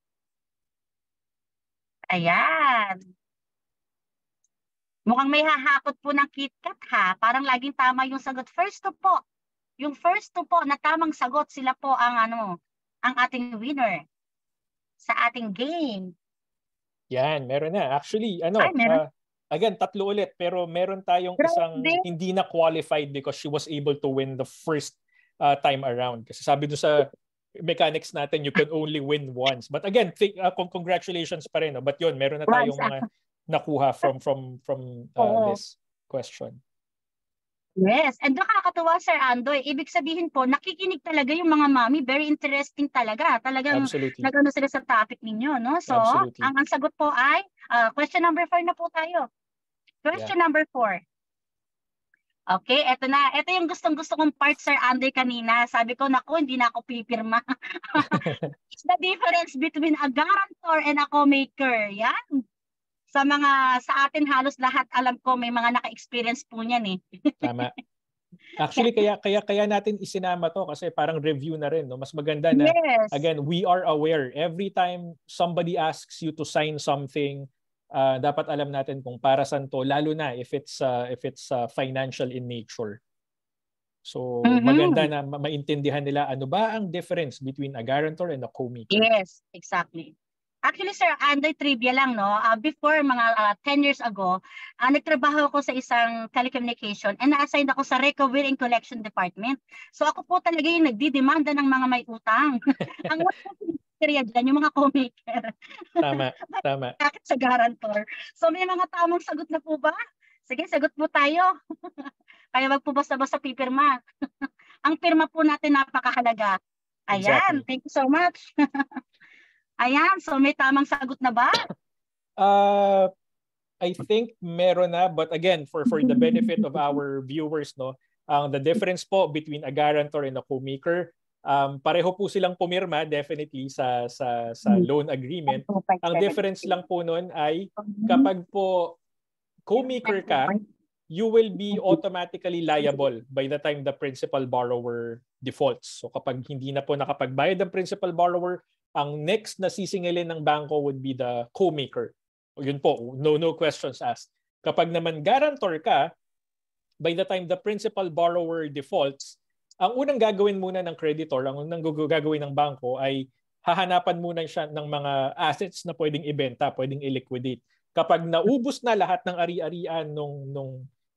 Ayan. Mukhang may hahakot po ng KitKat ha. Parang laging tama yung sagot. First to po. Yung first to po na tamang sagot sila po ang ano, ang ating winner sa ating game. Yan, meron na. Actually, ano, Ay, meron. Uh, again, tatlo ulit. Pero meron tayong Grabe. isang hindi na qualified because she was able to win the first uh, time around. Kasi sabi doon sa mechanics natin, you can only win once. But again, th- uh, congratulations pa rin. No? But yun, meron na tayong mga ah. nakuha from from from uh, this question. Yes, and nakakatuwa Sir Andoy. Ibig sabihin po, nakikinig talaga yung mga mami, very interesting talaga. Talagang Absolutely. nagano sila sa topic ninyo, no? So, Absolutely. ang ang sagot po ay uh, question number 4 na po tayo. Question yeah. number 4. Okay, eto na. Ito yung gustong-gusto kong part, Sir Andre, kanina. Sabi ko, naku, hindi na ako pipirma. It's <laughs> the difference between a guarantor and a co-maker. Yan. Sa mga, sa atin halos lahat, alam ko, may mga naka-experience po niyan eh. Tama. <laughs> Actually, kaya, kaya, kaya natin isinama to kasi parang review na rin. No? Mas maganda na, yes. again, we are aware. Every time somebody asks you to sign something, uh, dapat alam natin kung para saan to lalo na if it's uh, if it's uh, financial in nature. So mm-hmm. maganda na ma- maintindihan nila ano ba ang difference between a guarantor and a co-maker. Yes, exactly. Actually, sir, andoy trivia lang, no? Uh, before, mga uh, 10 years ago, uh, nagtrabaho ako sa isang telecommunication and na-assign ako sa recovery and collection department. So, ako po talaga yung nagdidemanda ng mga may utang. <laughs> ang bacteria dyan, yung mga co-maker. Tama, tama. <laughs> Bakit sa guarantor? So may mga tamang sagot na po ba? Sige, sagot po tayo. <laughs> Kaya wag po basta-basta pipirma. <laughs> Ang pirma po natin napakahalaga. Ayan, exactly. thank you so much. Ayan, so may tamang sagot na ba? <coughs> Uh, I think meron na but again for for the benefit of our viewers no, ang um, the difference po between a guarantor and a co-maker Um, pareho po silang pumirma definitely sa sa sa hmm. loan agreement. Ang difference lang po noon ay mm-hmm. kapag po co-maker ka, you will be mm-hmm. automatically liable by the time the principal borrower defaults. So kapag hindi na po nakapagbayad ang principal borrower, ang next na sisingilin ng bangko would be the co-maker. O yun po, no no questions asked. Kapag naman guarantor ka, by the time the principal borrower defaults, ang unang gagawin muna ng creditor, ang unang gagawin ng bangko ay hahanapan muna siya ng mga assets na pwedeng ibenta, pwedeng i-liquidate. Kapag naubos na lahat ng ari-arian nung nung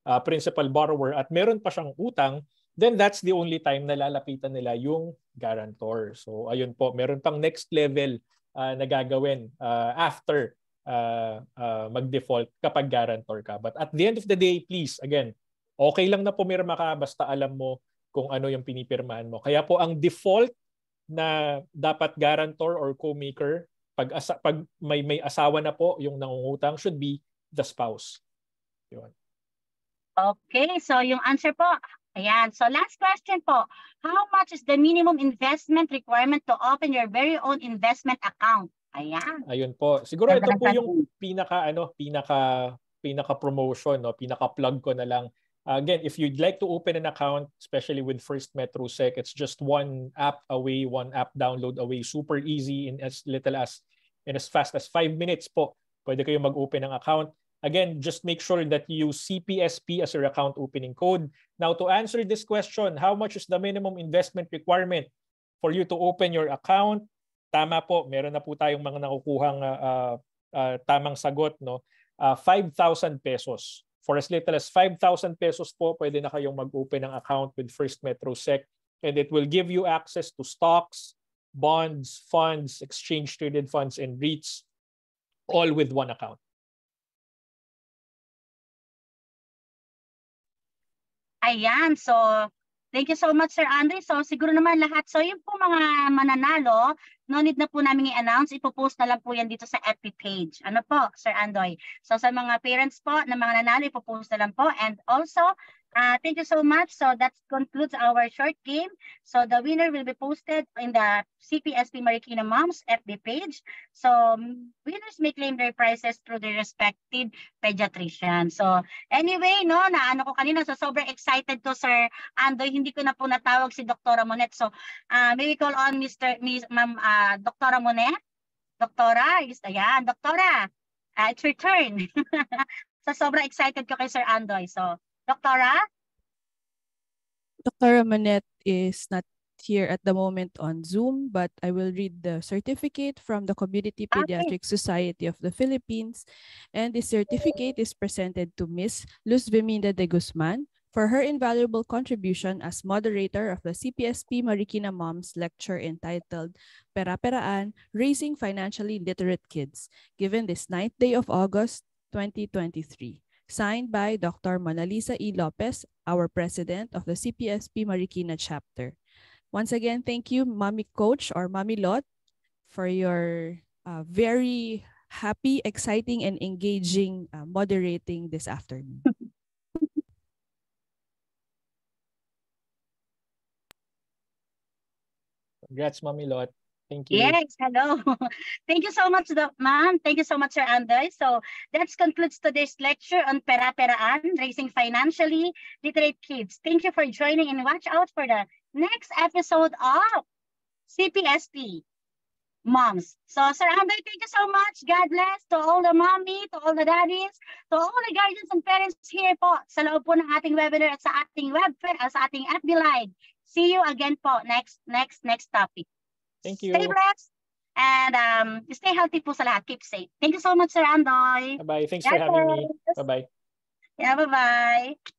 uh, principal borrower at meron pa siyang utang, then that's the only time na lalapitan nila yung guarantor. So ayun po, meron pang next level uh, na gagawin uh, after uh, uh, mag-default kapag guarantor ka. But at the end of the day, please, again, okay lang na pumirma ka basta alam mo kung ano yung pinipirmahan mo. Kaya po ang default na dapat guarantor or co-maker pag, asa, pag may, may asawa na po yung nangungutang should be the spouse. Yun. Okay, so yung answer po, ayan. So last question po, how much is the minimum investment requirement to open your very own investment account? Ayan. Ayun po. Siguro ito po yung pinaka ano, pinaka pinaka promotion, no, pinaka plug ko na lang again, if you'd like to open an account, especially with First MetroSec, it's just one app away, one app download away. Super easy in as little as, in as fast as five minutes po, pwede kayo mag-open ng account. Again, just make sure that you use CPSP as your account opening code. Now, to answer this question, how much is the minimum investment requirement for you to open your account? Tama po, meron na po tayong mga nakukuhang uh, uh, tamang sagot. No? Uh, 5,000 pesos For as little as 5,000 pesos po, pwede na kayong mag-open ng account with First MetroSec and it will give you access to stocks, bonds, funds, exchange-traded funds, and REITs all with one account. Ayan, so Thank you so much, Sir Andre. So, siguro naman lahat. So, yung po mga mananalo, no need na po namin i-announce. Ipopost na lang po yan dito sa FB page. Ano po, Sir Andoy? So, sa mga parents po na mga nanalo, ipopost na lang po. And also, Uh, thank you so much. So that concludes our short game. So the winner will be posted in the CPSP Marikina Moms FB page. So um, winners may claim their prizes through their respective pediatrician. So anyway, no, na ano ko kanina, so sobrang excited to Sir Andoy. Hindi ko na po natawag si Dr. Monet. So uh, may we call on Mr. Miss, Ma'am uh, Dr. Monet? Doktora, yes, ayan, Doktora. Uh, it's your turn. <laughs> so sobrang excited ko kay Sir Andoy. So Doctora? Dr. Manet is not here at the moment on Zoom, but I will read the certificate from the Community Pediatric okay. Society of the Philippines. And this certificate is presented to Ms. Luz Beminda de Guzman for her invaluable contribution as moderator of the CPSP Marikina Moms lecture entitled Pera-Peraan, Raising Financially Literate Kids, given this ninth day of August, 2023 signed by Dr. Mona Lisa E. Lopez, our president of the CPSP Marikina chapter. Once again, thank you, Mommy Coach or Mommy Lot, for your uh, very happy, exciting, and engaging uh, moderating this afternoon. <laughs> Congrats, Mommy Lot. Thank you. Yes, hello. <laughs> Thank you so much, ma'am. Thank you so much, Sir Andoy. So that concludes today's lecture on Pera Peraan, Raising Financially Literate Kids. Thank you for joining and watch out for the next episode of CPSP moms. So, Sir Andoy, thank you so much. God bless to all the mommy, to all the daddies, to all the guardians and parents here po sa loob po ng ating webinar at sa ating web, at sa ating FB Live. See you again po next, next, next topic. Thank you. Stay blessed. And um, stay healthy po sa lahat. Keep safe. Thank you so much, Sir Andoy. Bye-bye. Thanks yes, for having me. Bye-bye. Yeah, bye-bye.